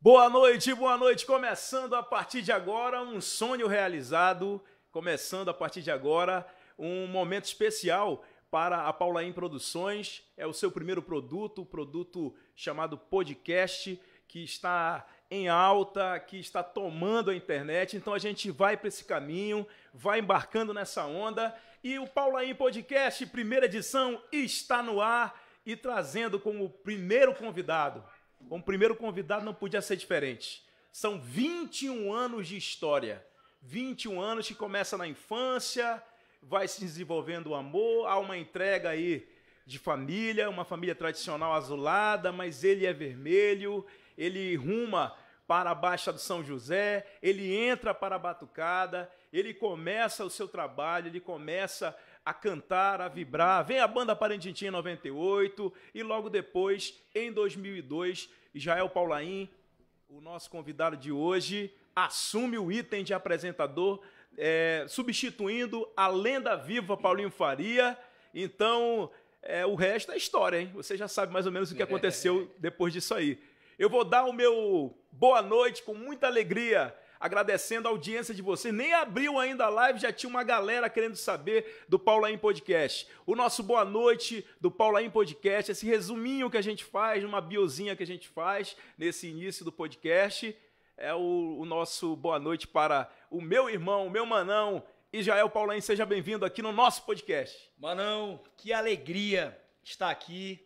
Boa noite, boa noite. Começando a partir de agora um sonho realizado. Começando a partir de agora um momento especial para a Paulaim Produções. É o seu primeiro produto, o produto chamado podcast, que está em alta, que está tomando a internet. Então a gente vai para esse caminho, vai embarcando nessa onda. E o Paulaim Podcast, primeira edição, está no ar e trazendo como primeiro convidado como primeiro convidado não podia ser diferente. São 21 anos de história. 21 anos que começa na infância, vai se desenvolvendo o amor, há uma entrega aí de família, uma família tradicional azulada, mas ele é vermelho, ele ruma para a Baixa do São José, ele entra para a Batucada, ele começa o seu trabalho, ele começa a cantar, a vibrar. Vem a banda Parentintim em 98 e logo depois, em 2002, Israel Paulaim, o nosso convidado de hoje, assume o item de apresentador, é, substituindo a lenda viva Paulinho Faria. Então, é, o resto é história, hein? Você já sabe mais ou menos o que aconteceu é. depois disso aí. Eu vou dar o meu boa noite com muita alegria agradecendo a audiência de você. Nem abriu ainda a live, já tinha uma galera querendo saber do Paulaim Podcast. O nosso boa noite do Paulaim Podcast, esse resuminho que a gente faz, uma biozinha que a gente faz nesse início do podcast, é o, o nosso boa noite para o meu irmão, o meu manão, Israel Paulaim. Seja bem-vindo aqui no nosso podcast. Manão, que alegria estar aqui.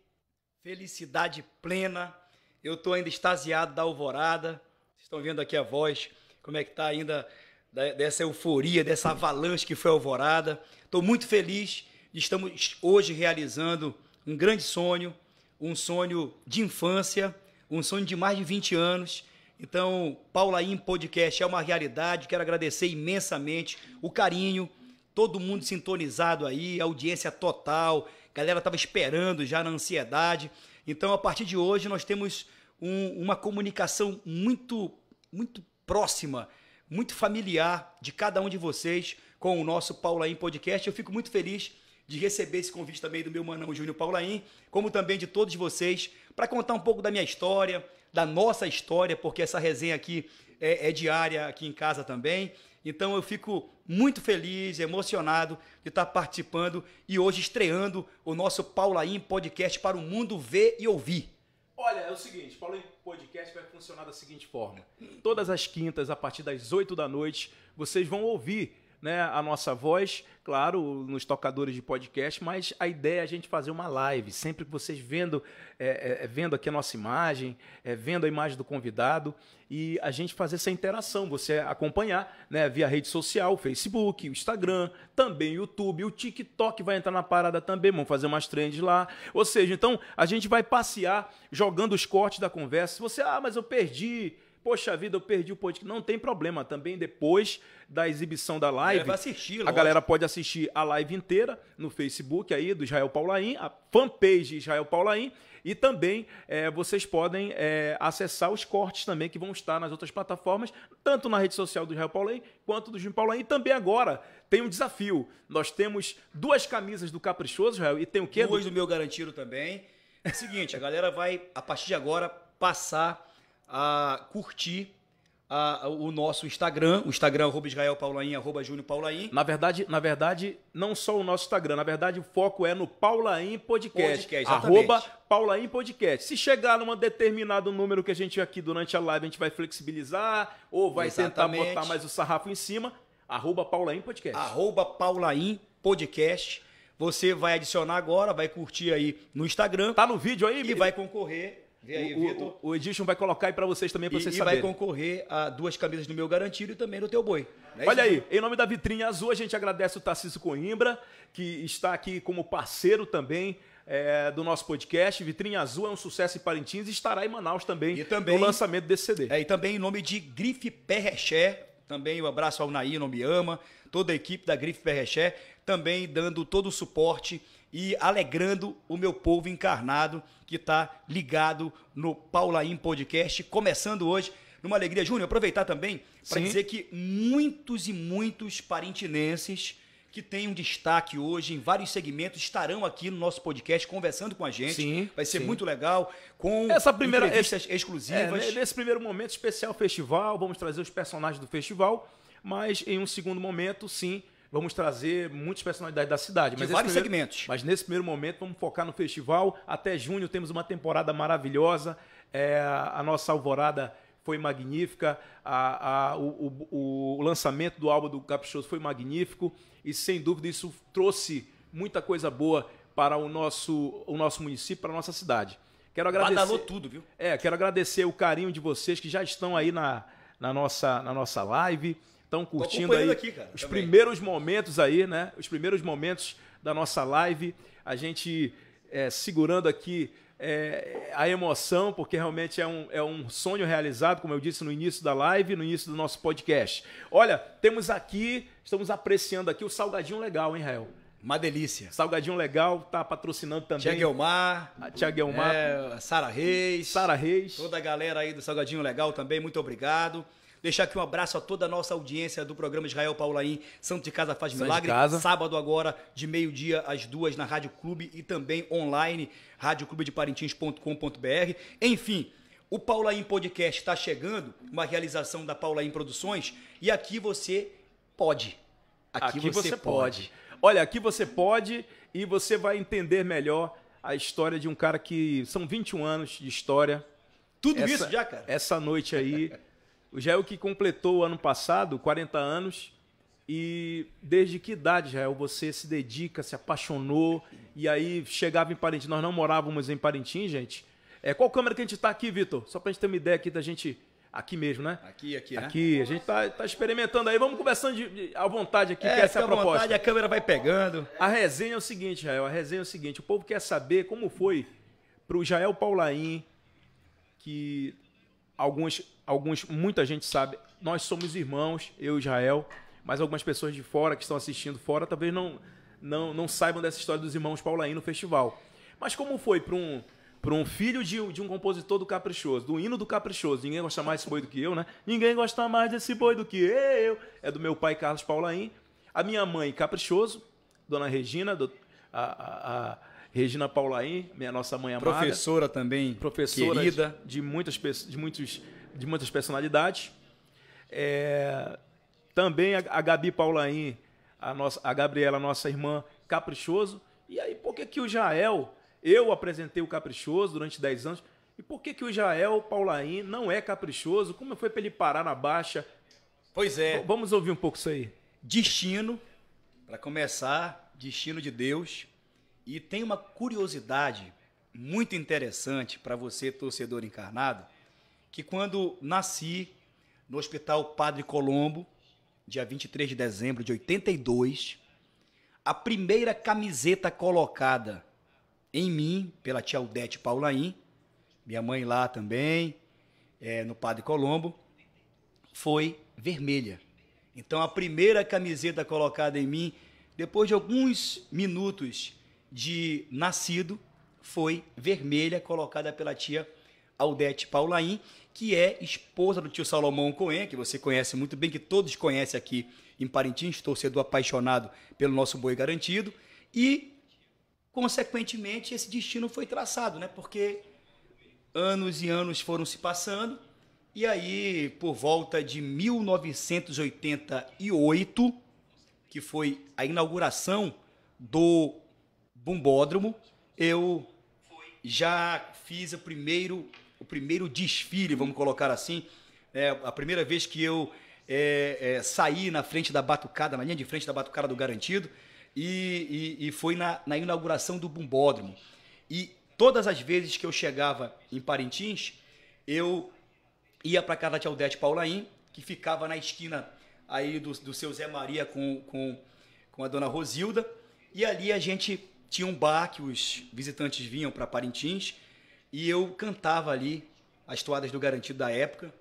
Felicidade plena. Eu estou ainda extasiado da alvorada. Vocês estão vendo aqui a voz como é que está ainda dessa euforia, dessa avalanche que foi Alvorada. Estou muito feliz. Estamos hoje realizando um grande sonho, um sonho de infância, um sonho de mais de 20 anos. Então, Paulaim Podcast é uma realidade. Quero agradecer imensamente o carinho, todo mundo sintonizado aí, audiência total. A galera estava esperando já na ansiedade. Então, a partir de hoje, nós temos um, uma comunicação muito, muito próxima, muito familiar de cada um de vocês com o nosso Paulaim Podcast. Eu fico muito feliz de receber esse convite também do meu manão Júnior Paulaim, como também de todos vocês, para contar um pouco da minha história, da nossa história, porque essa resenha aqui é, é diária aqui em casa também. Então eu fico muito feliz, emocionado de estar participando e hoje estreando o nosso Paulaim Podcast para o mundo ver e ouvir. Olha, é o seguinte, Paulo em Podcast vai funcionar da seguinte forma. Todas as quintas, a partir das 8 da noite, vocês vão ouvir né, a nossa voz, claro, nos tocadores de podcast, mas a ideia é a gente fazer uma live, sempre vocês vendo, é, é, é, vendo aqui a nossa imagem, é, vendo a imagem do convidado e a gente fazer essa interação, você acompanhar, né, via rede social, Facebook, Instagram, também YouTube, o TikTok vai entrar na parada também, vamos fazer umas trends lá. Ou seja, então a gente vai passear jogando os cortes da conversa. Se você, ah, mas eu perdi poxa vida, eu perdi o podcast. Não tem problema. Também depois da exibição da live. assistir, a galera pode assistir a live inteira no Facebook aí do Israel Paulaim, a fanpage Israel Paulaim. E também é, vocês podem é, acessar os cortes também que vão estar nas outras plataformas, tanto na rede social do Israel Paulaim quanto do Jim Paulaim. E também agora tem um desafio. Nós temos duas camisas do Caprichoso, Israel, e tem o quê? Duas do meu garantido também. É o seguinte, a galera vai, a partir de agora, passar a curtir a, o nosso Instagram, o Instagram arroba Israel Paulaim, arroba Júnior Paulaim. Na verdade, na verdade, não só o nosso Instagram, na verdade o foco é no Paulain Podcast, Podcast arroba Paulain Podcast. Se chegar num determinado número que a gente aqui durante a live, a gente vai flexibilizar ou vai Exatamente. tentar botar mais o sarrafo em cima, arroba Paulain Podcast. Arroba Paulain Podcast. Você vai adicionar agora, vai curtir aí no Instagram. Tá no vídeo aí, E vai concorrer Vê aí, o, Vitor. O, o Edition vai colocar aí para vocês também, para vocês saberem. E vai concorrer a duas camisas do meu garantido e também do teu boi. É Olha aí, em nome da Vitrine Azul, a gente agradece o Tarcísio Coimbra, que está aqui como parceiro também é, do nosso podcast. Vitrine Azul é um sucesso em Parintins e estará em Manaus também, e também no lançamento desse CD. É, e também em nome de Grife Perreché, também um abraço ao Naí, não me ama, toda a equipe da Grife Perreché, também dando todo o suporte e alegrando o meu povo encarnado que está ligado no Paulaim Podcast, começando hoje numa alegria. Júnior, aproveitar também para dizer que muitos e muitos parintinenses que têm um destaque hoje em vários segmentos, estarão aqui no nosso podcast conversando com a gente. Sim, Vai ser sim. muito legal, com Essa primeira, entrevistas esse, exclusivas. É, nesse primeiro momento especial festival, vamos trazer os personagens do festival, mas em um segundo momento, sim, Vamos trazer muitas personalidades da cidade. De mas vários primeiro, segmentos. Mas nesse primeiro momento, vamos focar no festival. Até junho temos uma temporada maravilhosa. É, a nossa alvorada foi magnífica, a, a, o, o, o, lançamento do álbum do Caprichoso foi magnífico e, sem dúvida, isso trouxe muita coisa boa para o nosso, o nosso município, para a nossa cidade. Quero agradecer. Badalou tudo, viu? É, quero agradecer o carinho de vocês que já estão aí na, na, nossa, na nossa live estão curtindo aí aqui, cara, os também. primeiros momentos aí, né? Os primeiros momentos da nossa live. A gente é, segurando aqui é, a emoção, porque realmente é um, é um sonho realizado, como eu disse no início da live, no início do nosso podcast. Olha, temos aqui, estamos apreciando aqui o salgadinho legal, hein, Rael? Uma delícia. Salgadinho legal, tá patrocinando também. Tia Guilmar. A ah, Tia Guilmar. É, Sara Reis. Sara Reis. Toda a galera aí do Salgadinho Legal também, muito obrigado. Deixar aqui um abraço a toda a nossa audiência do programa Israel Paulaim, Santo de Casa Faz Santo Milagre. Casa. Sábado agora, de meio-dia às duas, na Rádio Clube e também online, radioclubedeparintins.com.br. Enfim, o Paulaim Podcast está chegando, uma realização da Paulaim Produções, e aqui você pode. Aqui, aqui você, você pode. pode. Olha, aqui você pode e você vai entender melhor a história de um cara que são 21 anos de história. Tudo essa, isso já, cara. Essa noite aí É o Jael que completou ano passado 40 anos. E desde que idade, Jael, você se dedica, se apaixonou? E aí chegava em Parintins, nós não morávamos em Parintins, gente. É, qual câmera que a gente está aqui, Vitor? Só para a gente ter uma ideia aqui da gente. Aqui mesmo, né? Aqui, aqui, né? Aqui, a gente tá, tá experimentando aí. Vamos conversando de, de, à vontade aqui, é, que essa é a proposta. Vontade, a câmera vai pegando. A resenha é o seguinte, Jael. A resenha é o seguinte: o povo quer saber como foi para o Jael Paulaim, que alguns alguns, muita gente sabe, nós somos irmãos, eu e Israel, mas algumas pessoas de fora que estão assistindo fora talvez não não, não saibam dessa história dos irmãos Paulaí no festival. Mas como foi para um para um filho de, de, um compositor do Caprichoso, do hino do Caprichoso, ninguém gosta mais desse boi do que eu, né? Ninguém gosta mais desse boi do que eu. É do meu pai Carlos Paulaim, a minha mãe Caprichoso, Dona Regina, do, a, a, a Regina Paulaim, minha nossa mãe amada. Professora também, professora querida. De, de muitas de muitos de muitas personalidades. É, também a, a Gabi Paulaim, a, nossa, a Gabriela, nossa irmã, Caprichoso. E aí, por que, que o Jael, eu apresentei o Caprichoso durante 10 anos, e por que, que o Jael Paulaim não é Caprichoso? Como foi para ele parar na baixa? Pois é. V vamos ouvir um pouco isso aí. Destino, para começar, destino de Deus. E tem uma curiosidade muito interessante para você, torcedor encarnado, que quando nasci no Hospital Padre Colombo, dia 23 de dezembro de 82, a primeira camiseta colocada em mim pela tia Aldete Paulaim, minha mãe lá também, é, no Padre Colombo, foi vermelha. Então a primeira camiseta colocada em mim, depois de alguns minutos de nascido, foi vermelha, colocada pela tia Aldete Aldete Paulaim, que é esposa do tio Salomão Cohen, que você conhece muito bem, que todos conhecem aqui em Parintins, torcedor apaixonado pelo nosso boi garantido. E, consequentemente, esse destino foi traçado, né? Porque anos e anos foram se passando, e aí, por volta de 1988, que foi a inauguração do Bumbódromo, eu já fiz o primeiro o primeiro desfile, vamos colocar assim, é, a primeira vez que eu é, é, saí na frente da batucada, na linha de frente da batucada do Garantido, e, e, e foi na, na, inauguração do Bumbódromo. E todas as vezes que eu chegava em Parintins, eu ia para casa da Tia Aldete Paulaim, que ficava na esquina aí do, do seu Zé Maria com, com, com a dona Rosilda, e ali a gente tinha um bar que os visitantes vinham para Parintins, e eu cantava ali as toadas do Garantido da época.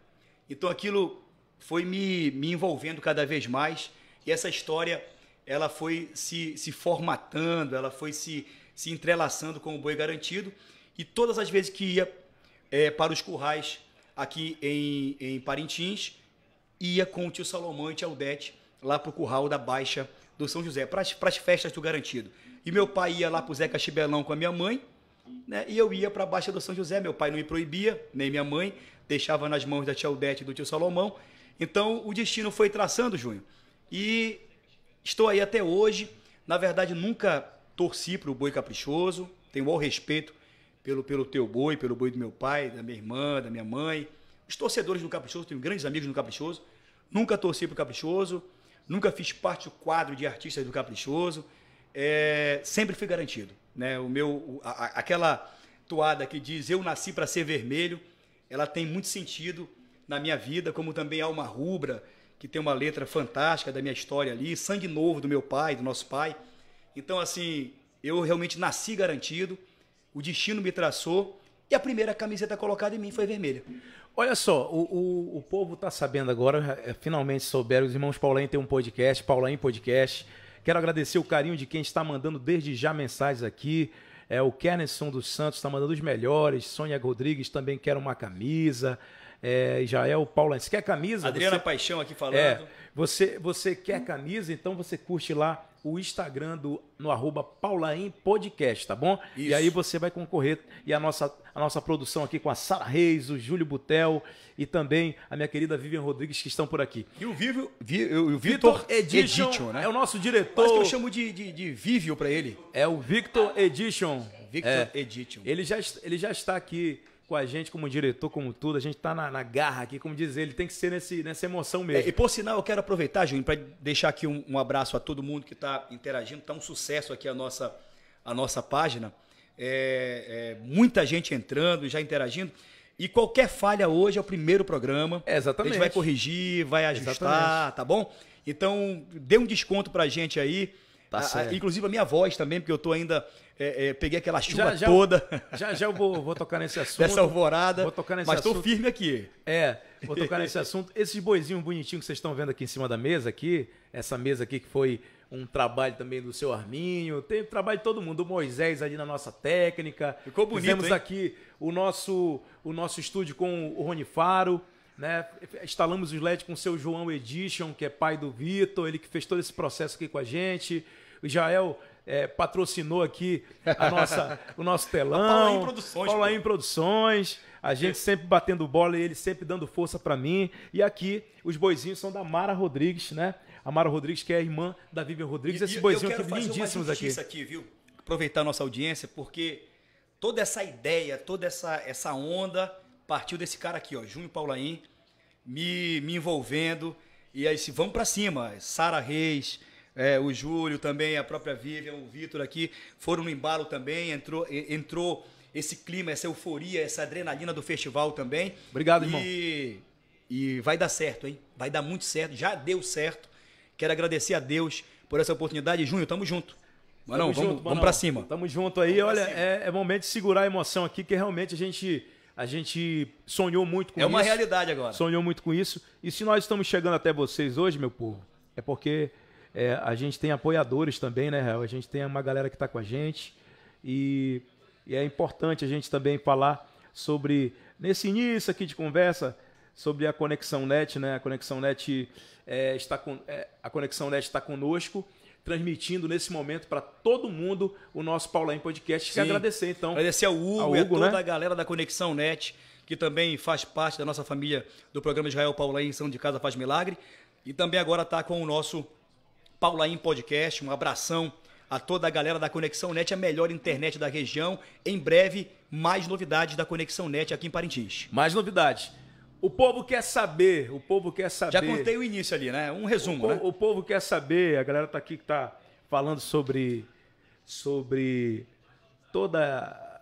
Então aquilo foi me, me envolvendo cada vez mais e essa história ela foi se, se formatando, ela foi se, se entrelaçando com o Boi Garantido e todas as vezes que ia é, para os currais aqui em, em Parintins, ia com o tio Salomão e tia Aldete lá para o curral da Baixa do São José, para as festas do Garantido. E meu pai ia lá para o Zeca Chibelão com a minha mãe, né? E eu ia para a Baixa do São José, meu pai não me proibia, nem minha mãe, deixava nas mãos da tia Odete e do tio Salomão. Então o destino foi traçando, Junho. E estou aí até hoje. Na verdade, nunca torci para o boi caprichoso. Tenho o respeito pelo, pelo teu boi, pelo boi do meu pai, da minha irmã, da minha mãe. Os torcedores do Caprichoso, tenho grandes amigos no Caprichoso. Nunca torci para o Caprichoso. Nunca fiz parte do quadro de artistas do Caprichoso. É, sempre fui garantido né? O meu, a, aquela toada que diz eu nasci para ser vermelho, ela tem muito sentido na minha vida, como também Alma Rubra, que tem uma letra fantástica da minha história ali, Sangue Novo do meu pai, do nosso pai. Então, assim, eu realmente nasci garantido, o destino me traçou e a primeira camiseta colocada em mim foi vermelha. Olha só, o, o, o povo está sabendo agora, é, finalmente souberam, os irmãos Paulain têm um podcast, Paulain Podcast. Quero agradecer o carinho de quem está mandando desde já mensagens aqui. É, o Kernison dos Santos está mandando os melhores. Sônia Rodrigues também quer uma camisa. É, o Paulo. Você quer camisa? Adriana você... Paixão aqui é, falando. É, você, você quer camisa, então você curte lá o Instagram do, no arroba Paulaim Podcast, tá bom? Isso. E aí você vai concorrer. E a nossa, a nossa produção aqui com a Sara Reis, o Júlio Butel e também a minha querida Vivian Rodrigues que estão por aqui. E o Vívio, Vi, o Victor Edition, Edition, né? É o nosso diretor. Mas que eu chamo de, de, de Vívio para ele. É o Victor Edition. Victor é, Edition. Ele já, ele já está aqui com a gente, como diretor, como tudo. A gente tá na, na garra aqui, como diz ele, tem que ser nesse, nessa emoção mesmo. É, e por sinal, eu quero aproveitar, Juninho, para deixar aqui um, um, abraço a todo mundo que está interagindo. está um sucesso aqui a nossa, a nossa página. É, é, muita gente entrando, já interagindo. E qualquer falha hoje é o primeiro programa. É, exatamente. A gente vai corrigir, vai ajustar, exatamente. tá bom? Então, dê um desconto pra gente aí. Tá a, a, inclusive a minha voz também, porque eu tô ainda é, é, peguei aquela chuva já, já, toda. Já, já eu vou, vou tocar nesse assunto. Dessa alvorada. Vou tocar nesse mas assunto. Mas estou firme aqui. É, vou tocar nesse assunto. Esses boizinhos bonitinhos que vocês estão vendo aqui em cima da mesa, aqui, essa mesa aqui que foi um trabalho também do seu Arminho, tem trabalho de todo mundo, o Moisés ali na nossa técnica. Ficou bonito, Fizemos hein? aqui o nosso, o nosso estúdio com o Rony Faro, né? Instalamos os LED com o seu João Edition, que é pai do Vitor, ele que fez todo esse processo aqui com a gente. O Jael é, patrocinou aqui a nossa, o nosso telão. Paulaim Produções. Paulaim Produções. A gente é. sempre batendo bola e ele sempre dando força para mim. E aqui, os boizinhos são da Mara Rodrigues, né? A Mara Rodrigues, que é a irmã da Vivian Rodrigues. E, boizinho boizinhos aqui, lindíssimos aqui. aqui, viu? Aproveitar a nossa audiência, porque toda essa ideia, toda essa, essa onda partiu desse cara aqui, ó, Júnior Paulaim, me, me envolvendo. E aí, se vamos para cima, Sara Reis, é, o Júlio também, a própria Vivian, o Vitor aqui, foram no embalo também, entrou, entrou esse clima, essa euforia, essa adrenalina do festival também. Obrigado, e, irmão. E vai dar certo, hein? Vai dar muito certo, já deu certo. Quero agradecer a Deus por essa oportunidade. Junho, tamo junto. vamos, vamos pra cima. Tamo junto aí, vamos olha, é, é momento de segurar a emoção aqui, que realmente a gente. A gente sonhou muito com isso. É uma isso, realidade agora. Sonhou muito com isso. E se nós estamos chegando até vocês hoje, meu povo, é porque é, a gente tem apoiadores também, né, Real? A gente tem uma galera que está com a gente e, e, é importante a gente também falar sobre, nesse início aqui de conversa, sobre a Conexão Net, né? A Conexão Net, é, está, com, é, a Conexão Net está conosco transmitindo nesse momento para todo mundo o nosso em Podcast. Quero agradecer, então. Agradecer ao Hugo, ao Hugo e a né? toda né? a galera da Conexão Net, que também faz parte da nossa família do programa Israel em São de Casa Faz Milagre, e também agora está com o nosso Paulaim Podcast. Um abração a toda a galera da Conexão Net, a melhor internet da região. Em breve, mais novidades da Conexão Net aqui em Parintins. Mais novidades. O povo quer saber, o povo quer saber. Já contei o início ali, né? Um resumo, o, né? O povo quer saber, a galera tá aqui que tá falando sobre sobre toda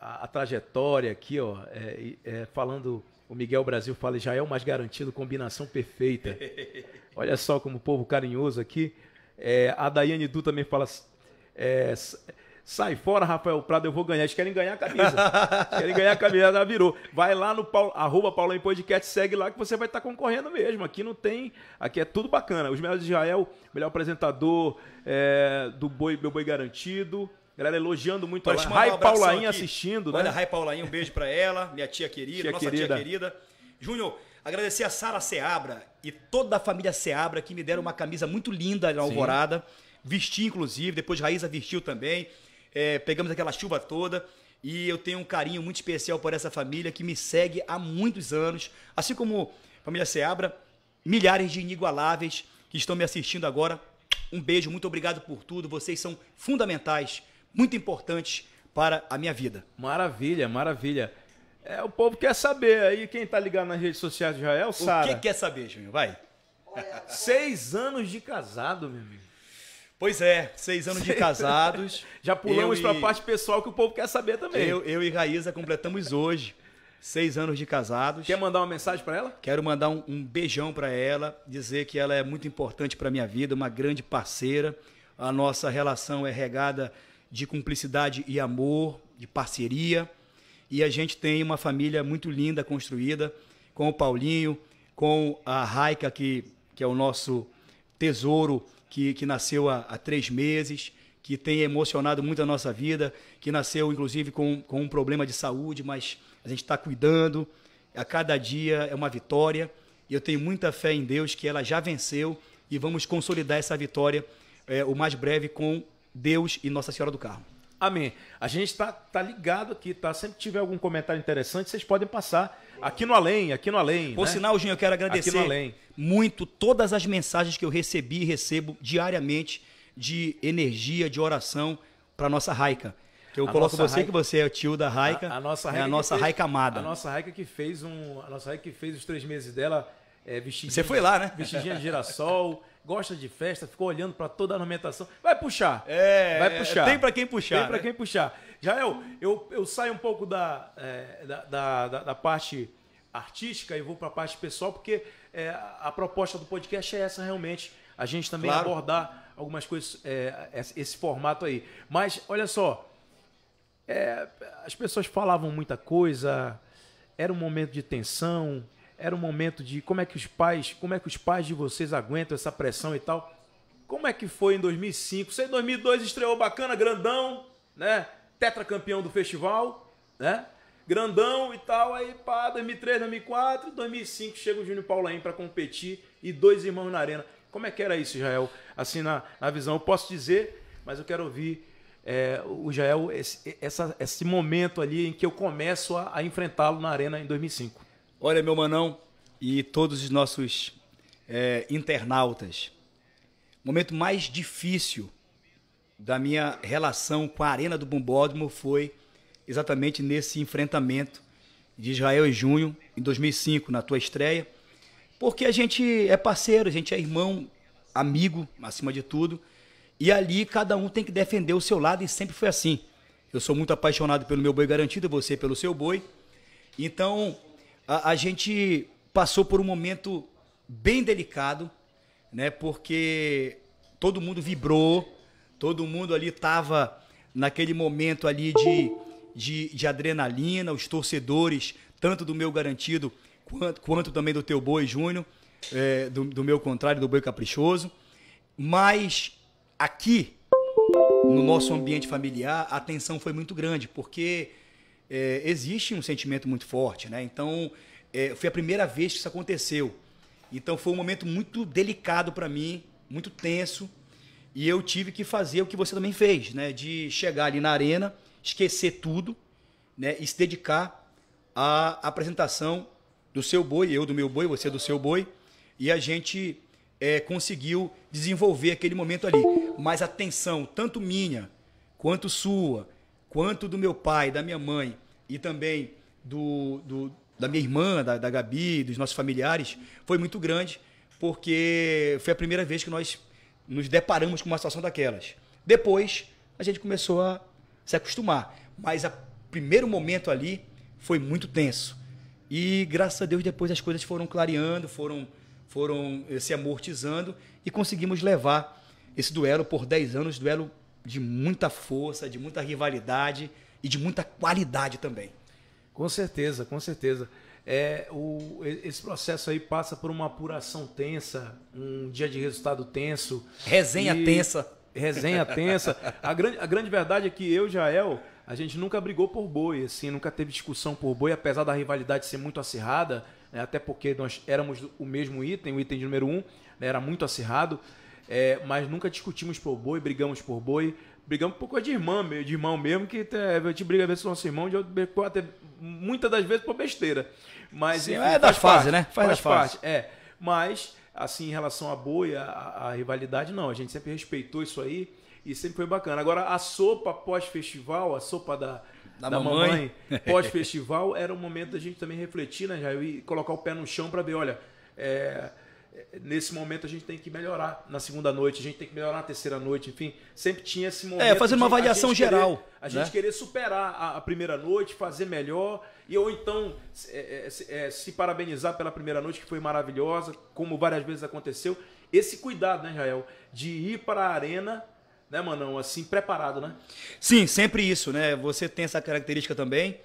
a, a trajetória aqui, ó, é, é, falando o Miguel Brasil fala já é o mais garantido, combinação perfeita. Olha só como o povo carinhoso aqui. É, a Daiane Du também fala. Assim, é, Sai fora, Rafael Prado, eu vou ganhar. Eles querem ganhar a camisa. Eles querem ganhar a camisa, já virou. Vai lá no Paulo, arroba Paulo em Podcast, segue lá que você vai estar concorrendo mesmo. Aqui não tem. Aqui é tudo bacana. Os melhores de Israel, melhor apresentador é, do Boi, Meu Boi Garantido. Galera elogiando muito Pode a Rai um Paulainha aqui. assistindo. Olha, né? Rai Paulainha, um beijo para ela, minha tia querida, tia nossa querida. tia querida. Júnior, Agradecer a Sara Seabra e toda a família Seabra que me deram uma camisa muito linda na Alvorada. Sim. Vesti, inclusive, depois Raíza vestiu também. É, pegamos aquela chuva toda. E eu tenho um carinho muito especial por essa família que me segue há muitos anos. Assim como a família Seabra, milhares de inigualáveis que estão me assistindo agora. Um beijo, muito obrigado por tudo. Vocês são fundamentais, muito importantes para a minha vida. Maravilha, maravilha. É, o povo quer saber. Aí quem tá ligado nas redes sociais de Israel sabe. O que quer saber, Juninho? Vai. Seis anos de casado, meu amigo. Pois é, seis anos de casados. Já pulamos para a e... parte pessoal que o povo quer saber também. Eu, eu e Raíza completamos hoje seis anos de casados. Quer mandar uma mensagem para ela? Quero mandar um, um beijão para ela, dizer que ela é muito importante para minha vida, uma grande parceira. A nossa relação é regada de cumplicidade e amor, de parceria. E a gente tem uma família muito linda construída com o Paulinho, com a Raika, que, que é o nosso tesouro, que, que nasceu há, há três meses, que tem emocionado muito a nossa vida, que nasceu inclusive com, com um problema de saúde, mas a gente está cuidando. A cada dia é uma vitória. E eu tenho muita fé em Deus que ela já venceu e vamos consolidar essa vitória é, o mais breve com Deus e Nossa Senhora do Carmo. Amém. A gente está tá ligado aqui, tá? Sempre tiver algum comentário interessante, vocês podem passar aqui no além, aqui no além. Por né? sinal, Ginho, eu quero agradecer muito todas as mensagens que eu recebi e recebo diariamente de energia, de oração para nossa Raica. Que Eu a coloco você Raica, que você é o tio da Raica. A, a nossa Raica. É né? a nossa fez, Raica amada. A nossa Raica que fez um, a nossa Raica que fez os três meses dela é, vestidinha. Você foi lá, né? Vestidinha de girassol. gosta de festa, ficou olhando para toda a ornamentação. Vai puxar. É, é vai puxar. Tem para quem puxar. Tem né? para quem puxar. Jael, eu, eu saio um pouco da, é, da, da, da, parte artística e vou para a parte pessoal, porque é, a proposta do podcast é essa realmente. A gente também claro. abordar algumas coisas, é, esse formato aí. Mas, olha só, é, as pessoas falavam muita coisa, era um momento de tensão, era um momento de como é que os pais, como é que os pais de vocês aguentam essa pressão e tal. Como é que foi em 2005? Você em 2002 estreou bacana, grandão, né? Tetracampeão do festival, né? Grandão e tal, aí pá, 2003, 2004, 2005 chega o Júnior Paulaim para competir e dois irmãos na arena. Como é que era isso, Israel? Assim, na, na visão, eu posso dizer, mas eu quero ouvir é, o Jael, esse, essa, esse momento ali em que eu começo a, a enfrentá-lo na arena em 2005. Olha, meu manão e todos os nossos é, internautas, o momento mais difícil da minha relação com a Arena do Bombódromo foi exatamente nesse enfrentamento de Israel e Junho, em 2005, na tua estreia, porque a gente é parceiro, a gente é irmão, amigo, acima de tudo, e ali cada um tem que defender o seu lado e sempre foi assim. Eu sou muito apaixonado pelo meu boi garantido, você pelo seu boi. Então, a, a gente passou por um momento bem delicado, né? Porque todo mundo vibrou, todo mundo ali estava naquele momento ali de, de, de, adrenalina, os torcedores, tanto do meu garantido quanto, quanto também do teu boi Júnior, é, do, do meu contrário, do boi caprichoso. Mas aqui, no nosso ambiente familiar, a tensão foi muito grande, porque é, existe um sentimento muito forte, né? Então, é, foi a primeira vez que isso aconteceu. Então, foi um momento muito delicado para mim, muito tenso, e eu tive que fazer o que você também fez, né? De chegar ali na arena, esquecer tudo, né? E se dedicar à apresentação do seu boi, eu do meu boi, você do seu boi, e a gente é, conseguiu desenvolver aquele momento ali. Mas a tensão, tanto minha quanto sua, quanto do meu pai, da minha mãe e também do, do da minha irmã, da, da Gabi, dos nossos familiares, foi muito grande, porque foi a primeira vez que nós nos deparamos com uma situação daquelas. Depois, a gente começou a se acostumar, mas o primeiro momento ali foi muito tenso. E graças a Deus depois as coisas foram clareando, foram, foram eh, se amortizando e conseguimos levar esse duelo por 10 anos, duelo de muita força, de muita rivalidade e de muita qualidade também. Com certeza, com certeza. É, o, esse processo aí passa por uma apuração tensa, um dia de resultado tenso. Resenha e... tensa. Resenha tensa. A grande, a grande verdade é que eu e Jael, a gente nunca brigou por boi, assim, nunca teve discussão por boi, apesar da rivalidade ser muito acirrada, né, até porque nós éramos o mesmo item, o item de número um, né, era muito acirrado. É, mas nunca discutimos por boi, brigamos por boi, brigamos por coisa de irmã, de irmão mesmo, que é, a te briga ver se com nosso irmão, de até muitas das vezes por besteira. Mas Sim, é das fases, né? Faz, faz fases. é. Mas assim, em relação à boi, a rivalidade, não. A gente sempre respeitou isso aí e sempre foi bacana. Agora, a sopa pós-festival, a sopa da, da, da mamãe, mamãe pós-festival, era um momento da gente também refletir, né, Jair? E colocar o pé no chão para ver, olha, é, nesse momento a gente tem que melhorar na segunda noite, a gente tem que melhorar na terceira noite, enfim, sempre tinha esse momento. É, fazer uma avaliação geral. a gente né? querer superar a, a, primeira noite, fazer melhor, e ou então é, é, é, se parabenizar pela primeira noite, que foi maravilhosa, como várias vezes aconteceu. Esse cuidado, né, Israel, de ir para a arena né, Manão? Assim, preparado, né? Sim, sempre isso, né? Você tem essa característica também.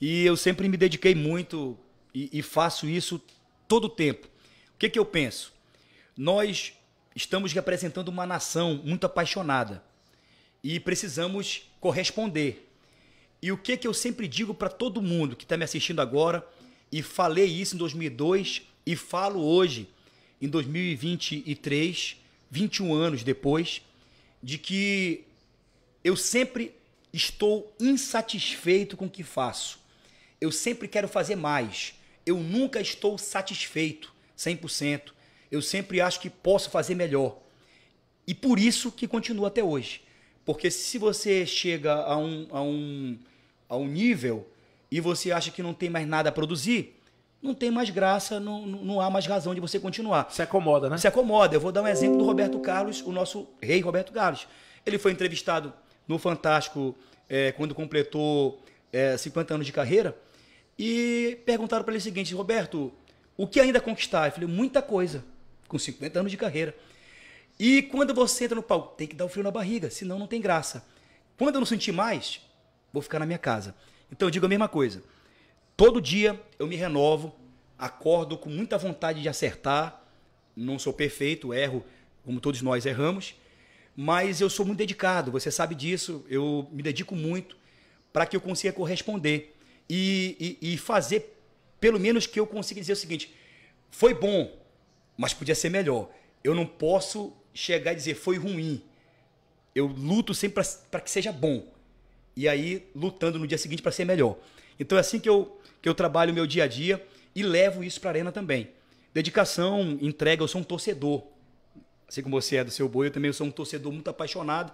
E eu sempre me dediquei muito e, e faço isso todo o tempo que, que eu penso? Nós estamos representando uma nação muito apaixonada e precisamos corresponder. E o que, que eu sempre digo para todo mundo que está me assistindo agora, e falei isso em 2002 e falo hoje, em 2023, 21 anos depois, de que eu sempre estou insatisfeito com o que faço. Eu sempre quero fazer mais. Eu nunca estou satisfeito. 100%. Eu sempre acho que posso fazer melhor. E por isso que continuo até hoje. Porque se você chega a um, a um, a um nível e você acha que não tem mais nada a produzir, não tem mais graça, não, não há mais razão de você continuar. Se acomoda, né? Se acomoda. Eu vou dar um exemplo do Roberto Carlos, o nosso rei Roberto Carlos. Ele foi entrevistado no Fantástico é, quando completou é, 50 anos de carreira e perguntaram para ele o seguinte: Roberto, o que ainda conquistar? Eu falei, muita coisa, com 50 anos de carreira. E quando você entra no palco, tem que dar o um frio na barriga, senão não tem graça. Quando eu não sentir mais, vou ficar na minha casa. Então eu digo a mesma coisa. Todo dia eu me renovo, acordo com muita vontade de acertar. Não sou perfeito, erro como todos nós erramos, mas eu sou muito dedicado, você sabe disso, eu me dedico muito para que eu consiga corresponder e, e, e fazer pelo menos que eu consiga dizer o seguinte: foi bom, mas podia ser melhor. Eu não posso chegar e dizer foi ruim. Eu luto sempre para que seja bom. E aí, lutando no dia seguinte para ser melhor. Então é assim que eu, que eu trabalho o meu dia a dia e levo isso para a arena também. Dedicação, entrega, eu sou um torcedor. Assim como você é do seu boi, eu também sou um torcedor muito apaixonado.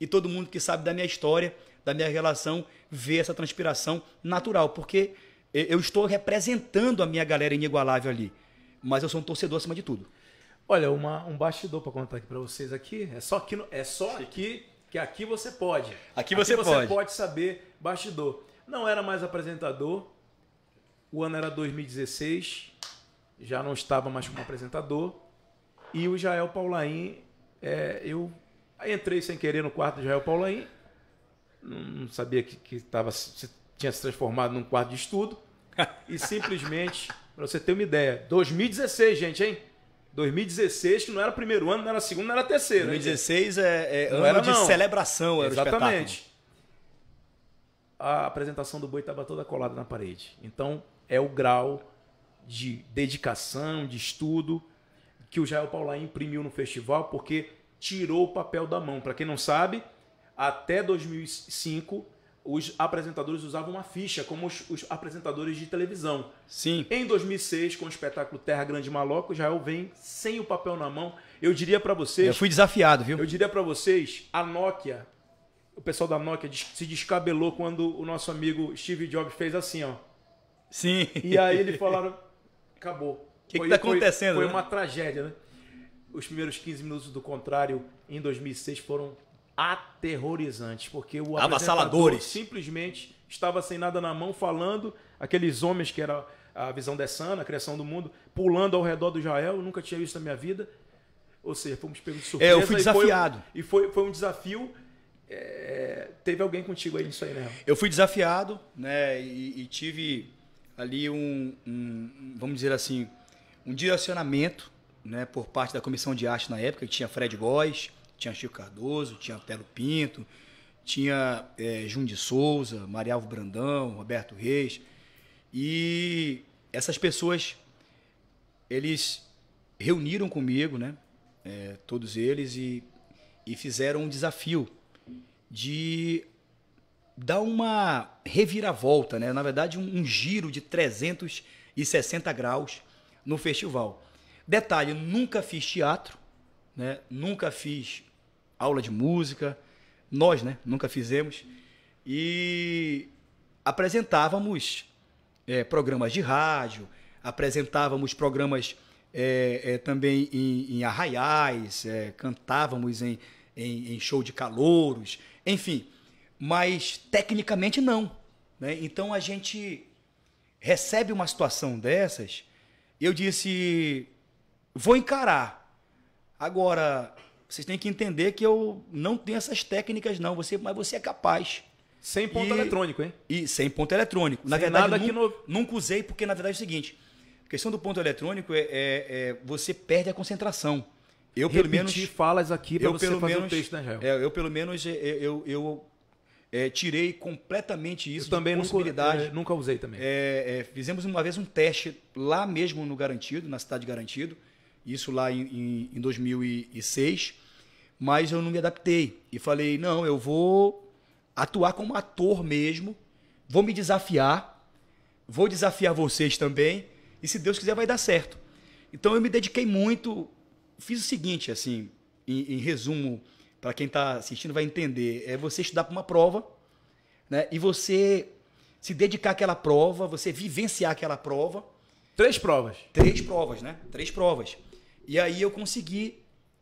E todo mundo que sabe da minha história, da minha relação, vê essa transpiração natural. Porque eu estou representando a minha galera inigualável ali. Mas eu sou um torcedor acima de tudo. Olha, uma, um bastidor para contar aqui para vocês aqui. É só aqui, é só aqui que aqui você pode. Aqui você, aqui você pode. pode saber bastidor. Não era mais apresentador. O ano era 2016. Já não estava mais como apresentador. E o Jael Paulaim, é, eu entrei sem querer no quarto do Jael Paulaim. Não sabia que estava se tinha se transformado num quarto de estudo e simplesmente, para você ter uma ideia, 2016, gente, hein? 2016, que não era primeiro ano, não era segundo, não era terceiro. 2016 é, é não ano era, de não. celebração, era Exatamente. A apresentação do boi estava toda colada na parede. Então, é o grau de dedicação, de estudo que o Jael Paulain imprimiu no festival, porque tirou o papel da mão. Para quem não sabe, até 2005 os apresentadores usavam uma ficha, como os, os, apresentadores de televisão. Sim. Em 2006, com o espetáculo Terra Grande Maloca, Jael vem sem o papel na mão. Eu diria para vocês... Eu fui desafiado, viu? Eu diria para vocês, a Nokia, o pessoal da Nokia se descabelou quando o nosso amigo Steve Jobs fez assim, ó. Sim. E aí eles falaram, acabou. O que, está acontecendo? Foi, foi né? uma tragédia, né? Os primeiros 15 minutos do contrário, em 2006, foram aterrorizantes, porque o avassaladores simplesmente estava sem nada na mão falando, aqueles homens que era a visão dessana, a criação do mundo, pulando ao redor do Israel, eu nunca tinha visto na minha vida. Ou seja, fomos pegos de surpresa. É, eu fui desafiado. E foi, e foi, foi um desafio. É, teve alguém contigo aí nisso aí, né? Eu fui desafiado, né? E, e tive ali um, um, vamos dizer assim, um direcionamento, né? Por parte da comissão de arte na época, que tinha Fred Góes, tinha Chico Cardoso, tinha Telo Pinto, tinha é, Jun de Souza, Marialvo Brandão, Roberto Reis. E essas pessoas, eles reuniram comigo, né? É, todos eles, e, e fizeram um desafio de dar uma reviravolta, né? Na verdade, um, um giro de 360 graus no festival. Detalhe, nunca fiz teatro, né? nunca fiz aula de música. Nós, né? Nunca fizemos. E apresentávamos é, programas de rádio, apresentávamos programas é, é, também em, em arraiais, é, cantávamos em, em, em, show de calouros, enfim. Mas tecnicamente não. Né? Então a gente recebe uma situação dessas. Eu disse, vou encarar. Agora, vocês têm que entender que eu não tenho essas técnicas, não. Você, mas você é capaz. Sem ponto e, eletrônico, hein? E sem ponto eletrônico. Sem na verdade, nada nunca, no... nunca usei, porque na verdade é o seguinte: a questão do ponto eletrônico é, é, é você perde a concentração. Eu, Repetir pelo menos. falas aqui para você pelo fazer menos, o texto, né, Jair? É, eu, pelo menos, eu, é, é, eu, eu é, tirei completamente isso eu também possibilidade. Nunca, é, nunca usei também. fizemos uma vez um teste lá mesmo no Garantido, na cidade Garantido isso lá em, em 2006, mas eu não me adaptei e falei: não, eu vou atuar como ator mesmo, vou me desafiar, vou desafiar vocês também, e se Deus quiser vai dar certo. Então eu me dediquei muito, fiz o seguinte, assim, em, em resumo, para quem está assistindo vai entender: é você estudar para uma prova, né? E você se dedicar àquela prova, você vivenciar aquela prova. Três provas. Três provas, né? Três provas. E aí eu consegui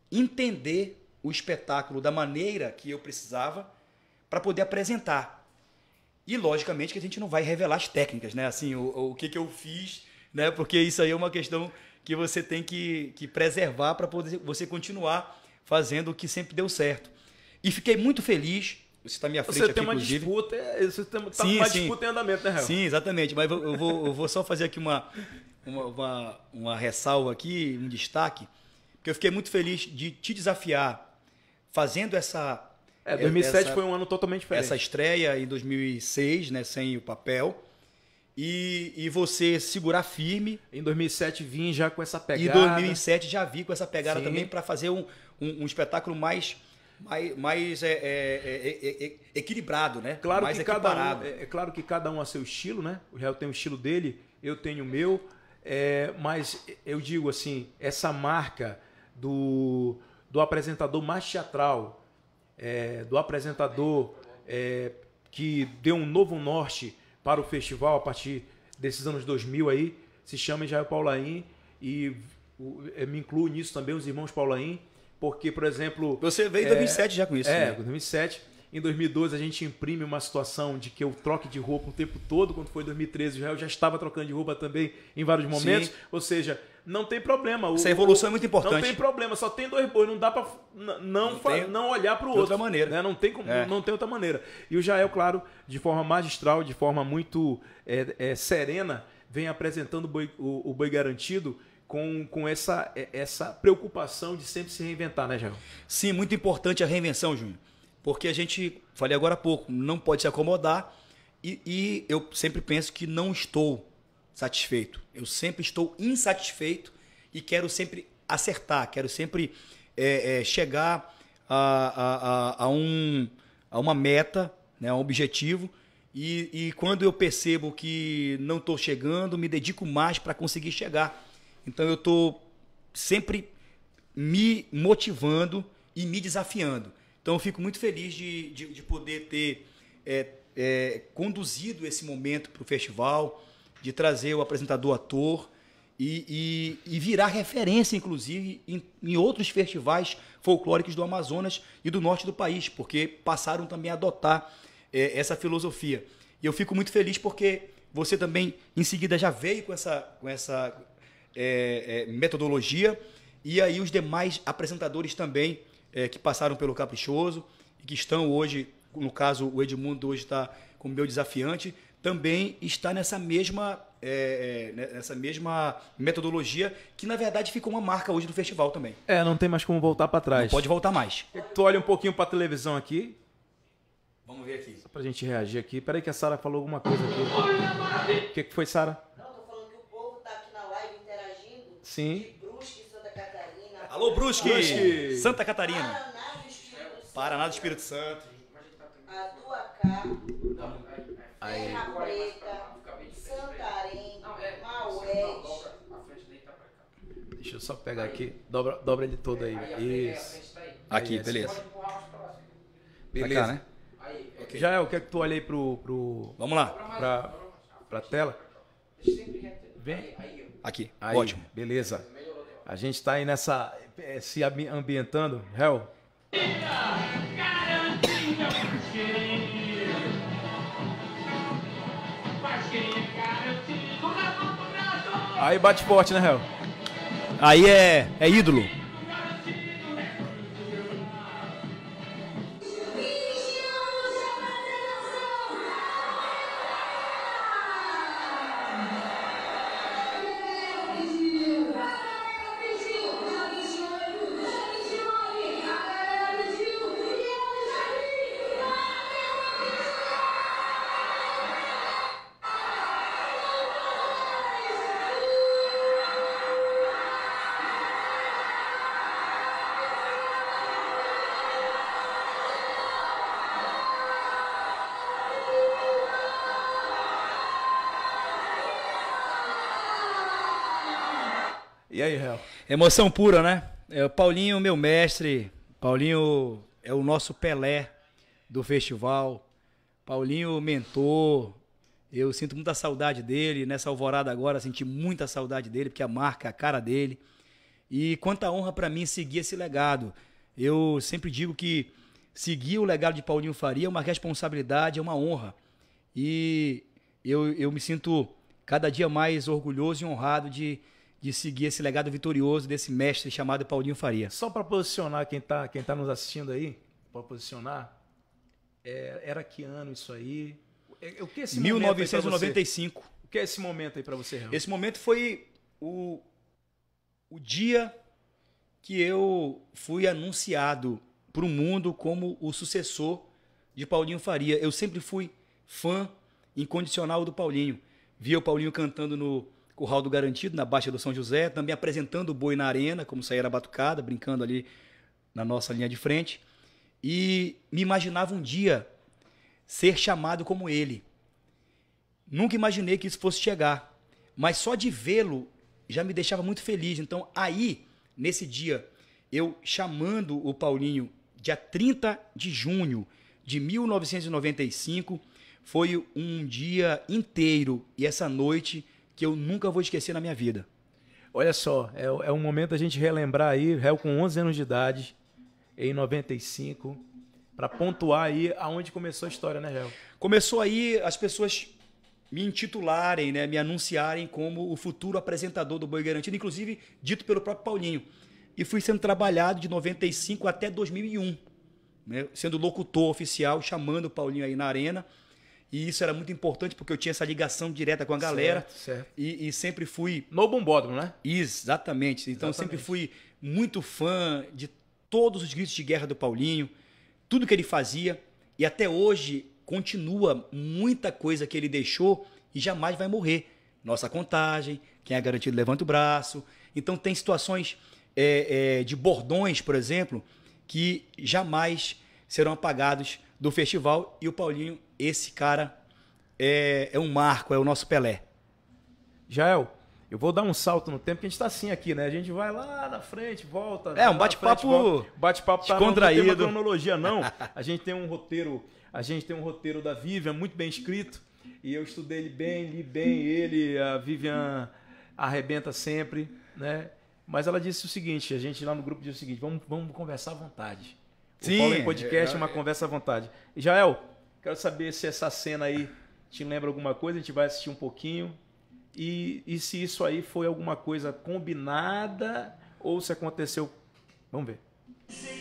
entender o espetáculo da maneira que eu precisava para poder apresentar. E logicamente que a gente não vai revelar as técnicas, né? Assim, o, o que, que eu fiz, né? Porque isso aí é uma questão que você tem que, que preservar para poder você continuar fazendo o que sempre deu certo. E fiquei muito feliz. Você está me à frente você aqui, tem uma Disputa, é, você tem tá sim, uma sim. disputa em andamento, né, Real? Sim, exatamente. Mas eu vou, eu vou só fazer aqui uma, uma, uma, uma ressalva aqui, um destaque, porque eu fiquei muito feliz de te desafiar fazendo essa. É, 2007 é, essa, foi um ano totalmente diferente. Essa estreia em 2006, né, sem o papel. E, e você segurar firme. Em 2007 vim já com essa pegada. E 2007 já vi com essa pegada Sim. também para fazer um, um, um espetáculo mais mais, mais é, é, é, é, é equilibrado, né? Claro mais que cada um, é, claro que cada um a seu estilo, né? O Real tem o estilo dele, eu tenho o meu. É, mas eu digo assim, essa marca do, do apresentador mais teatral, é, do apresentador é, que deu um novo norte para o festival a partir desses anos 2000 aí, se chama Israel Paulaim e é, me incluo nisso também os irmãos Paulaim, porque, por exemplo... Você veio em 2007 é, já com isso. É, né? 2007 em 2012 a gente imprime uma situação de que eu troque de roupa o tempo todo. Quando foi 2013, eu já estava trocando de roupa também em vários momentos. Sim. Ou seja, não tem problema. O, Essa evolução é muito importante. Não tem problema, só tem dois bois, não dá para não não, não olhar para o outro. Outra maneira, né? Não tem como, é. não tem outra maneira. E o Jael, claro, de forma magistral, de forma muito é, é, serena, vem apresentando boi, o, o boi garantido com, com essa, é, essa preocupação de sempre se reinventar, né, Jair? Sim, muito importante a reinvenção, Júnior. Porque a gente, falei agora há pouco, não pode se acomodar e, e eu sempre penso que não estou satisfeito. Eu sempre estou insatisfeito e quero sempre acertar, quero sempre é, é, chegar a, a, a, a, um, a uma meta, né, a um objetivo. E, e quando eu percebo que não estou chegando, me dedico mais para conseguir chegar. Então eu estou sempre me motivando e me desafiando. Então eu fico muito feliz de, de, de poder ter é, é, conduzido esse momento para o festival, de trazer o apresentador ator e, e, e virar referência, inclusive, em, em, outros festivais folclóricos do Amazonas e do norte do país, porque passaram também a adotar é, essa filosofia. E eu fico muito feliz porque você também, em seguida, já veio com essa, com essa é, é, metodologia e aí os demais apresentadores também é, que passaram pelo Caprichoso e que estão hoje, no caso, o Edmundo hoje está como meu desafiante, também está nessa mesma, é, é né, nessa mesma metodologia, que na verdade ficou uma marca hoje do festival também. É, não tem mais como voltar para trás. Não pode voltar mais. Tu olha um pouquinho para a televisão aqui. Vamos ver aqui. Só para a gente reagir aqui. Peraí que a Sara falou alguma coisa aqui. O que, que foi, Sara? Não, tô falando que o povo tá aqui na live interagindo. Sim. Tipo, Alô, Brusque! Brusque. Santa Catarina. Paraná do Espírito Santo. Paraná do Espírito Santo. Aduacá. Terra Preta. Santarém. É, Maués. Deixa eu só pegar aqui. Dobra, dobra ele todo aí. É, Isso. Tá aqui, beleza. Assim. Beleza. Cá, né? É. Okay. Já é, o que é que tu olha aí pro. pro Vamos lá. Pra, pra tela? Vem. Aqui. Aí, Ótimo. Beleza. A gente está aí nessa. Eh, se ambientando. Hel. Aí bate forte, né, Hel? Aí é, é ídolo. Emoção pura, né? É, Paulinho, meu mestre. Paulinho é o nosso Pelé do festival. Paulinho, mentor. Eu sinto muita saudade dele. Nessa alvorada agora, senti muita saudade dele, porque a marca, é a cara dele. E quanta honra para mim seguir esse legado. Eu sempre digo que seguir o legado de Paulinho Faria é uma responsabilidade, é uma honra. E eu, eu me sinto cada dia mais orgulhoso e honrado de de seguir esse legado vitorioso desse mestre chamado Paulinho Faria. Só para posicionar quem está quem tá nos assistindo aí, para posicionar, é, era que ano isso aí? O que é esse 1995. Momento o que é esse momento aí para você? É Real? Esse momento foi o, o dia que eu fui anunciado para o mundo como o sucessor de Paulinho Faria. Eu sempre fui fã incondicional do Paulinho. Via o Paulinho cantando no Curral do Garantido, na Baixa do São José, também apresentando o boi na arena, como sair a batucada, brincando ali na nossa linha de frente. E me imaginava um dia ser chamado como ele. Nunca imaginei que isso fosse chegar, mas só de vê-lo já me deixava muito feliz. Então, aí, nesse dia, eu chamando o Paulinho, dia 30 de junho de 1995, foi um dia inteiro e essa noite que eu nunca vou esquecer na minha vida. Olha só, é, é um momento a gente relembrar aí, réu com 11 anos de idade, em 95, para pontuar aí aonde começou a história, né, réu? Começou aí as pessoas me intitularem, né, me anunciarem como o futuro apresentador do Boi Garantido, inclusive dito pelo próprio Paulinho. E fui sendo trabalhado de 95 até 2001, né, sendo locutor oficial, chamando o Paulinho aí na arena e isso era muito importante porque eu tinha essa ligação direta com a galera. Certo, certo. E, e, sempre fui. No bombódromo, né? Exatamente. Então eu sempre fui muito fã de todos os gritos de guerra do Paulinho, tudo que ele fazia. E até hoje continua muita coisa que ele deixou e jamais vai morrer. Nossa contagem, quem é garantido levanta o braço. Então tem situações é, é, de bordões, por exemplo, que jamais serão apagados do festival e o Paulinho esse cara é, é um marco, é o nosso Pelé. Jael, eu vou dar um salto no tempo, que a gente está assim aqui, né? A gente vai lá na frente, volta. É, um bate-papo. Bate-papo tá, não tem uma cronologia, não. A gente tem um roteiro, a gente tem um roteiro da Vivian muito bem escrito. E eu estudei ele bem, li bem ele, a Vivian arrebenta sempre, né? Mas ela disse o seguinte, a gente lá no grupo disse o seguinte, vamos, vamos conversar à vontade. O Sim. Paulo em podcast é uma é, é. conversa à vontade. Jael, Quero saber se essa cena aí te lembra alguma coisa, a gente vai assistir um pouquinho. E, e se isso aí foi alguma coisa combinada ou se aconteceu. Vamos ver. Sim.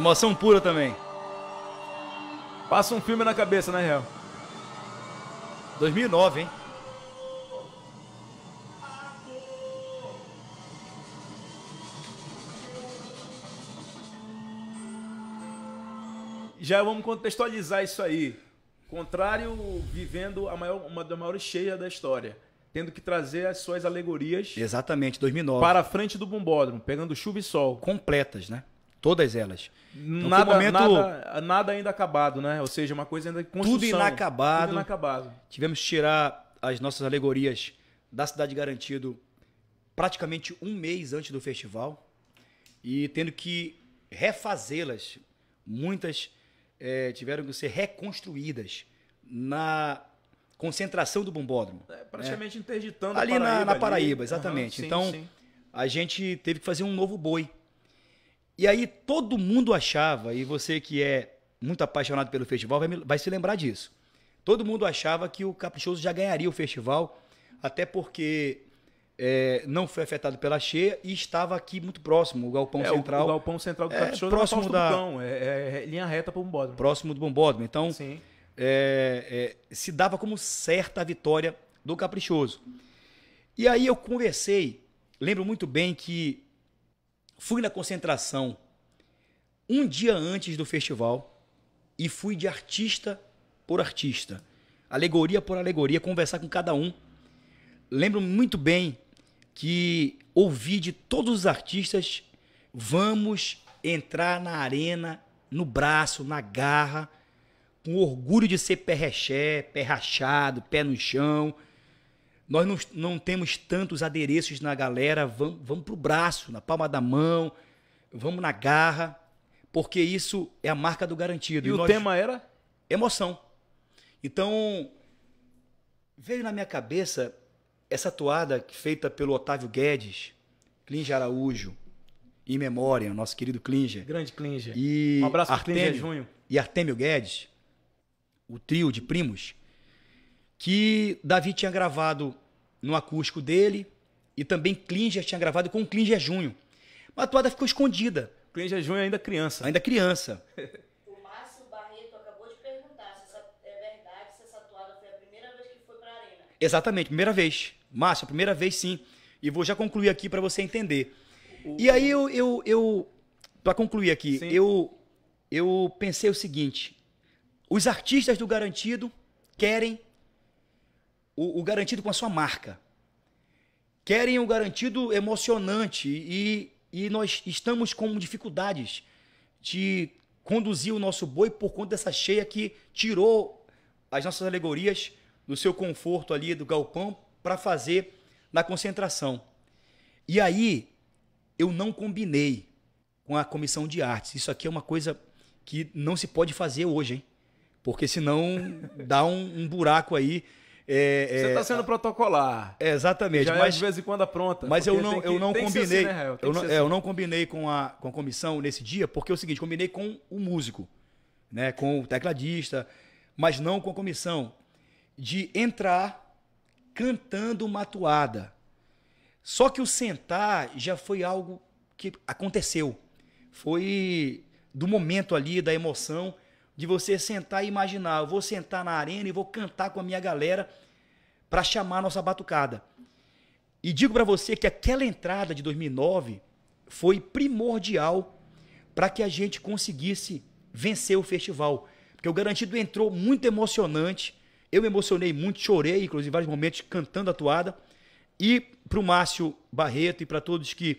Emoção pura também. Passa um filme na cabeça, né, Real? 2009, hein? Já vamos contextualizar isso aí. Contrário, vivendo a maior, uma das maiores cheias da história tendo que trazer as suas alegorias. Exatamente, 2009. Para a frente do bombódromo, pegando chuva e sol. Completas, né? Todas elas. Então, nada, momento... nada, nada, ainda acabado, né? Ou seja, uma coisa ainda construção. Tudo inacabado. Tudo inacabado. Tivemos que tirar as nossas alegorias da Cidade Garantido praticamente um mês antes do festival e tendo que refazê-las. Muitas é, tiveram que ser reconstruídas na concentração do bombódromo. É, né? praticamente né? interditando ali a Paraíba. Na, na Paraíba, ali. exatamente. Uhum, sim, então, sim. a gente teve que fazer um novo boi e aí todo mundo achava, e você que é muito apaixonado pelo festival vai, vai se lembrar disso. Todo mundo achava que o Caprichoso já ganharia o festival, até porque é, não foi afetado pela cheia e estava aqui muito próximo, o galpão é, central. O, o galpão central do é, Caprichoso é próximo é da Bucão, é, é, é linha reta para o Bombódromo. Próximo do Bombódromo. Então, é, se dava como certa a vitória do Caprichoso. E aí eu conversei, lembro muito bem que fui na concentração um dia antes do festival e fui de artista por artista, alegoria por alegoria, conversar com cada um. Lembro muito bem que ouvi de todos os artistas: vamos entrar na arena, no braço, na garra, com orgulho de ser pé reché, pé rachado, pé no chão nós não, não temos tantos adereços na galera, vamos, vamos para o braço, na palma da mão, vamos na garra, porque isso é a marca do garantido. E, e o nós... tema era? Emoção. Então, veio na minha cabeça essa toada feita pelo Otávio Guedes, Clinge Araújo, em memória, nosso querido Clinge Grande Clinge um abraço para Klinger Junho. E Artemio Guedes, o trio de primos, que Davi tinha gravado no acústico dele e também Klinger tinha gravado com Klinger Junho. Mas a toada ficou escondida. Klinger Junho é ainda criança. Ainda criança. o Márcio Barreto acabou de perguntar se é verdade, se essa toada foi a primeira vez que foi para a arena. Exatamente, primeira vez. Márcio, primeira vez sim. E vou já concluir aqui para você entender. O... E aí eu, eu, eu para concluir aqui, eu eu pensei o seguinte: os artistas do Garantido querem o, o garantido com a sua marca. Querem o garantido emocionante e, e nós estamos com dificuldades de conduzir o nosso boi por conta dessa cheia que tirou as nossas alegorias do seu conforto ali do galpão para fazer na concentração. E aí eu não combinei com a comissão de artes. Isso aqui é uma coisa que não se pode fazer hoje, hein? Porque senão dá um, um buraco aí é, é, Você está é, sendo protocolar. É, exatamente. Já é mas de vez em quando apronta. Mas eu não, que, assim, né, eu não combinei. É, assim, né, eu, não, assim. eu não combinei com a, com a comissão nesse dia, porque é o seguinte, combinei com o músico, né? Com o tecladista, mas não com a comissão. De entrar cantando uma matuada. Só que o sentar já foi algo que aconteceu. Foi do momento ali, da emoção de você sentar e imaginar, eu vou sentar na arena e vou cantar com a minha galera para chamar a nossa batucada. E digo para você que aquela entrada de 2009 foi primordial para que a gente conseguisse vencer o festival. Porque o Garantido entrou muito emocionante. Eu me emocionei muito, chorei, inclusive, em vários momentos, cantando a toada. E para o Márcio Barreto e para todos que,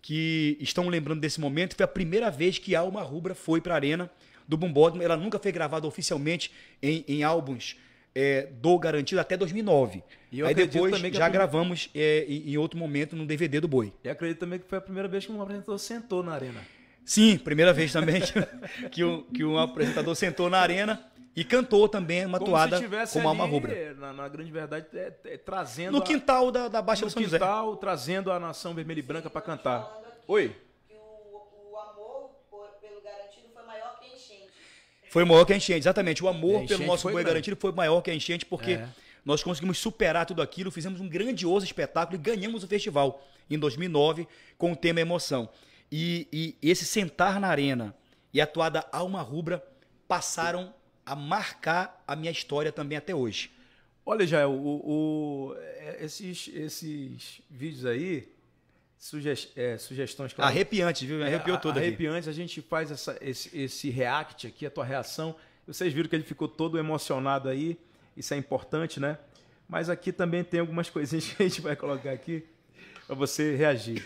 que estão lembrando desse momento, foi a primeira vez que a Alma Rubra foi para a Arena do Bumbódromo. Ela nunca foi gravada oficialmente em, em álbuns é, do Garantido até 2009. E Aí depois já primeira... gravamos é, em outro momento no DVD do Boi. E acredito também que foi a primeira vez que um apresentador sentou na arena. Sim, primeira vez também que, um, que um apresentador sentou na arena e cantou também uma como toada como Alma Rubra. É, na, na grande verdade, é, é, trazendo. No quintal da, da Baixa do São quintal, José. No quintal, trazendo a nação vermelha e branca para cantar. Oi? Foi maior que a enchente, exatamente. O amor é, pelo nosso boi garantido foi maior que a enchente, porque é. nós conseguimos superar tudo aquilo, fizemos um grandioso espetáculo e ganhamos o festival em 2009 com o tema emoção. E, e esse sentar na arena e a Alma Rubra passaram a marcar a minha história também até hoje. Olha, Jael, o, o, é, esses, esses vídeos aí, Sugest, é, sugestões. Claro. Arrepiante, viu? É, arrepiou é, todo Arrepiante, aqui. a gente faz essa, esse, esse react aqui, a tua reação. Vocês viram que ele ficou todo emocionado aí, isso é importante, né? Mas aqui também tem algumas coisinhas que a gente vai colocar aqui para você reagir.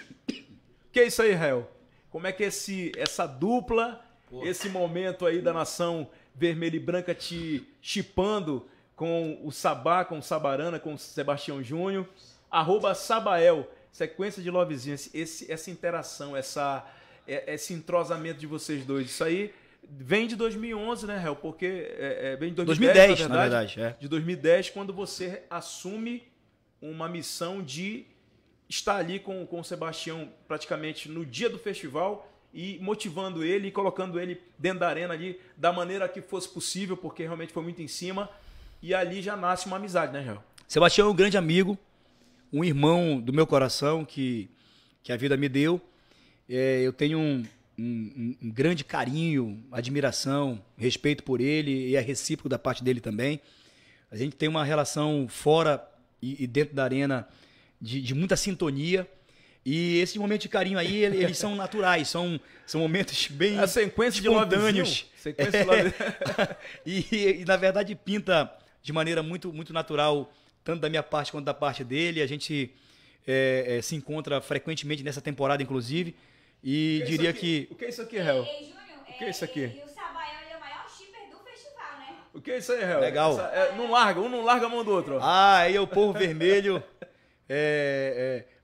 que é isso aí, Rael? Como é que esse, essa dupla, esse momento aí da nação vermelha e branca te chipando com o Sabá, com o Sabarana, com o Sebastião Júnior? Arroba Sabael sequência de lovezinho, esse, essa interação, essa, é, esse entrosamento de vocês dois, isso aí vem de 2011, né, Hel? Porque é, é, vem de 2010, 2010 na verdade. Na verdade é. De 2010, quando você assume uma missão de estar ali com, com o Sebastião praticamente no dia do festival e motivando ele e colocando ele dentro da arena ali da maneira que fosse possível, porque realmente foi muito em cima. E ali já nasce uma amizade, né, Hel? Sebastião é um grande amigo, um irmão do meu coração que, que a vida me deu. É, eu tenho um, um, um, grande carinho, admiração, respeito por ele e é recíproco da parte dele também. A gente tem uma relação fora e, e dentro da arena de, de, muita sintonia. E esse momento de carinho aí, eles são naturais, são, são momentos bem a sequência espontâneos. De sequência é, de... e, e, na verdade, pinta de maneira muito, muito natural tanto da minha parte quanto da parte dele. A gente é, é, se encontra frequentemente nessa temporada, inclusive. E que é diria que. O que é isso aqui, Hel? O que é isso é, aqui? E, o Sabaião é o maior shipper do festival, né? O que é isso aí, Hel? Legal. Essa, é, não larga, um não larga a mão do outro. Ah, aí é o povo vermelho.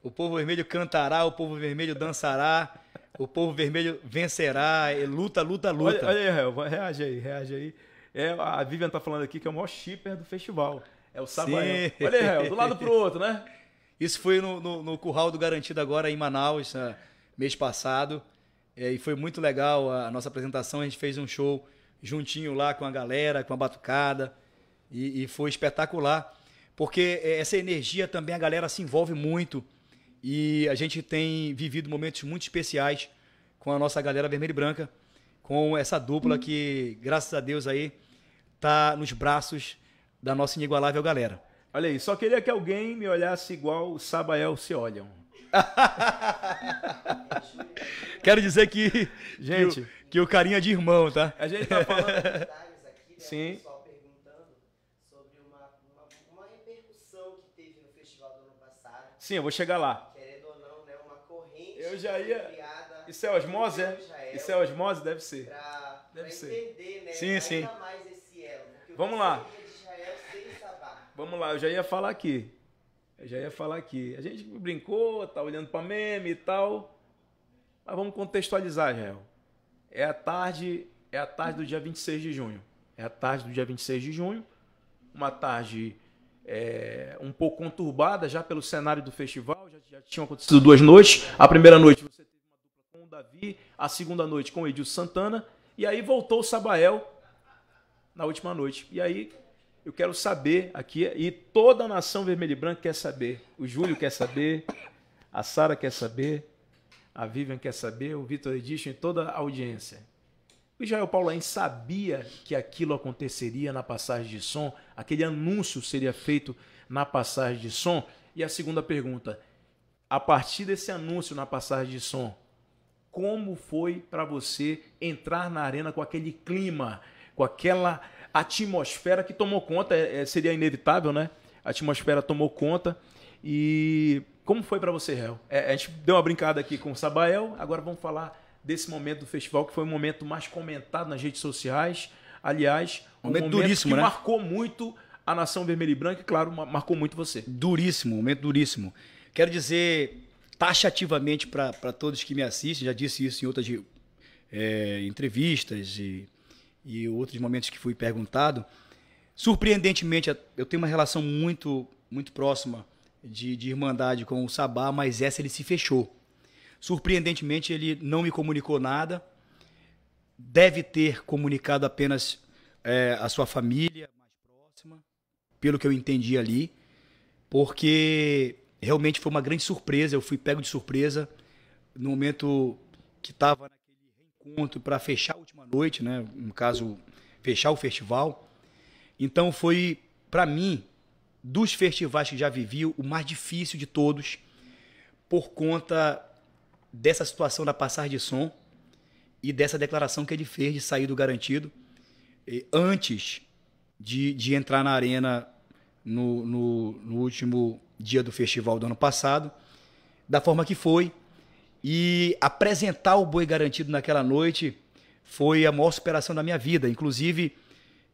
o povo vermelho cantará, o povo vermelho dançará. O povo vermelho vencerá, luta, luta, luta. Olha, olha aí, Hel, reage aí, reage aí. É, a Vivian tá falando aqui que é o maior shipper do festival. É o Sabaião. Sim. Olha aí, do lado pro outro, né? Isso foi no, no, no Curral do Garantido agora em Manaus, ah, mês passado. É, e foi muito legal a nossa apresentação. A gente fez um show juntinho lá com a galera, com a batucada. E, e foi espetacular. Porque é, essa energia também a galera se envolve muito. E a gente tem vivido momentos muito especiais com a nossa galera vermelha e branca. Com essa dupla que, graças a Deus, aí tá nos braços da nossa inigualável galera. Olha aí, só queria que alguém me olhasse igual o Sabael se olham. Quero dizer que, gente, que o, que o carinho é de irmão, tá? A gente tá falando aqui, né, Sim. Sim, eu vou chegar lá. Querendo ou não, né, uma corrente eu já ia... criada. Isso é osmose, é? Isso é osmose, deve ser. Pra, deve pra ser. entender, né? Sim, sim. Elo, Vamos lá. Seria... Vamos lá, eu já ia falar aqui. Eu já ia falar aqui. A gente brincou, tá olhando para meme e tal. Mas vamos contextualizar, Israel. É a tarde, é a tarde do dia 26 de junho. É a tarde do dia 26 de junho. Uma tarde é, um pouco conturbada já pelo cenário do festival. Já, já tinham acontecido duas noites. A primeira noite você teve uma dupla com o Davi, a segunda noite com o Edilson Santana. E aí voltou o Sabael na última noite. E aí eu quero saber aqui, e toda a nação vermelha e branca quer saber. O Júlio quer saber, a Sara quer saber, a Vivian quer saber, o Vitor Edition e toda a audiência. O Israel Paulain sabia que aquilo aconteceria na passagem de som, aquele anúncio seria feito na passagem de som. E a segunda pergunta: a partir desse anúncio na passagem de som, como foi para você entrar na arena com aquele clima, com aquela a atmosfera que tomou conta, é, é, seria inevitável, né? A atmosfera tomou conta. E como foi para você, Réu? a gente deu uma brincada aqui com o Sabael, agora vamos falar desse momento do festival, que foi o momento mais comentado nas redes sociais. Aliás, um momento, momento duríssimo, que né? marcou muito a nação vermelha e branca e, claro, marcou muito você. Duríssimo, momento duríssimo. Quero dizer taxativamente para todos que me assistem, já disse isso em outras é, entrevistas e e outros momentos que fui perguntado, surpreendentemente, eu tenho uma relação muito, muito próxima de, de irmandade com o Sabá, mas essa ele se fechou. Surpreendentemente, ele não me comunicou nada, deve ter comunicado apenas é, a sua família mais próxima, pelo que eu entendi ali, porque realmente foi uma grande surpresa. Eu fui pego de surpresa no momento que estava encontro para fechar a última noite, né? No caso, fechar o festival. Então foi, para mim, dos festivais que já vivi, o mais difícil de todos, por conta dessa situação da passagem de som e dessa declaração que ele é fez de sair do garantido antes de, de entrar na arena no, no, no último dia do festival do ano passado, da forma que foi e apresentar o boi garantido naquela noite foi a maior superação da minha vida. Inclusive,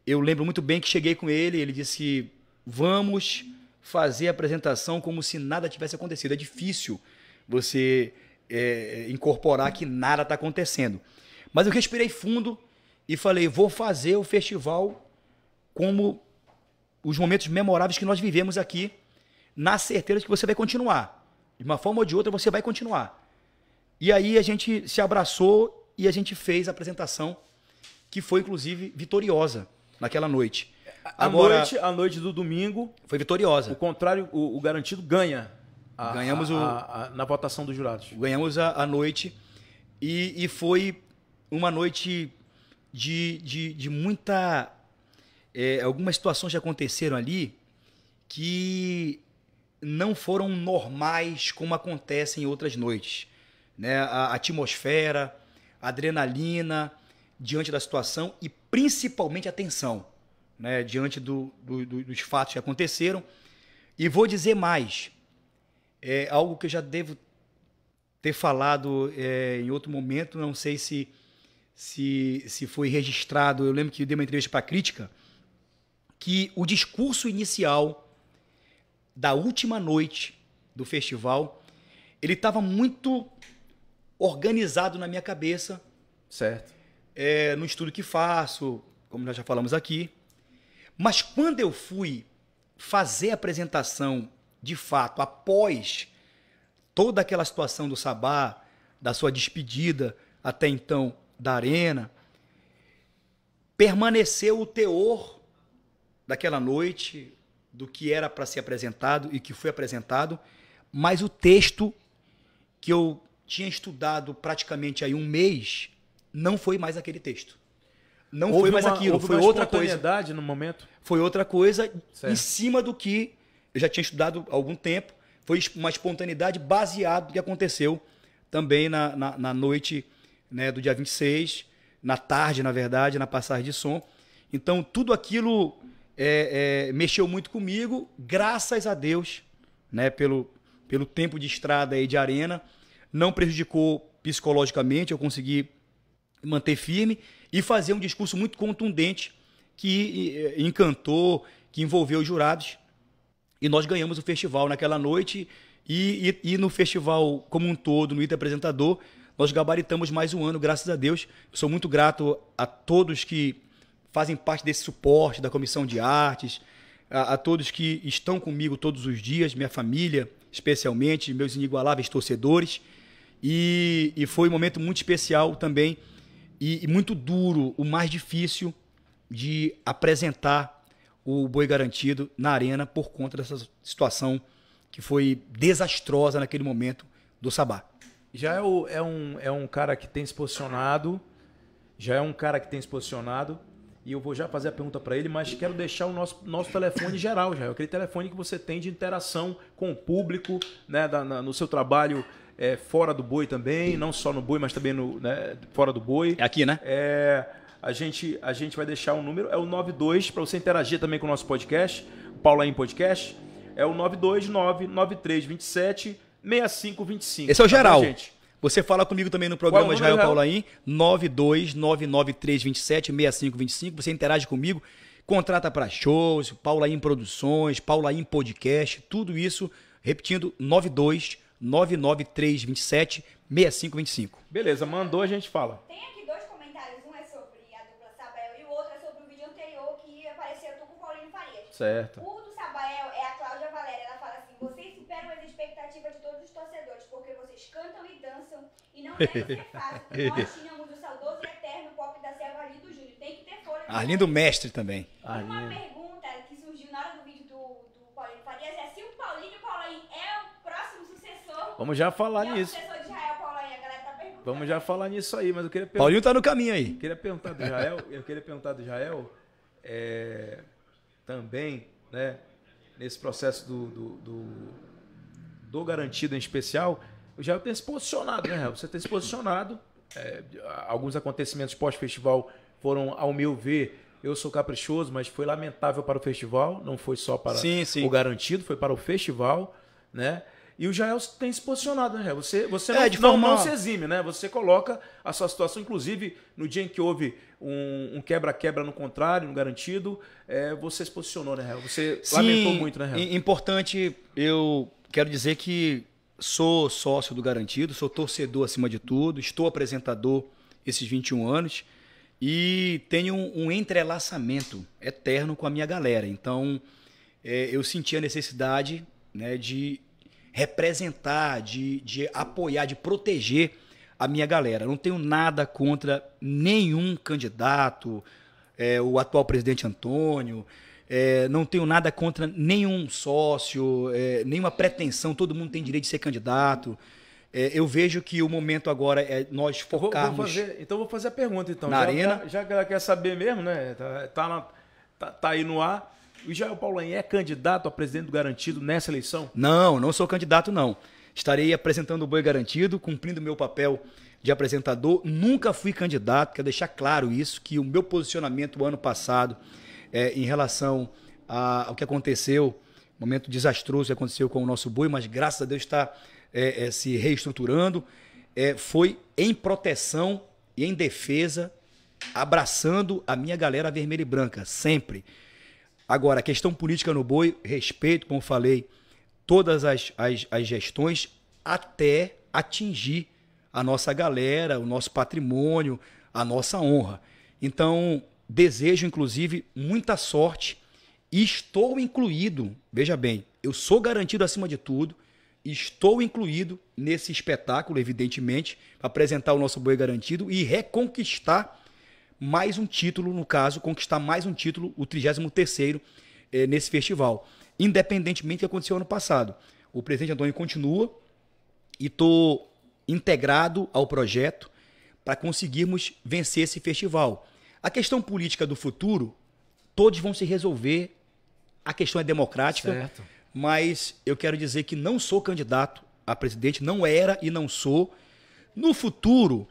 eu lembro muito bem que cheguei com ele, ele disse que vamos fazer a apresentação como se nada tivesse acontecido. É difícil você é, incorporar que nada está acontecendo. Mas eu respirei fundo e falei: vou fazer o festival como os momentos memoráveis que nós vivemos aqui, na certeza que você vai continuar. De uma forma ou de outra, você vai continuar. E aí a gente se abraçou e a gente fez a apresentação, que foi inclusive vitoriosa naquela noite. A, Agora, noite, a noite do domingo. Foi vitoriosa. O contrário, o, o garantido ganha. A, ganhamos o, a, na votação dos jurados. Ganhamos a, noite. E, e, foi uma noite de, de, de muita. É, algumas situações que aconteceram ali que não foram normais como acontecem em outras noites né? A atmosfera, a adrenalina diante da situação e principalmente a tensão, né? Diante do, do, do, dos fatos que aconteceram. E vou dizer mais, é algo que eu já devo ter falado é, em outro momento, não sei se, se, se foi registrado. Eu lembro que eu dei uma entrevista para a crítica que o discurso inicial da última noite do festival ele estava muito organizado na minha cabeça. Certo. É, no estudo que faço, como nós já falamos aqui. Mas quando eu fui fazer a apresentação de fato após toda aquela situação do Sabá, da sua despedida até então da arena, permaneceu o teor daquela noite, do que era para ser apresentado e que foi apresentado, mas o texto que eu tinha estudado praticamente aí um mês, não foi mais aquele texto. Não houve foi mais uma, aquilo, foi outra coisa. no momento? Foi outra coisa certo. em cima do que eu já tinha estudado há algum tempo. Foi uma espontaneidade baseada no que aconteceu também na, na, na noite né, do dia 26, na tarde, na verdade, na passagem de som. Então, tudo aquilo é, é, mexeu muito comigo, graças a Deus, né, pelo, pelo tempo de estrada e de arena não prejudicou psicologicamente, eu consegui manter firme e fazer um discurso muito contundente que encantou, que envolveu os jurados. E nós ganhamos o festival naquela noite e, e, e no festival como um todo, no Ita Apresentador, nós gabaritamos mais um ano, graças a Deus. Eu sou muito grato a todos que fazem parte desse suporte da Comissão de Artes, a, a todos que estão comigo todos os dias, minha família, especialmente, meus inigualáveis torcedores. E, e foi um momento muito especial também e, e muito duro, o mais difícil de apresentar o Boi Garantido na arena por conta dessa situação que foi desastrosa naquele momento do Sabá. Já é, o, é, um, é um cara que tem se posicionado, já é um cara que tem se posicionado, e eu vou já fazer a pergunta para ele, mas quero deixar o nosso, nosso telefone geral, já aquele telefone que você tem de interação com o público, né, da, na, no seu trabalho é, fora do boi também, não só no boi, mas também no, né, fora do boi. É aqui, né? É, a, gente, a gente vai deixar um número, é o 92, para você interagir também com o nosso podcast, o Paulaim Podcast. É o 9299327 6525. Esse é o tá geral. Tá gente? Você fala comigo também no é programa Qual Israel Paulaim, 92993276525. Você interage comigo, contrata para shows, Paulaim Produções, Paulaim Podcast, tudo isso, repetindo, 92 99327 6525. Beleza, mandou, a gente fala. Tem aqui dois comentários, um é sobre a dupla Sabael e o outro é sobre o vídeo anterior que apareceu tu com o Paulinho Farias. Certo. O do Sabael é a Cláudia Valéria, ela fala assim, vocês superam as expectativas de todos os torcedores, porque vocês cantam e dançam e não deve ser fácil, nós tínhamos o saudoso e eterno pop da Selva Arlindo Júnior, tem que ter folha. Arlindo né? Mestre também. Arlindo. pergunta Vamos já falar nisso. de Israel, a galera tá perguntando. Vamos já falar nisso aí, mas eu queria perguntar. Paulinho tá no caminho aí. Eu queria perguntar do Israel, eu queria perguntar do Israel é, também, né? Nesse processo do, do, do, do garantido em especial, o Israel tem se posicionado, né, Você tem se posicionado. É, alguns acontecimentos pós-festival foram, ao meu ver, eu sou caprichoso, mas foi lamentável para o festival, não foi só para sim, sim. o garantido, foi para o festival, né? E o Jael tem se posicionado, né, Você, você é, não, de forma... não, não se exime, né? Você coloca a sua situação, inclusive no dia em que houve um quebra-quebra um no contrário, no garantido, é, você se posicionou, né, Você Sim, lamentou muito, né, Hel? Importante, eu quero dizer que sou sócio do garantido, sou torcedor acima de tudo, estou apresentador esses 21 anos e tenho um, um entrelaçamento eterno com a minha galera. Então, é, eu senti a necessidade né, de representar, de, de apoiar, de proteger a minha galera. Eu não tenho nada contra nenhum candidato, é, o atual presidente Antônio. É, não tenho nada contra nenhum sócio, é, nenhuma pretensão, todo mundo tem direito de ser candidato. É, eu vejo que o momento agora é nós focarmos. Vou, vou fazer, então vou fazer a pergunta então. Na já, arena. Já, já que ela quer saber mesmo, né? Tá, tá, na, tá, tá aí no ar. O Jair Paulain é candidato a presidente do Garantido nessa eleição? Não, não sou candidato, não. Estarei apresentando o Boi Garantido, cumprindo meu papel de apresentador. Nunca fui candidato, quero deixar claro isso, que o meu posicionamento ano passado é, em relação a, ao que aconteceu, momento desastroso que aconteceu com o nosso boi, mas graças a Deus está é, é, se reestruturando, é, foi em proteção e em defesa, abraçando a minha galera vermelha e branca, sempre. Agora, a questão política no boi, respeito, como falei, todas as, as, as gestões até atingir a nossa galera, o nosso patrimônio, a nossa honra. Então, desejo, inclusive, muita sorte e estou incluído, veja bem, eu sou garantido acima de tudo, estou incluído nesse espetáculo, evidentemente, para apresentar o nosso boi garantido e reconquistar mais um título, no caso, conquistar mais um título, o 33º é, eh, nesse festival, independentemente do que aconteceu ano passado. O presidente Antônio continua e estou integrado ao projeto para conseguirmos vencer esse festival. A questão política do futuro, todos vão se resolver. A questão é democrática, certo. mas eu quero dizer que não sou candidato a presidente, não era e não sou. No futuro,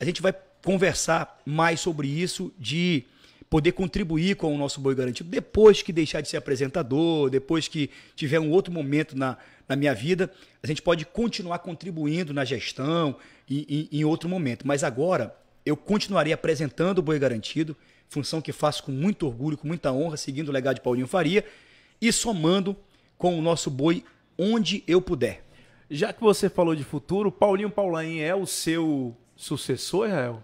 a gente vai conversar mais sobre isso, de poder contribuir com o nosso boi garantido depois que deixar de ser apresentador, depois que tiver um outro momento na, na minha vida, a gente pode continuar contribuindo na gestão e, e em outro momento. Mas agora eu continuarei apresentando o boi garantido, função que faço com muito orgulho, com muita honra, seguindo o legado de Paulinho Faria e somando com o nosso boi onde eu puder. Já que você falou de futuro, Paulinho Paulain é o seu sucessor, Israel?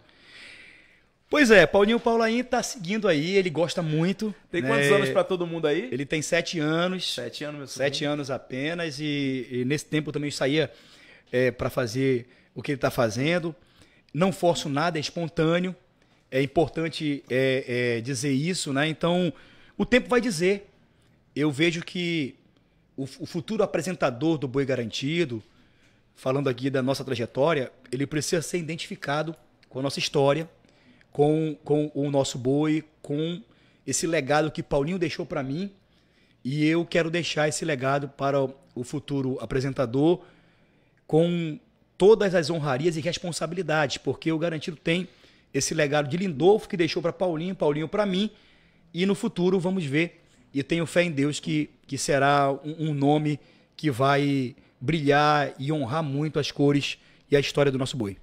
Pois é, Paulinho Paulain tá seguindo aí, ele gosta muito. Tem né? quantos anos para todo mundo aí? Ele tem sete anos. Sete anos, meu sobrinho. Sete anos apenas. E, e nesse tempo também saía é, para fazer o que ele está fazendo. Não forço nada, é espontâneo. É importante é, é, dizer isso, né? Então, o tempo vai dizer. Eu vejo que o, o futuro apresentador do Boi Garantido, falando aqui da nossa trajetória, ele precisa ser identificado com a nossa história com, com o nosso boi, com esse legado que Paulinho deixou para mim. E eu quero deixar esse legado para o futuro apresentador com todas as honrarias e responsabilidades, porque o Garantido tem esse legado de Lindolfo que deixou para Paulinho, Paulinho para mim, e no futuro vamos ver. E tenho fé em Deus que, que será um, um nome que vai brilhar e honrar muito as cores e a história do nosso boi.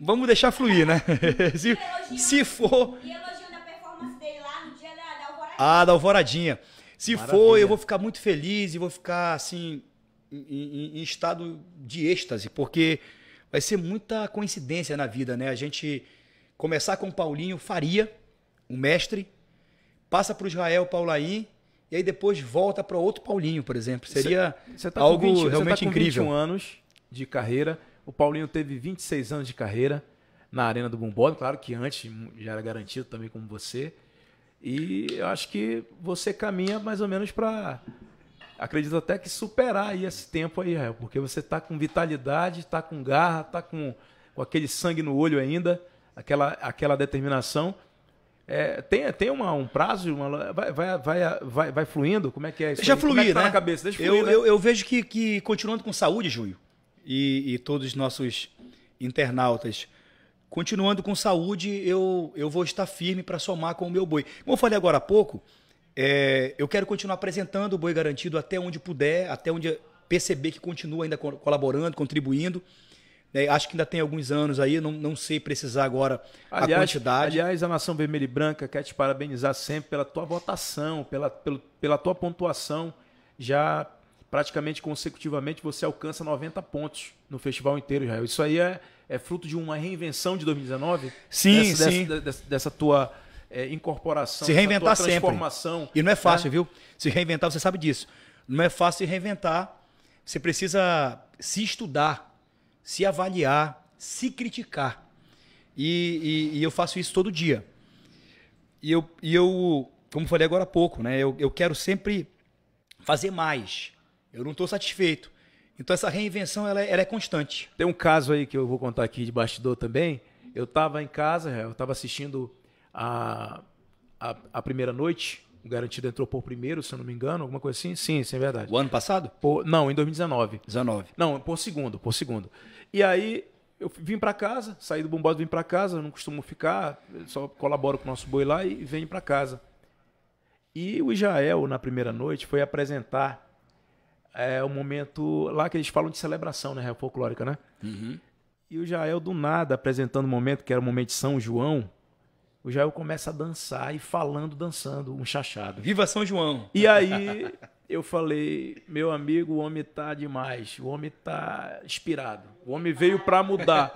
vamos deixar fluir, né? se, se for. Ah, da Alvoradinha. Se Maravilha. for, eu vou ficar muito feliz e vou ficar assim em, em, estado de êxtase, porque vai ser muita coincidência na vida, né? A gente começar com o Paulinho Faria, um mestre, passa para o Israel Paulaim e aí depois volta para outro Paulinho, por exemplo. Seria cê, tá cê tá algo 20, realmente você tá com incrível. 21 anos de carreira. O Paulinho teve 26 anos de carreira na Arena do Bumbódromo, claro que antes já era garantido também como você. E eu acho que você caminha mais ou menos para acredito até que superar aí esse tempo aí, Rael, porque você tá com vitalidade, tá com garra, tá com, com aquele sangue no olho ainda, aquela, aquela determinação. É, tem tem uma, um prazo, uma, vai, vai, vai, vai, vai fluindo? Como é que é isso? Já aí? flui, é tá né? na cabeça? Deixa eu, fluir, eu, né? eu, eu vejo que, que, continuando com saúde, Júlio, e, e todos os nossos internautas. Continuando com saúde, eu, eu vou estar firme para somar com o meu boi. Como eu falei agora há pouco, é, eu quero continuar apresentando o Boi Garantido até onde puder, até onde perceber que continua ainda colaborando, contribuindo. É, acho que ainda tem alguns anos aí, não, não sei precisar agora aliás, a quantidade. Aliás, a Nação Vermelha e Branca quer te parabenizar sempre pela tua votação, pela, pelo, pela tua pontuação já praticamente consecutivamente você alcança 90 pontos no festival inteiro, Israel. Isso aí é, é fruto de uma reinvenção de 2019? Sim, dessa, sim. Dessa, dessa, dessa tua é, incorporação, se reinventar tua transformação. Sempre. E não é fácil, né? viu? Se reinventar, você sabe disso. Não é fácil se reinventar. Você precisa se estudar, se avaliar, se criticar. E, e, e eu faço isso todo dia. E eu, e eu como falei agora há pouco, né? eu, eu quero sempre fazer mais eu não estou satisfeito. Então essa reinvenção ela, é, ela, é constante. Tem um caso aí que eu vou contar aqui de bastidor também. Eu estava em casa, eu estava assistindo a, a, a, primeira noite. O Garantido entrou por primeiro, se eu não me engano, alguma coisa assim. Sim, isso é verdade. O ano passado? Por, não, em 2019. 19. Não, por segundo, por segundo. E aí eu vim para casa, saí do Bombado, vim para casa, não costumo ficar, só colaboro com o nosso boi lá e venho para casa. E o Israel, na primeira noite, foi apresentar é o momento lá que eles falam de celebração, né? É folclórica, né? Uhum. E o Jael, do nada, apresentando o momento, que era o momento de São João, o Jael começa a dançar e falando, dançando, um chachado. Viva São João! E aí eu falei, meu amigo, o homem tá demais, o homem tá inspirado, o homem veio para mudar.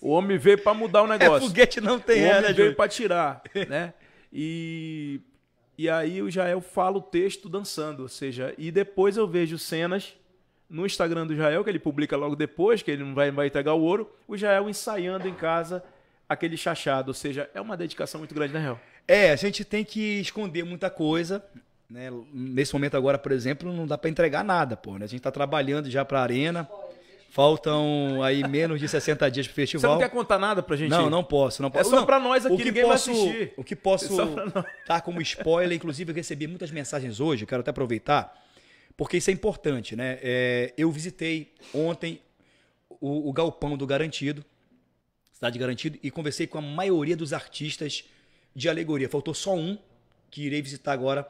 O homem veio para mudar o é negócio. É, foguete não tem, o homem é, né, veio para tirar, né? E e aí o Jael fala o texto dançando, ou seja, e depois eu vejo cenas no Instagram do Jael, que ele publica logo depois, que ele não vai, vai entregar o ouro, o Jael ensaiando em casa aquele chachado, ou seja, é uma dedicação muito grande, na né, real. É, a gente tem que esconder muita coisa, né? Nesse momento agora, por exemplo, não dá para entregar nada, pô, né? A gente tá trabalhando já pra arena. Faltam aí menos de 60 dias pro festival. Você não quer contar nada pra gente? Não, não posso. Não é posso. É só não, pra nós aqui, o que ninguém posso, vai assistir. O que posso é tá como spoiler, inclusive eu recebi muitas mensagens hoje, quero até aproveitar, porque isso é importante, né? É, eu visitei ontem o, o galpão do Garantido, Cidade Garantido, e conversei com a maioria dos artistas de alegoria. Faltou só um, que irei visitar agora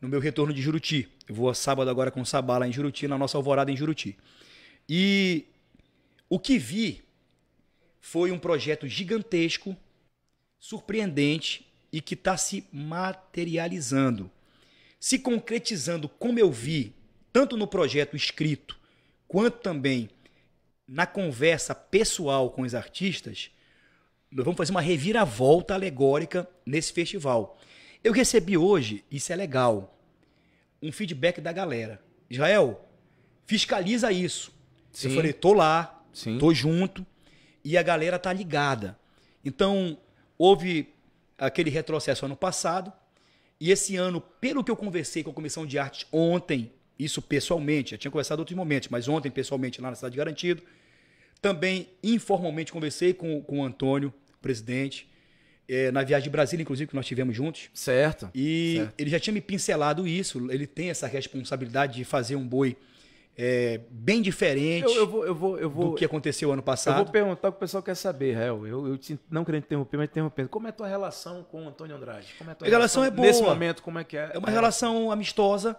no meu retorno de Juruti. Eu vou sábado agora com o Sabá lá em Juruti, na nossa alvorada em Juruti. E o que vi foi um projeto gigantesco, surpreendente e que está se materializando, se concretizando, como eu vi, tanto no projeto escrito quanto também na conversa pessoal com os artistas. Nós vamos fazer uma reviravolta alegórica nesse festival. Eu recebi hoje, isso é legal, um feedback da galera. Israel, fiscaliza isso. Sim. Eu falei, tô lá, Sim. tô junto. E a galera tá ligada. Então, houve aquele retrocesso ano passado. E esse ano, pelo que eu conversei com a Comissão de Arte ontem, isso pessoalmente, eu tinha conversado outros momentos, mas ontem pessoalmente lá na Cidade Garantido, também informalmente conversei com, com o Antônio, presidente, é, na viagem de Brasília, inclusive, que nós tivemos juntos. Certo. E certo. ele já tinha me pincelado isso, ele tem essa responsabilidade de fazer um boi é, bem diferente eu, eu vou, eu vou, eu vou, do que aconteceu ano passado. Eu vou perguntar o que o pessoal quer saber, Réu. Eu, eu não querendo interromper, mas interrompendo. Como é a tua relação com o Antônio Andrade? Como é a tua a relação, relação, é boa. Nesse momento, como é que é? É uma é. relação amistosa.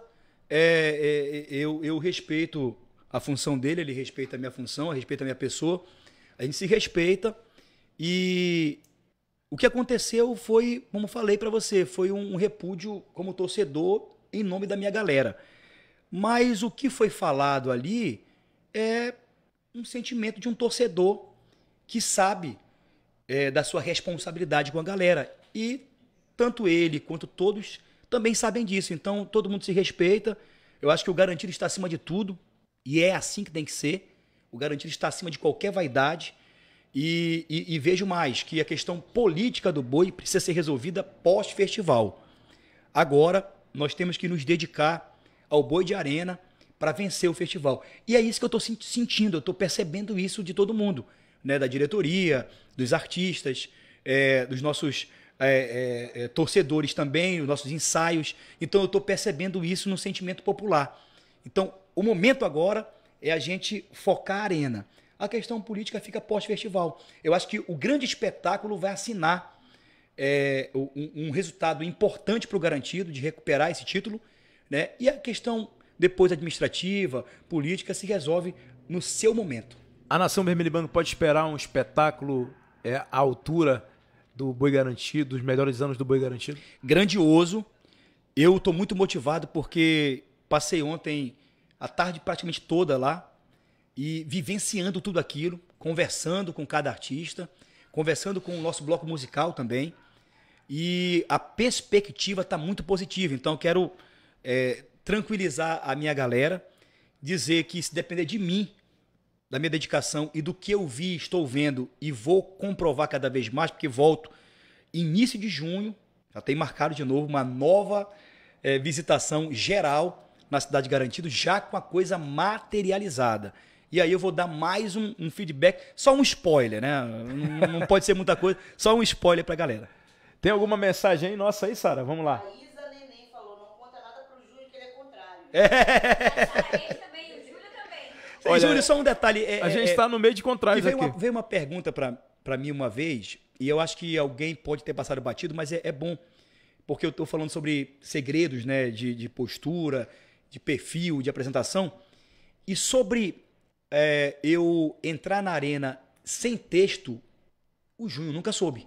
É, é, é, eu, eu respeito a função dele, ele respeita a minha função, respeita a minha pessoa. A gente se respeita. E o que aconteceu foi, como falei para você, foi um repúdio como torcedor em nome da minha galera. Mas o que foi falado ali é um sentimento de um torcedor que sabe é, da sua responsabilidade com a galera. E tanto ele quanto todos também sabem disso. Então todo mundo se respeita. Eu acho que o garantido está acima de tudo. E é assim que tem que ser. O garantido está acima de qualquer vaidade. E, e, e vejo mais que a questão política do boi precisa ser resolvida pós-festival. Agora, nós temos que nos dedicar ao Boi de Arena para vencer o festival. E é isso que eu estou sentindo, eu estou percebendo isso de todo mundo, né? da diretoria, dos artistas, é, dos nossos é, é, é torcedores também, os nossos ensaios. Então eu estou percebendo isso no sentimento popular. Então o momento agora é a gente focar a arena. A questão política fica pós-festival. Eu acho que o grande espetáculo vai assinar é, um, um, resultado importante para o garantido de recuperar esse título né? E a questão depois administrativa, política, se resolve no seu momento. A Nação Vermelha e Branco pode esperar um espetáculo é, à altura do Boi Garantido, dos melhores anos do Boi Garantido? Grandioso. Eu estou muito motivado porque passei ontem a tarde praticamente toda lá e vivenciando tudo aquilo, conversando com cada artista, conversando com o nosso bloco musical também. E a perspectiva está muito positiva. Então, quero é, tranquilizar a minha galera, dizer que se depender de mim, da minha dedicação e do que eu vi, estou vendo e vou comprovar cada vez mais, porque volto início de junho, já tem marcado de novo uma nova é, visitação geral na Cidade Garantido, já com a coisa materializada. E aí eu vou dar mais um, um feedback, só um spoiler, né? Não, não, pode ser muita coisa, só um spoiler pra galera. Tem alguma mensagem aí nossa aí, Sara? Vamos lá. Aí é também, é. o Júlio, só um detalhe. É, a gente está é, tá no meio de contratos veio aqui. Uma, veio uma pergunta para mim uma vez, e eu acho que alguém pode ter passado batido, mas é, é bom, porque eu estou falando sobre segredos né, de, de, postura, de perfil, de apresentação, e sobre é, eu entrar na arena sem texto, o Júnior nunca soube.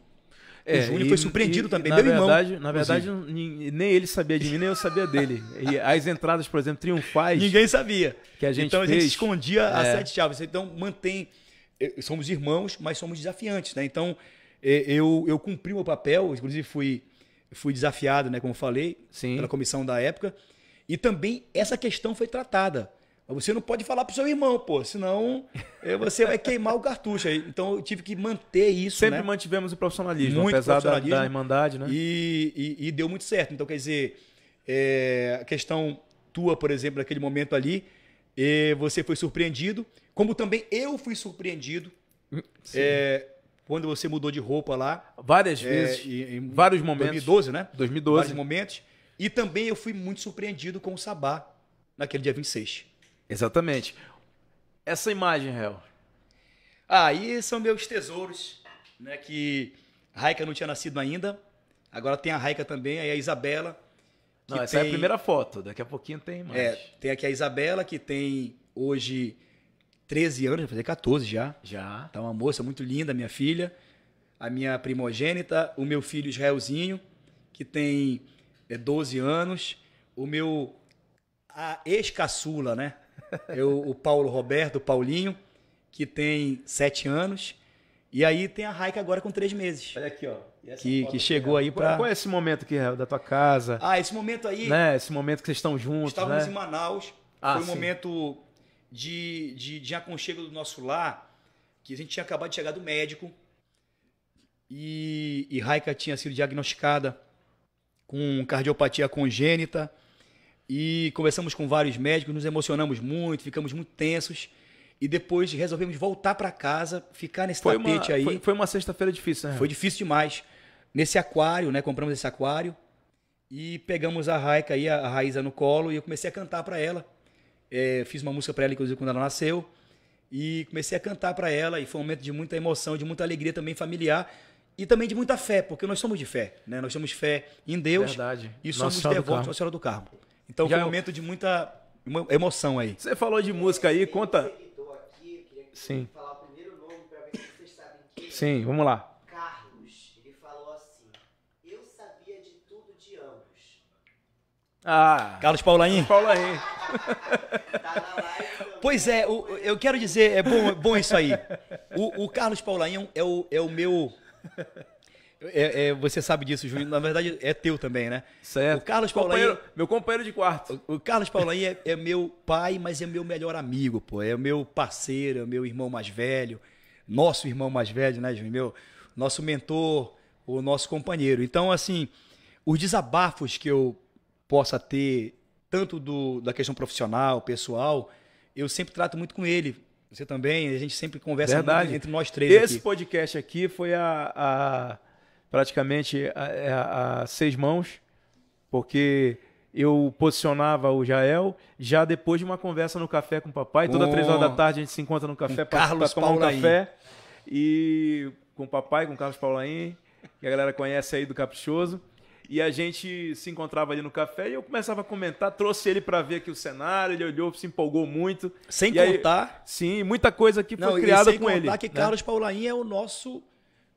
É, o Júnior foi surpreendido e, também, na meu verdade, irmão. Na verdade, nem ele sabia de mim, nem eu sabia dele. E as entradas, por exemplo, triunfais. Ninguém sabia. Que a gente então fez, a gente escondia é. as sete chaves. Então mantém. Eh, somos irmãos, mas somos desafiantes, né? Então eh, eu, eu cumpri meu papel, inclusive fui, fui desafiado, né? Como falei, Sim. pela comissão da época. E também essa questão foi tratada. Você não pode falar pro seu irmão, pô, senão eh, você vai queimar o cartucho aí. Então eu tive que manter isso. Sempre né? mantivemos o profissionalismo, Muito apesar profissionalismo, da, da irmandade, né? E, e, e, deu muito certo. Então, quer dizer, é, a questão tua, por exemplo, naquele momento ali, eh, você foi surpreendido, como também eu fui surpreendido é, quando você mudou de roupa lá. Várias vezes. em, em, vários momentos. 2012, né? 2012. Vários momentos. E também eu fui muito surpreendido com o Sabá naquele dia 26. Exatamente. Essa imagem, réu. Aí ah, são meus tesouros, né? Que Raika não tinha nascido ainda. Agora tem a Raika também, aí a Isabela. Não, essa tem... é a primeira foto. Daqui a pouquinho tem é, mais. É, tem aqui a Isabela, que tem hoje 13 anos, vai fazer 14 já. Já. Tá uma moça muito linda, minha filha. A minha primogênita, o meu filho Israelzinho, que tem 12 é, anos. O meu a ex-caçula, né? Eu, o Paulo Roberto, o Paulinho, que tem sete anos. E aí tem a Raika agora com três meses. Olha aqui, ó. Que, que chegou aí para Qual é esse momento aqui da tua casa? Ah, esse momento aí. Né? Esse momento que vocês estão juntos. Estávamos né? em Manaus. Ah, foi um sim. momento de, de, de aconchego do nosso lar, que a gente tinha acabado de chegar do médico. E, e Raika tinha sido diagnosticada com cardiopatia congênita e conversamos com vários médicos, nos emocionamos muito, ficamos muito tensos. E depois resolvemos voltar para casa, ficar nesse foi tapete uma, aí. Foi, foi uma sexta-feira difícil, né? Foi difícil demais. Nesse aquário, né? Compramos esse aquário e pegamos a Raika aí, a Raíza no colo, e eu comecei a cantar para ela. É, fiz uma música para ela, inclusive, quando ela nasceu. E comecei a cantar para ela, e foi um momento de muita emoção, de muita alegria também familiar, e também de muita fé, porque nós somos de fé, né? Nós temos fé em Deus Verdade. e somos Nossa devotos à Senhora do Carmo. Então Já foi é um momento de muita emoção aí. Você falou de música aí, conta. Sim. Sim, vamos lá. Ah, Carlos Paulain. Paulain. Tá pois é, o, eu quero dizer, é bom, é bom isso aí. O, o Carlos Paulain é o, é o meu é, é, você sabe disso, Júnior. Na verdade, é teu também, né? Certo. O Carlos Paulinho, Meu companheiro de quarto. O, o Carlos Paulinho é, é, meu pai, mas é meu melhor amigo, pô. É meu parceiro, é meu irmão mais velho. Nosso irmão mais velho, né, Júnior? Meu, nosso mentor, o nosso companheiro. Então, assim, os desabafos que eu possa ter, tanto do, da questão profissional, pessoal, eu sempre trato muito com ele. Você também, a gente sempre conversa Verdade. entre nós três. Esse aqui. podcast aqui foi a... a praticamente a, a, a seis mãos, porque eu posicionava o Jael já depois de uma conversa no café com o papai. Toda três horas da tarde a gente se encontra no café para tomar Paulaim. um café. E com o papai, com o Carlos Paulaim, que a galera conhece aí do Caprichoso. E a gente se encontrava ali no café e eu começava a comentar, trouxe ele para ver aqui o cenário, ele olhou, se empolgou muito. Sem e contar. Aí, sim, muita coisa que foi criada com ele. Sem contar que né? Carlos Paulaim é o nosso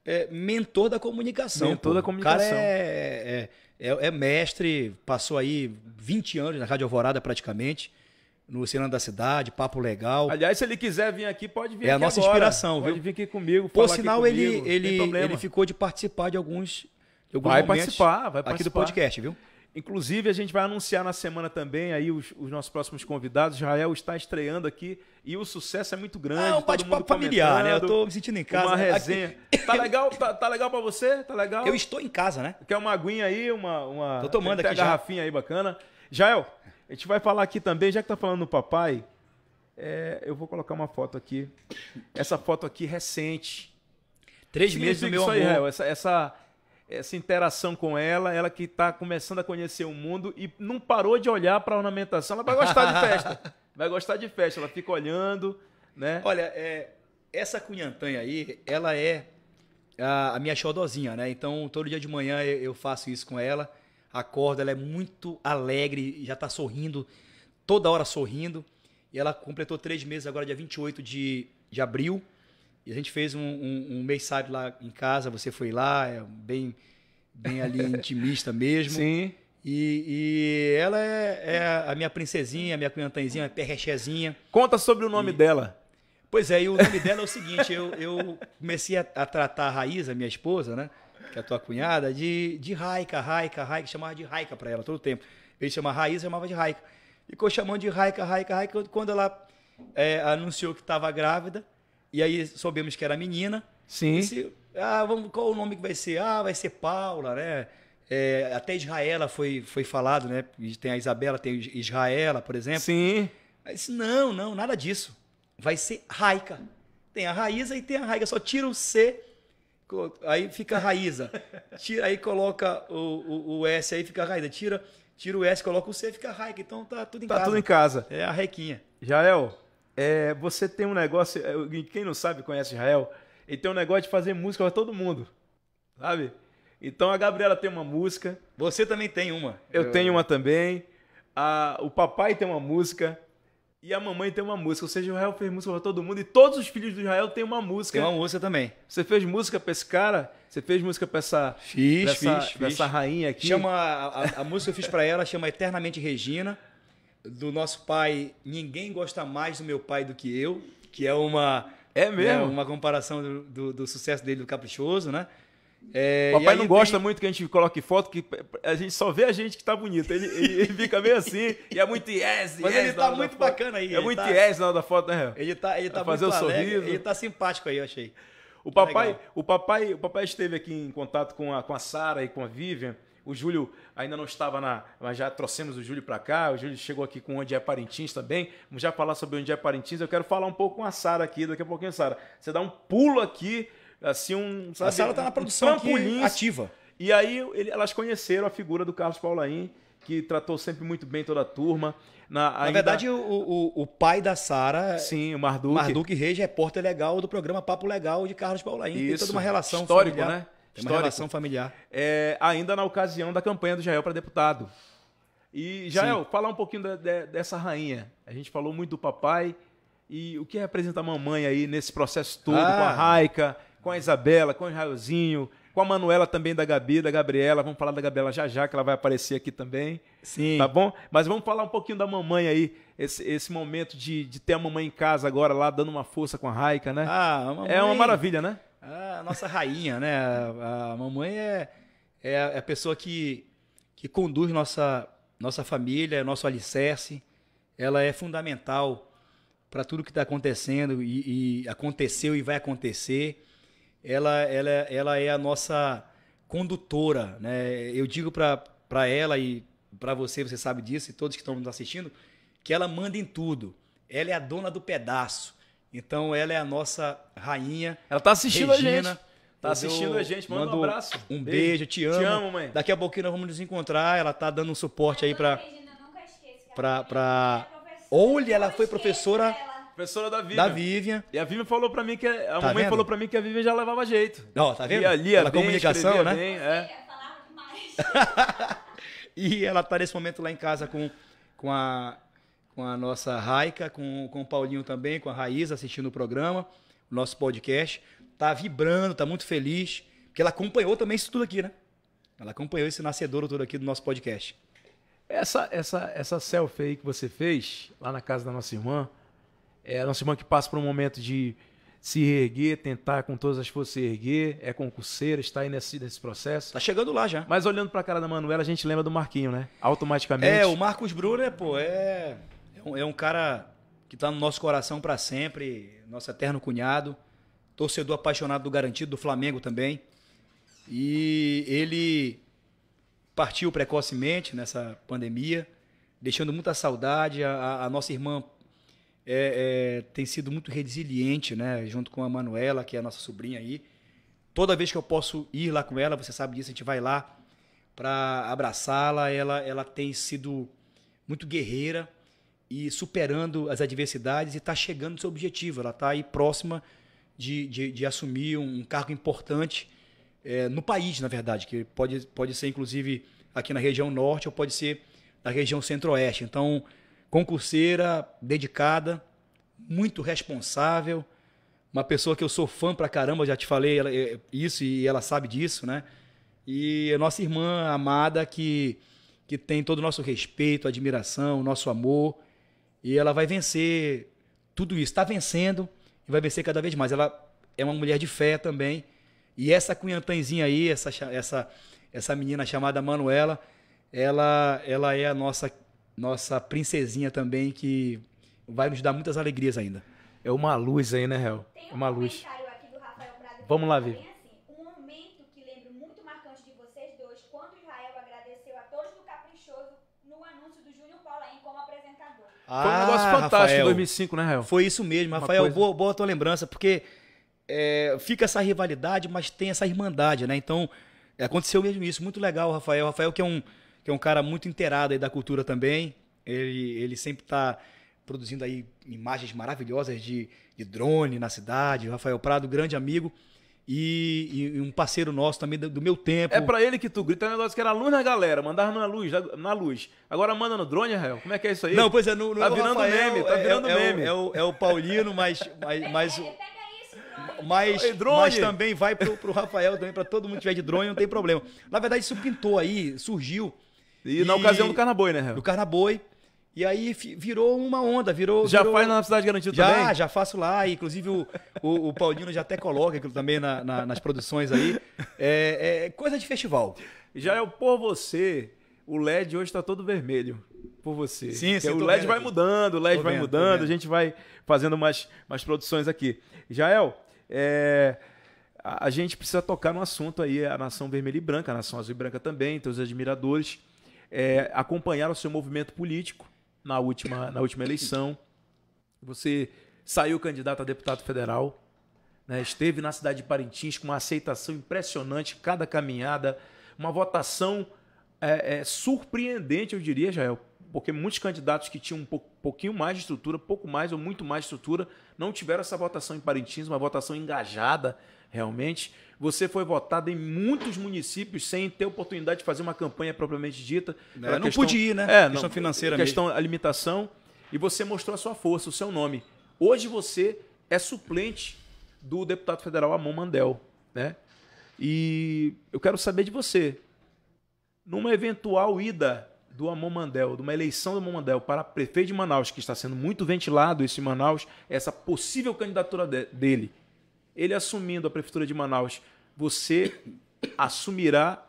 é, mentor da comunicação. Mentor pô. da comunicação. O cara é, é, é, é, mestre, passou aí 20 anos na Rádio Alvorada praticamente, no Oceano da Cidade, Papo Legal. Aliás, se ele quiser vir aqui, pode vir É a nossa agora. inspiração, viu? Pode vir aqui comigo, Por sinal, comigo, ele, ele, ele ficou de participar de alguns... De vai participar, vai participar. Aqui do podcast, viu? Inclusive, a gente vai anunciar na semana também aí os, os nossos próximos convidados. Israel está estreando aqui e o sucesso é muito grande. É um bate-papo familiar, né? Eu tô me sentindo em casa. Uma resenha. Aqui. Tá legal, tá, tá legal para você? Tá legal? Eu estou em casa, né? Quer uma aguinha aí, uma. uma... Tô tomando aqui. Uma garrafinha já. aí bacana. Jael, a gente vai falar aqui também, já que tá falando no papai, é, eu vou colocar uma foto aqui. Essa foto aqui recente. Três meses do meu amor. Aí, Jael, essa, essa essa interação com ela, ela que está começando a conhecer o mundo e não parou de olhar para a ornamentação, ela vai gostar de festa. vai gostar de festa, ela fica olhando, né? Olha, é, essa cunhantanha aí, ela é a, a, minha xodozinha, né? Então, todo dia de manhã eu, eu faço isso com ela, acorda, ela é muito alegre, já está sorrindo, toda hora sorrindo. E ela completou três meses agora, dia 28 de, de abril. E a gente fez um, um, um lá em casa, você foi lá, é bem, bem ali intimista mesmo. Sim. E, e ela é, é, a minha princesinha, a minha cunhantanzinha, a perrechezinha. Conta sobre o nome e, dela. Pois é, e o nome dela é o seguinte, eu, eu comecei a, a, tratar a Raíza, minha esposa, né? Que é a tua cunhada, de, de Raica, Raica, Raica, chamava de Raica para ela todo o tempo. Ele chamava Raíza, chamava de Raica. Ficou chamando de Raica, Raica, Raica. Quando ela é, anunciou que estava grávida, e aí soubemos que era menina. Sim. Se, ah, vamos, qual o nome que vai ser? Ah, vai ser Paula, né? É, até Israela foi, foi falado, né? Tem a Isabela, tem Israela, por exemplo. Sim. Mas disse, não, não, nada disso. Vai ser Raica. Tem a Raíza e tem a Raica. Só tira o C, aí fica a Raíza. Tira, aí coloca o, o, o S, aí fica a Raíza. Tira, tira o S, coloca o C, fica a Raica. Então tá tudo em tá casa. Tá tudo em casa. É a Requinha. Jael, é, você tem um negócio. É, quem não sabe, conhece Israel, ele tem um negócio de fazer música para todo mundo. Sabe? Então a Gabriela tem uma música. Você também tem uma. Eu, eu... tenho uma também. A, o papai tem uma música. E a mamãe tem uma música. Ou seja, Israel fez música para todo mundo. E todos os filhos do Israel têm uma música. Tem uma música também. Você fez música para esse cara? Você fez música para essa, fiz, essa, essa rainha aqui? Chama, a, a música que eu fiz para ela chama Eternamente Regina do nosso pai, ninguém gosta mais do meu pai do que eu, que é uma é né, mesmo? Né, uma comparação do, do, do, sucesso dele do Caprichoso, né? É, Papai não gosta tem... muito que a gente coloque foto, que a gente só vê a gente que tá bonito. Ele, ele, fica meio assim e é muito yes. Mas yes, ele tá muito bacana aí. É muito tá... yes na hora da foto, né? Ele tá, ele tá fazer muito o alegre, sorriso. Ele tá simpático aí, eu achei. O tá papai, o papai, o papai esteve aqui em contato com a, com a Sara e com a Vivian o Júlio ainda não estava na. Mas já trouxemos o Júlio para cá. O Júlio chegou aqui com Onde é Parintins também. Vamos já falar sobre Onde é Parintins. Eu quero falar um pouco com a Sara aqui. Daqui a pouquinho, Sara. Você dá um pulo aqui, assim, um. Sabe, a Sara está na produção um assim. ativa. E aí ele, elas conheceram a figura do Carlos Paulaim, que tratou sempre muito bem toda a turma. Na, ainda... verdade, o, o, o, pai da Sara. É Sim, o Marduk. Marduk Reis, repórter legal do programa Papo Legal de Carlos Paulaim. Isso. Tem toda uma relação. Histórico, familiar. né? Tem uma relação familiar. É, ainda na ocasião da campanha do Jael para deputado. E, Jael, Sim. falar um pouquinho dessa rainha. A gente falou muito do papai. E o que representa a mamãe aí nesse processo todo, ah. com a ah. Raica, com a Isabela, com o Raiozinho, com a Manuela também da Gabi, da Gabriela. Vamos falar da Gabriela já já, que ela vai aparecer aqui também. Sim. Tá bom? Mas vamos falar um pouquinho da mamãe aí, esse, esse momento de, de ter a mamãe em casa agora, lá dando uma força com a Raica, né? Ah, a mamãe... É uma maravilha, né? a nossa rainha, né? A, a mamãe é, é, é a pessoa que, que conduz nossa, nossa família, nosso alicerce. Ela é fundamental para tudo que está acontecendo e, e, aconteceu e vai acontecer. Ela, ela, ela é a nossa condutora, né? Eu digo para ela e para você, você sabe disso, e todos que estão nos assistindo, que ela manda em tudo. Ela é a dona do pedaço. Então ela é a nossa rainha. Ela tá assistindo Regina. a gente. Tá assistindo a gente, manda um abraço. Um beijo, te amo. Te amo, mãe. Daqui a pouquinho nós vamos nos encontrar. Ela tá dando um suporte aí pra. Regina, nunca esqueço, pra, pra... É Olha, ela foi professora. Professora da Vivian. Da Vivian. E a Vivian falou pra mim que. A tá mamãe vendo? falou pra mim que a Vivian já levava jeito. Ó, tá vendo? Lia, lia comunicação, né? Bem, é. e ela tá nesse momento lá em casa com, com a com a nossa Raica, com, com o Paulinho também, com a Raíza assistindo o programa, o nosso podcast. Tá vibrando, tá muito feliz, porque ela acompanhou também isso tudo aqui, né? Ela acompanhou esse nascedouro todo aqui do nosso podcast. Essa, essa, essa selfie aí que você fez lá na casa da nossa irmã, é a nossa irmã que passa por um momento de se erguer, tentar com todas as forças se erguer, é concurseira, está aí nesse, nesse processo. Tá chegando lá já. Mas olhando para a cara da Manuela, a gente lembra do Marquinho, né? Automaticamente. É, o Marcos Bruno, pô, é é um cara que está no nosso coração para sempre, nosso eterno cunhado, torcedor apaixonado do Garantido, do Flamengo também. E ele partiu precocemente nessa pandemia, deixando muita saudade. A, a nossa irmã é, é, tem sido muito resiliente, né? Junto com a Manuela, que é a nossa sobrinha aí. Toda vez que eu posso ir lá com ela, você sabe disso, a gente vai lá para abraçá-la. Ela, ela tem sido muito guerreira e superando as adversidades e está chegando no seu objetivo. Ela está aí próxima de, de, de, assumir um cargo importante é, no país, na verdade, que pode, pode ser inclusive aqui na região norte ou pode ser na região centro-oeste. Então, concurseira, dedicada, muito responsável, uma pessoa que eu sou fã pra caramba, já te falei ela, eh, isso e ela sabe disso, né? E a nossa irmã amada que, que tem todo o nosso respeito, admiração, nosso amor e ela vai vencer tudo isso. Está vencendo e vai vencer cada vez mais. Ela é uma mulher de fé também. E essa cunhantãzinha aí, essa, essa, essa menina chamada Manuela, ela, ela é a nossa, nossa princesinha também, que vai nos dar muitas alegrias ainda. É uma luz aí, né, Hel? É uma luz. Vamos tá lá ver. Ah, foi um ah, negócio fantástico Rafael, em 2005, né, Rael? Foi isso mesmo, Uma Rafael. Coisa... Boa, boa tua lembrança, porque é, fica essa rivalidade, mas tem essa irmandade, né? Então, é, aconteceu mesmo isso. Muito legal, Rafael. Rafael, que é um, que é um cara muito inteirado aí da cultura também. Ele, ele sempre está produzindo aí imagens maravilhosas de, de drone na cidade. Rafael Prado, grande amigo. E, e, um parceiro nosso também do, do meu tempo. É para ele que tu grita, é um negócio que era luz na galera, mandava na luz, na luz. Agora manda no drone, Rael Como é que é isso aí? Não, pois é, no, no tá é virando Rafael, meme, tá é, virando é, é, meme. É o, é o, Paulino, mas mas mas, mas, mas também vai pro, pro Rafael também, para todo mundo que tiver de drone, não tem problema. Na verdade, isso pintou aí, surgiu. E, e na ocasião do Carnaboi, né, Rafael? Do Carnaboi. E aí virou uma onda, virou. Já virou... faz na Cidade Garantida já, também? Já, já faço lá. Inclusive o, o, o, Paulino já até coloca aquilo também na, na, nas produções aí. É, é, coisa de festival. Já é o por você. O LED hoje está todo vermelho por você. Sim, é sim. O LED vai mudando, o LED tô vai vendo, mudando, a gente vai fazendo mais, mais produções aqui. Jael, é, a, gente precisa tocar no assunto aí, a nação vermelha e branca, a nação azul e branca também, teus admiradores, é, acompanhar o seu movimento político na última, na última eleição. Você saiu candidato a deputado federal, né? esteve na cidade de Parintins com uma aceitação impressionante, cada caminhada, uma votação é, é, surpreendente, eu diria, Jael, porque muitos candidatos que tinham um pouquinho mais de estrutura, pouco mais ou muito mais de estrutura, não tiveram essa votação em Parintins, uma votação engajada realmente. Você foi votado em muitos municípios sem ter oportunidade de fazer uma campanha propriamente dita. É, não questão, pude ir, né? É, questão não, financeira questão mesmo. Questão limitação. E você mostrou a sua força, o seu nome. Hoje você é suplente do deputado federal Amon Mandel, né? E eu quero saber de você, numa eventual ida do Amon Mandel, de uma eleição do Amon Mandel para prefeito de Manaus, que está sendo muito ventilado esse Manaus, essa possível candidatura dele, ele assumindo a Prefeitura de Manaus, você assumirá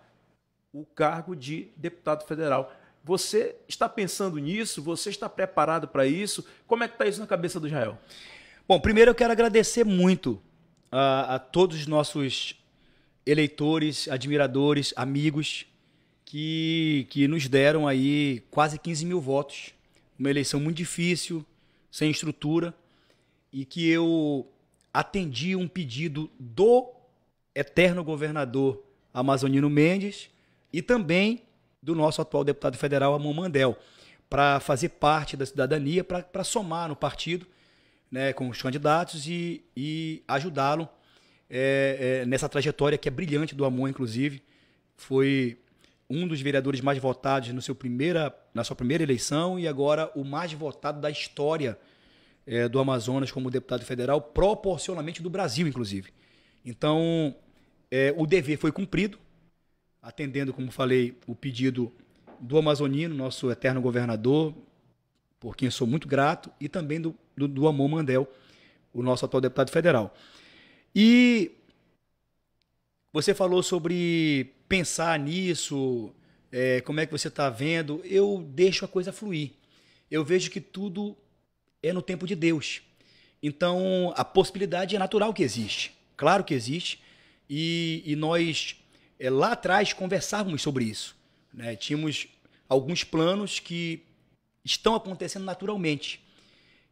o cargo de deputado federal. Você está pensando nisso? Você está preparado para isso? Como é que está isso na cabeça do Israel? Bom, primeiro eu quero agradecer muito a, a todos os nossos eleitores, admiradores, amigos que, que nos deram aí quase 15 mil votos. Uma eleição muito difícil, sem estrutura, e que eu atendi um pedido do eterno governador Amazonino Mendes e também do nosso atual deputado federal Amon Mandel para fazer parte da cidadania, para somar no partido né, com os candidatos e, e ajudá-lo é, é, nessa trajetória que é brilhante do Amon, inclusive. Foi um dos vereadores mais votados no seu primeira, na sua primeira eleição e agora o mais votado da história é, do Amazonas como deputado federal, proporcionalmente do Brasil, inclusive. Então, é, o dever foi cumprido, atendendo, como falei, o pedido do Amazonino, nosso eterno governador, por quem sou muito grato, e também do, do, do Amon Mandel, o nosso atual deputado federal. E você falou sobre pensar nisso, é, como é que você está vendo. Eu deixo a coisa fluir. Eu vejo que tudo é no tempo de Deus. Então, a possibilidade é natural que existe. Claro que existe. E, e nós, é, lá atrás, conversávamos sobre isso. Né? Tínhamos alguns planos que estão acontecendo naturalmente.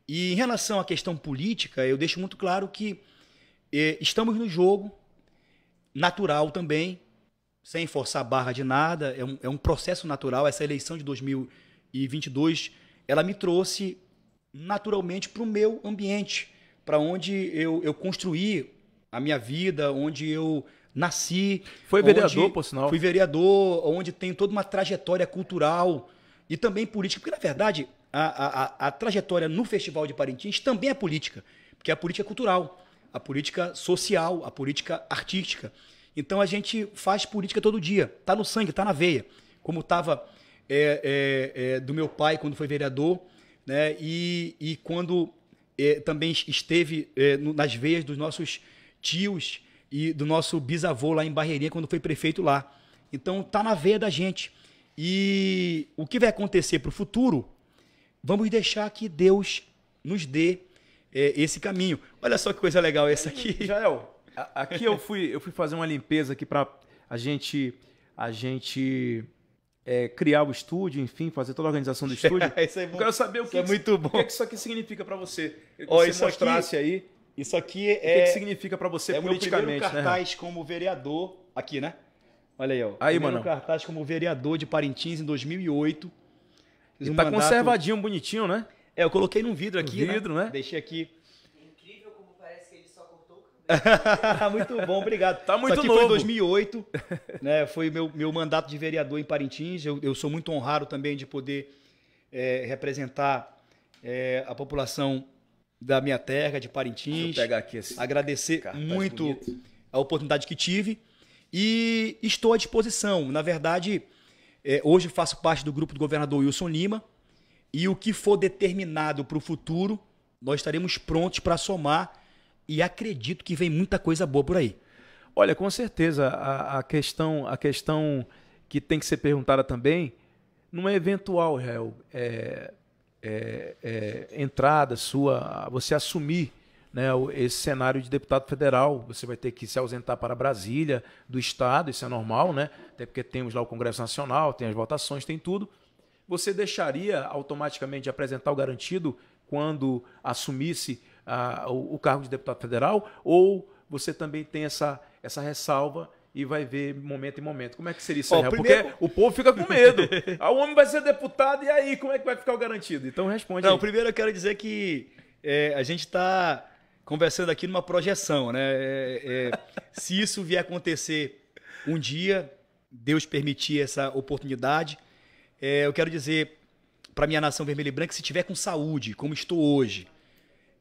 E em relação à questão política, eu deixo muito claro que é, estamos no jogo, natural também, sem forçar barra de nada, é um, é um processo natural. Essa eleição de 2022, ela me trouxe naturalmente para o meu ambiente, para onde eu, eu construí a minha vida, onde eu nasci. Foi vereador, por sinal. Fui vereador, onde tem toda uma trajetória cultural e também política. Porque, na verdade, a, a, a trajetória no Festival de Parintins também é política, porque a política é cultural, a política social, a política artística. Então a gente faz política todo dia, tá no sangue, tá na veia. Como estava é, eh, é, eh, é, eh, do meu pai quando foi vereador, né? E, e quando eh, também esteve eh, no, nas veias dos nossos tios e do nosso bisavô lá em Barreirinha, quando foi prefeito lá. Então tá na veia da gente. E o que vai acontecer para o futuro, vamos deixar que Deus nos dê eh, esse caminho. Olha só que coisa legal essa aqui. Jael, aqui eu fui, eu fui fazer uma limpeza aqui para a gente, a gente é, criar o estúdio, enfim, fazer toda a organização do é, estúdio. isso é bom. Eu quero saber o que, é que, muito bom. O que, é que isso aqui significa para você. Eu oh, você mostrasse aqui, aí. Isso aqui é, é. O que, é que significa para você é politicamente? Meu né? cartaz né? como vereador aqui, né? Olha aí, ó. Aí, mano. cartaz como vereador de Parintins em 2008. Fiz e tá mandato... conservadinho, bonitinho, né? É, eu coloquei num vidro aqui. Um vidro, né? né? Deixei aqui Tá muito bom, obrigado. Tá muito aqui novo. foi em 2008, né? Foi meu, meu mandato de vereador em Parintins. Eu, eu sou muito honrado também de poder é, representar é, a população da minha terra, de Parintins. pegar aqui esse Agradecer muito bonito. a oportunidade que tive e estou à disposição. Na verdade, é, hoje faço parte do grupo do governador Wilson Lima e o que for determinado para o futuro, nós estaremos prontos para somar e acredito que vem muita coisa boa por aí. Olha, com certeza a, a questão a questão que tem que ser perguntada também não é eventual, réu, é, é, é, entrada sua, você assumir né, esse cenário de deputado federal, você vai ter que se ausentar para Brasília, do Estado, isso é normal, né? Até porque temos lá o Congresso Nacional, tem as votações, tem tudo. Você deixaria automaticamente de apresentar o garantido quando assumisse a, o, o cargo de deputado federal? Ou você também tem essa, essa ressalva e vai ver momento em momento. Como é que seria isso, Ó, primeiro... Porque o povo fica com medo. Ah, o homem vai ser deputado e aí como é que vai ficar o garantido? Então responde. Não, aí. primeiro eu quero dizer que é, a gente está conversando aqui numa projeção, né? É, é, se isso vier acontecer um dia, Deus permitir essa oportunidade, é, eu quero dizer para minha nação vermelha e branca, se tiver com saúde, como estou hoje,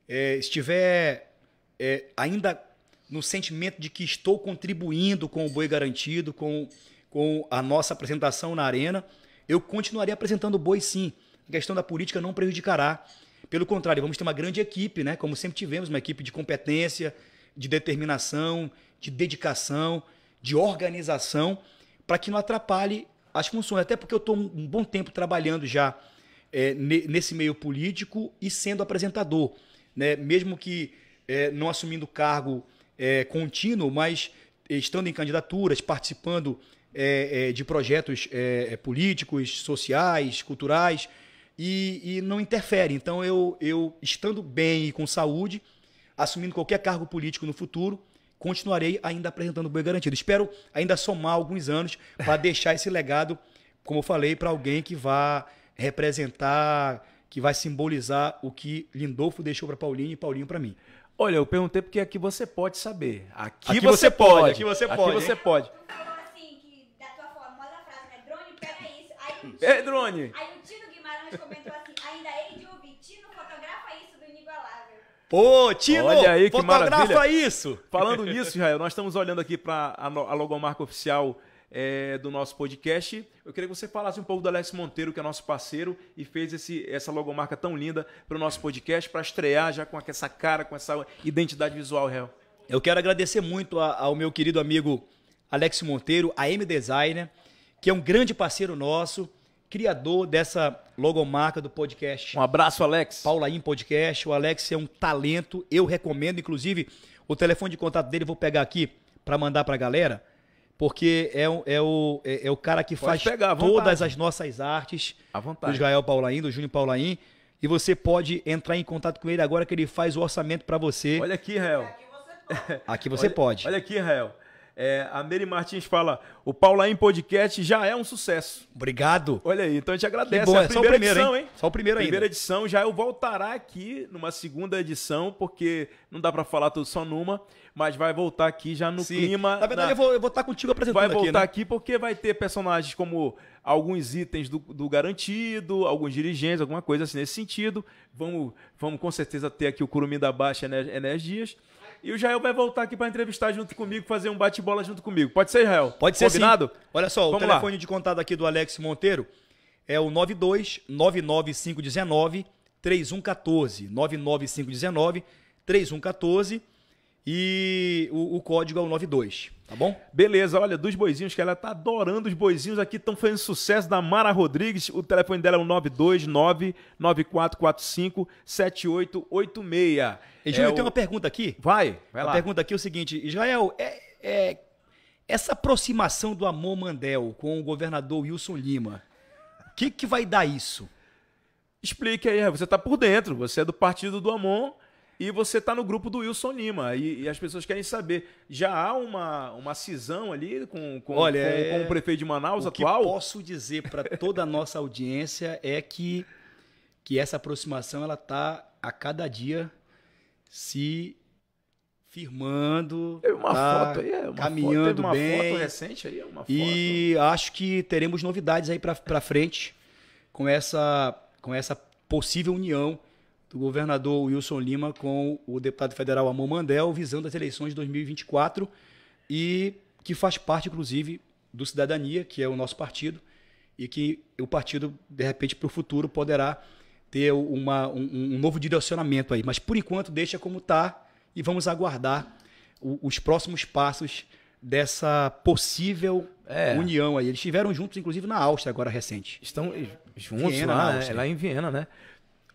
é, estiver é, ainda no sentimento de que estou contribuindo com o Boi Garantido, com, com a nossa apresentação na arena, eu continuarei apresentando o Boi sim. A questão da política não prejudicará. Pelo contrário, vamos ter uma grande equipe, né? como sempre tivemos, uma equipe de competência, de determinação, de dedicação, de organização, para que não atrapalhe as funções. Até porque eu estou um bom tempo trabalhando já é, nesse meio político e sendo apresentador né, mesmo que é, não assumindo cargo é, contínuo, mas estando em candidaturas, participando é, é de projetos é, é, políticos, sociais, culturais, e, e, não interfere. Então, eu, eu, estando bem e com saúde, assumindo qualquer cargo político no futuro, continuarei ainda apresentando o Boi Garantido. Espero ainda somar alguns anos para deixar esse legado, como eu falei, para alguém que vá representar que vai simbolizar o que Lindolfo deixou para Paulinho e Paulinho para mim. Olha, eu perguntei porque aqui você pode saber. Aqui, aqui você, você pode, pode, Aqui você aqui pode. Aqui você hein? pode. É, drone. Aí o Tino Guimarães comentou assim, ainda ele de ouvir, Tino fotografa isso do inigualável. Pô, Tino, Olha aí, fotografa que maravilha. isso. Falando nisso, Israel, nós estamos olhando aqui para a logomarca oficial é, do nosso podcast. Eu queria que você falasse um pouco do Alex Monteiro, que é nosso parceiro e fez esse, essa logomarca tão linda para o nosso podcast, para estrear já com essa cara, com essa identidade visual real. Eu quero agradecer muito a, ao meu querido amigo Alex Monteiro, a M Designer, que é um grande parceiro nosso, criador dessa logomarca do podcast. Um abraço, Alex. Paulaim podcast. O Alex é um talento, eu recomendo, inclusive, o telefone de contato dele vou pegar aqui para mandar para a galera porque é, é, o, é, é o cara que faz pegar, todas as nossas artes. a vontade. Do Israel Paulaim, do Júnior Paulaim. E você pode entrar em contato com ele agora que ele faz o orçamento para você. Olha aqui, Israel. Aqui você pode. Olha, olha aqui, Israel. É, a Mary Martins fala: o Paulaim Podcast já é um sucesso. Obrigado. Olha aí, então a gente agradece. Bom, é, é a primeira primeiro, edição, hein? Só o primeiro aí. Primeira ainda. edição, já eu voltará aqui numa segunda edição, porque não dá para falar tudo só numa mas vai voltar aqui já no Sim. clima. Na verdade, na... eu vou estar tá contigo apresentando Vai voltar aqui, né? aqui, porque vai ter personagens como alguns itens do, do garantido, alguns dirigentes, alguma coisa assim nesse sentido. Vamos, vamos com certeza ter aqui o Curumim da Baixa Enéas Dias. E o Jael vai voltar aqui para entrevistar junto comigo, fazer um bate-bola junto comigo. Pode ser, Jael? Pode ser, Combinado? Sim. Olha só, vamos o telefone lá. de contato aqui do Alex Monteiro é o 92 99519 3114. 99519 3114. E o, o, código é o 92, tá bom? Beleza, olha, dos boizinhos que ela tá adorando os boizinhos aqui, estão fazendo sucesso da Mara Rodrigues. O telefone dela é o 929-9445-7886. E Júlio, é tem o... uma pergunta aqui. Vai, vai lá. A pergunta aqui é o seguinte: Israel, é, é, essa aproximação do Amor Mandel com o governador Wilson Lima, o que, que vai dar isso? Explique aí, você tá por dentro, você é do partido do Amon e você está no grupo do Wilson Lima e, e, as pessoas querem saber. Já há uma, uma cisão ali com, com, Olha, com, com é, o prefeito de Manaus o atual? O que posso dizer para toda a nossa audiência é que, que essa aproximação ela está a cada dia se firmando, Teve é, uma tá foto aí, é uma caminhando foto, uma bem. Foto recente aí, é uma foto. E acho que teremos novidades aí para frente com essa com essa possível união do governador Wilson Lima com o deputado federal Amon Mandel, visando as eleições de 2024 e que faz parte, inclusive, do Cidadania, que é o nosso partido, e que o partido, de repente, para o futuro, poderá ter uma, um, um, novo direcionamento aí. Mas, por enquanto, deixa como está e vamos aguardar o, os próximos passos dessa possível é. união aí. Eles estiveram juntos, inclusive, na Áustria agora recente. Estão juntos Viena, lá, né? lá em Viena, né?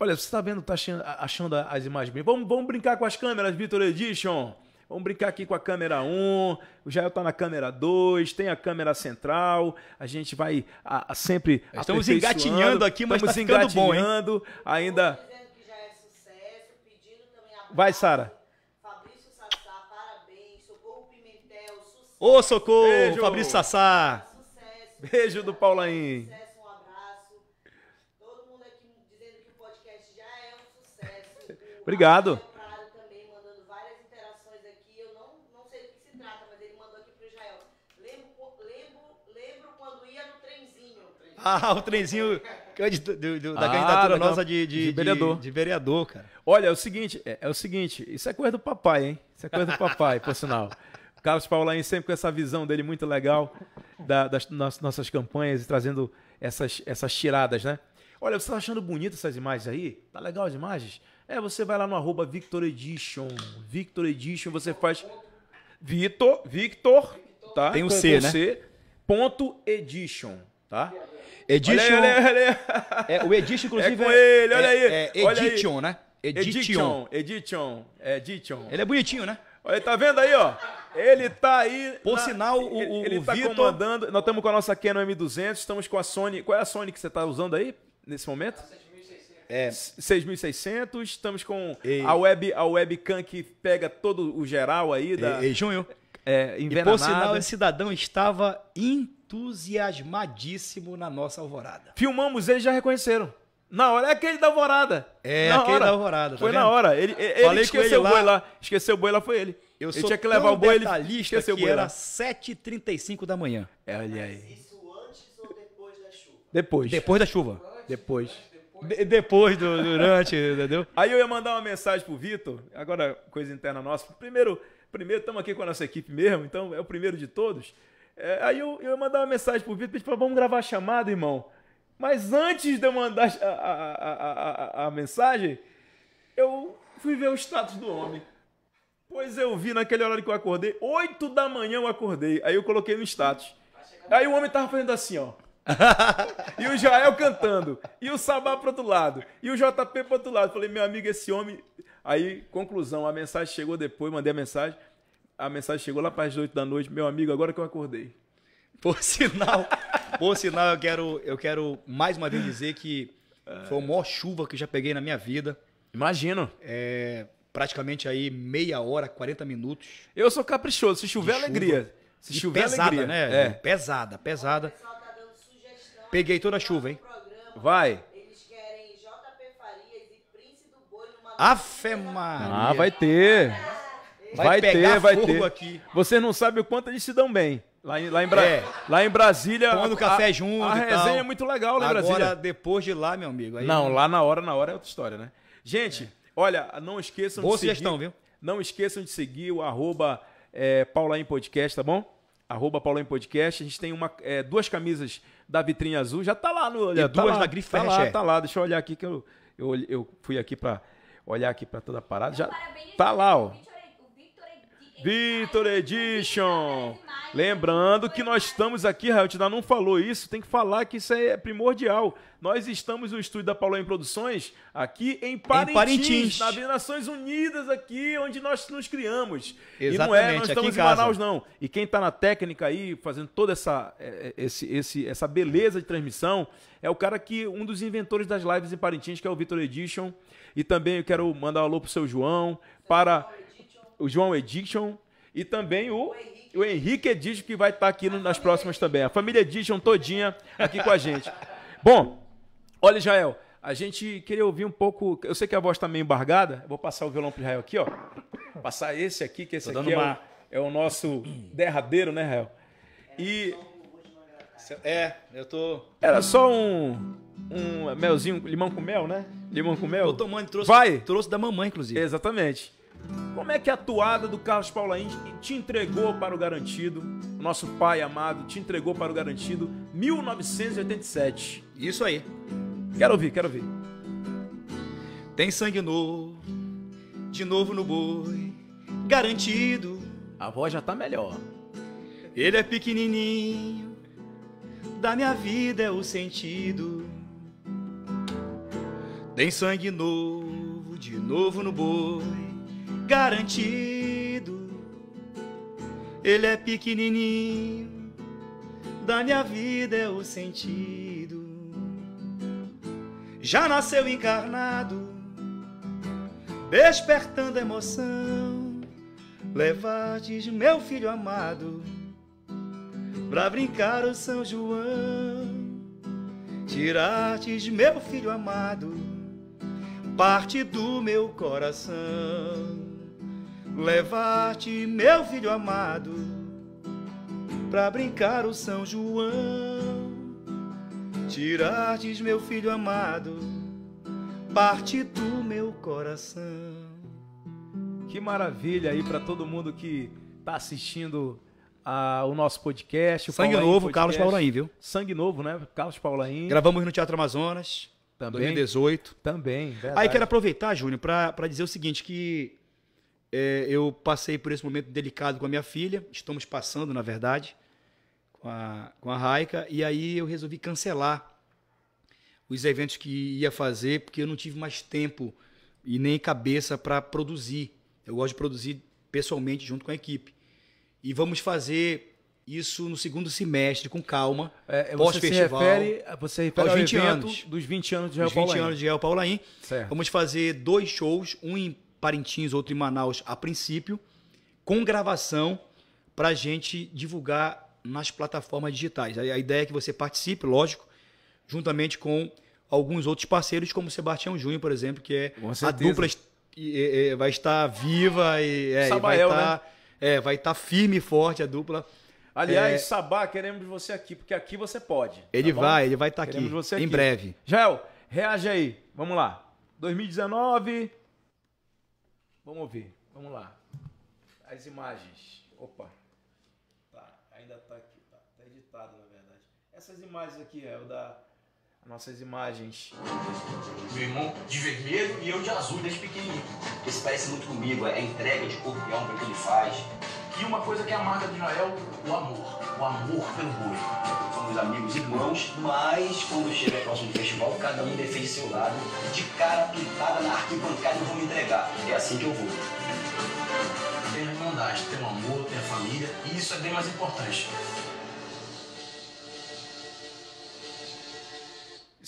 Olha, você está vendo, está achando, achando, as imagens bem. Vamos, vamos brincar com as câmeras, Vitor Edition. Vamos brincar aqui com a câmera 1, o Jael está na câmera 2, tem a câmera central, a gente vai a, a sempre Estamos engatinhando aqui, mas tá estamos tá engatinhando, bom, hein? ainda... É sucesso, vai, Sara. Fabrício Sassá, parabéns, Socorro Pimentel, sucesso. Ô, Socorro, Beijo. Fabrício Sassá. Sucesso, Beijo do Paulaim. Sucesso. Obrigado. Ah, o trenzinho do, do, do, da ah, candidatura não, nossa de, de, de vereador. De, de, vereador, cara. Olha, é o seguinte, é, é, o seguinte, isso é coisa do papai, hein? Isso é coisa do papai, por sinal. O Carlos Paulain sempre com essa visão dele muito legal da, das nossas, nossas campanhas e trazendo essas, essas tiradas, né? Olha, você tá achando bonito essas imagens aí? Tá legal as imagens? É, você vai lá no arroba Victor Edition. Victor Edition, você faz. Victor, Victor, tá? Tem o C, né? C, ponto Edition, tá? Edition. Olha aí, olha aí, É, o Edition, é inclusive. É com ele, olha é- aí. É, Edition, aí. né? Edition. Edition. Edition. Ele é bonitinho, né? Olha, tá vendo aí, ó? Ele tá aí. Por na... sinal, o, ele, o, ele tá comandando. Nós estamos com a nossa Canon M200, estamos com a Sony. Qual é a Sony que você tá usando aí nesse momento? É. 6.600. Estamos com a web a webcam que pega todo o geral aí. Da... E, junho. É, e por sinal, esse cidadão estava entusiasmadíssimo na nossa alvorada. Filmamos, eles já reconheceram. Na hora, é aquele da Alvorada. É, na aquele hora. da Alvorada. Tá foi vendo? na hora. Ele, ele, ele esqueceu ele o boi lá. Esqueceu o boi lá, foi ele. Eu ele tinha que levar o boi, ele esqueceu que o boi era 7h35 da manhã. É, olha aí. Mas isso antes ou depois da chuva? Depois. Depois da chuva. Depois depois, depois do, durante, entendeu? Aí eu ia mandar uma mensagem pro Vitor, agora coisa interna nossa. Primeiro, primeiro estamos aqui com a nossa equipe mesmo, então é o primeiro de todos. É, aí eu, eu ia mandar uma mensagem pro Vitor, tipo vamos gravar a chamada, irmão. Mas antes de eu mandar a, a, a, a mensagem, eu fui ver o status do homem. Pois eu vi naquele horário que eu acordei, 8 da manhã eu acordei. Aí eu coloquei no status. Aí o homem tava fazendo assim, ó. e o Jael cantando. E o Sabá pro outro lado. E o JP pro outro lado. Falei, meu amigo, esse homem. Aí, conclusão, a mensagem chegou depois, mandei a mensagem. A mensagem chegou lá para as 8 da noite, meu amigo, agora que eu acordei. Por sinal, por sinal, eu quero, eu quero mais uma vez dizer que foi a maior chuva que eu já peguei na minha vida. Imagino. É, praticamente aí meia hora, 40 minutos. Eu sou caprichoso, se chover alegria. Se chover pesada, alegria. né? É. Pesada, pesada. pesada. Peguei toda a chuva, hein? Vai. Afe Maria. Ah, vai ter. Vai, vai ter, vai ter. Aqui. Você não sabe o quanto eles se dão bem. Lá em, lá em, Bra... é. lá em Brasília. Tomando café junto. A, a resenha é muito legal lá né, em Brasília. Agora, depois de lá, meu amigo. Aí não, lá na hora, na hora é outra história, né? Gente, é. olha, não esqueçam Boa de sugestão, seguir. viu? Não esqueçam de seguir o arroba é, Podcast, tá bom? arroba em Podcast. A gente tem uma, é, duas camisas da vitrine azul. Já tá lá no. Já tá duas lá, na grife tá lá, é. tá lá. Deixa eu olhar aqui que eu, eu, eu fui aqui para olhar aqui para toda a parada. Então, já tá assim, lá, ó. Vitor Edition. Lembrando que nós estamos aqui, Raio, ainda não falou isso, tem que falar que isso é primordial. Nós estamos no estúdio da Paulo em Produções, aqui em Parintins, em Parintins. Nações Unidas, aqui onde nós nos criamos. Exatamente, e não é, nós estamos em, em, Manaus, não. E quem está na técnica aí, fazendo toda essa, é, é, esse, esse, essa beleza de transmissão, é o cara que, um dos inventores das lives em Parintins, que é o Vitor Edition. E também eu quero mandar um alô pro seu João, para o João Edition e também o, o Henrique, o Henrique Edition, que vai estar aqui nas próximas também. A família Edition todinha aqui com a gente. Bom, olha, Israel, a gente queria ouvir um pouco. Eu sei que a voz está meio embargada. Vou passar o violão para Israel aqui, ó. Passar esse aqui, que esse aqui é, uma... o, é, o, nosso derradeiro, né, Israel? É, e. É, eu tô. Era só um. Um melzinho, limão com mel, né? Limão com mel. Tô tomando, trouxe, Vai. trouxe da mamãe, inclusive. Exatamente. Como é que a toada do Carlos Paulaim te entregou para o garantido, nosso pai amado te entregou para o garantido 1987? Isso aí. Quero ouvir, quero ouvir. Tem sangue novo, de novo no boi, garantido. A voz já tá melhor. Ele é pequenininho, da minha vida é o sentido. Tem sangue novo, de novo no boi garantido. Ele é pequenininho, da minha vida é o sentido. Já nasceu encarnado, despertando emoção. Levates, meu filho amado, pra brincar o São João. Tirastes, meu filho amado, parte do meu coração levar-te, meu filho amado, pra brincar o São João. Tirar-te, meu filho amado, parte do meu coração. Que maravilha aí para todo mundo que tá assistindo a, o nosso podcast. O Sangue Novo, podcast. Carlos Paulaim, viu? Sangue Novo, né? Carlos Paulaim. Gravamos no Teatro Amazonas. Também. 2018. Também. Verdade. Aí quero aproveitar, Júnior, para dizer o seguinte: que é, eu passei por esse momento delicado com a minha filha, estamos passando, na verdade, com a, com a Raika, e aí eu resolvi cancelar os eventos que ia fazer, porque eu não tive mais tempo e nem cabeça para produzir. Eu gosto de produzir pessoalmente junto com a equipe. E vamos fazer isso no segundo semestre, com calma, é, é pós-festival. Você refere, você refere aos 20 anos. dos 20 anos de Real Paulaim. 20 anos de Real Paulaim. Vamos fazer dois shows, um em Parintins, outro em Manaus, a princípio, com gravação para a gente divulgar nas plataformas digitais. A ideia é que você participe, lógico, juntamente com alguns outros parceiros, como Sebastião Júnior, por exemplo, que é a dupla vai estar viva e, é, Sabael, e vai estar, tá, né? é, vai estar tá firme e forte a dupla. Aliás, é... Sabá, queremos você aqui, porque aqui você pode. Tá ele tá vai, ele vai estar queremos aqui em aqui. breve. Jael, reage aí. Vamos lá. 2019, Vamos ver, vamos lá. As imagens. Opa. Tá, ainda tá aqui, tá, tá editado na verdade. Essas imagens aqui é o da nossas imagens. Meu irmão de vermelho e eu de azul desde pequenininho. Esse parece muito comigo, é a entrega de corpo e alma que ele faz. E uma coisa que é a marca de Noel, o amor. O amor pelo boi. Somos amigos e irmãos, mas quando chega próximo festival, cada um defende seu lado. De cara pintada na arquibancada eu vou me entregar. É assim que eu vou. Tem a irmandade, tem o amor, tem a família, e isso é bem mais importante.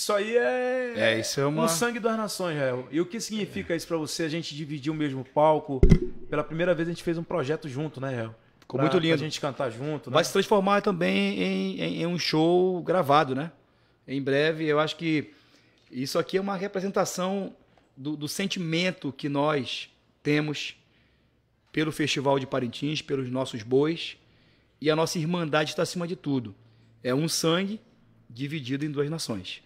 Isso aí é, é, isso é uma... O sangue das nações, Jael. Né? E o que significa é. isso para você? A gente dividir o mesmo palco. Pela primeira vez a gente fez um projeto junto, né, Jael? Ficou pra, muito lindo. Pra gente cantar junto. Né? Vai se transformar também em, em, em, um show gravado, né? Em breve, eu acho que isso aqui é uma representação do, do sentimento que nós temos pelo Festival de Parintins, pelos nossos bois. E a nossa irmandade está acima de tudo. É um sangue dividido em duas nações.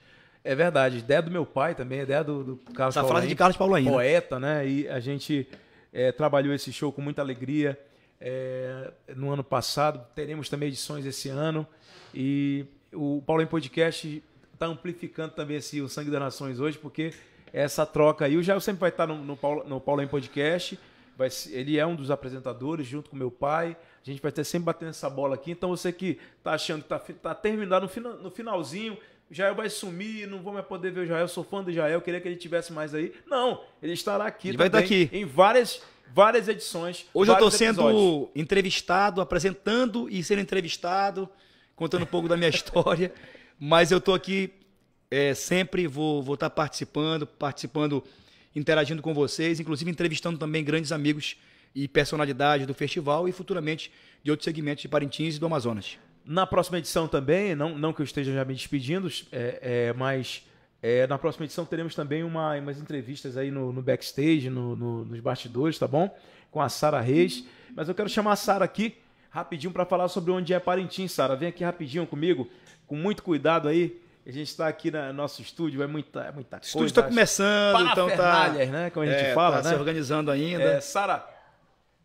É verdade. Ideia do meu pai também, ideia do, do Carlos Essa frase é de Carlos Paulo ainda. Né? Poeta, né? E a gente é, trabalhou esse show com muita alegria é, no ano passado. Teremos também edições esse ano. E o Paulo em Podcast está amplificando também esse, o Sangue das Nações hoje, porque essa troca aí. O Jair sempre vai estar no, no, Paulo no Podcast. Vai, ele é um dos apresentadores, junto com meu pai. A gente vai estar sempre batendo essa bola aqui. Então você que está achando que está tá terminado no, final, no finalzinho Jael vai sumir, não vou mais poder ver o Jael, sou fã do Jael, queria que ele tivesse mais aí. Não, ele estará aqui ele vai estar aqui. em várias várias edições. Hoje eu estou sendo entrevistado, apresentando e sendo entrevistado, contando um pouco da minha história, mas eu estou aqui é, sempre vou vou estar tá participando, participando, interagindo com vocês, inclusive entrevistando também grandes amigos e personalidades do festival e futuramente de outros segmentos de Parintins e do Amazonas na próxima edição também, não, não que eu esteja já me despedindo, é, é mas é, na próxima edição teremos também uma, umas entrevistas aí no, no backstage, no, no, nos bastidores, tá bom? Com a Sara Reis. Mas eu quero chamar a Sara aqui rapidinho para falar sobre onde é Parintins, Sara. Vem aqui rapidinho comigo, com muito cuidado aí. A gente está aqui no nosso estúdio, é muita, é muita tá coisa. O estúdio está começando, então tá. né? Como a gente é, fala, tá né? se organizando ainda. É, Sara,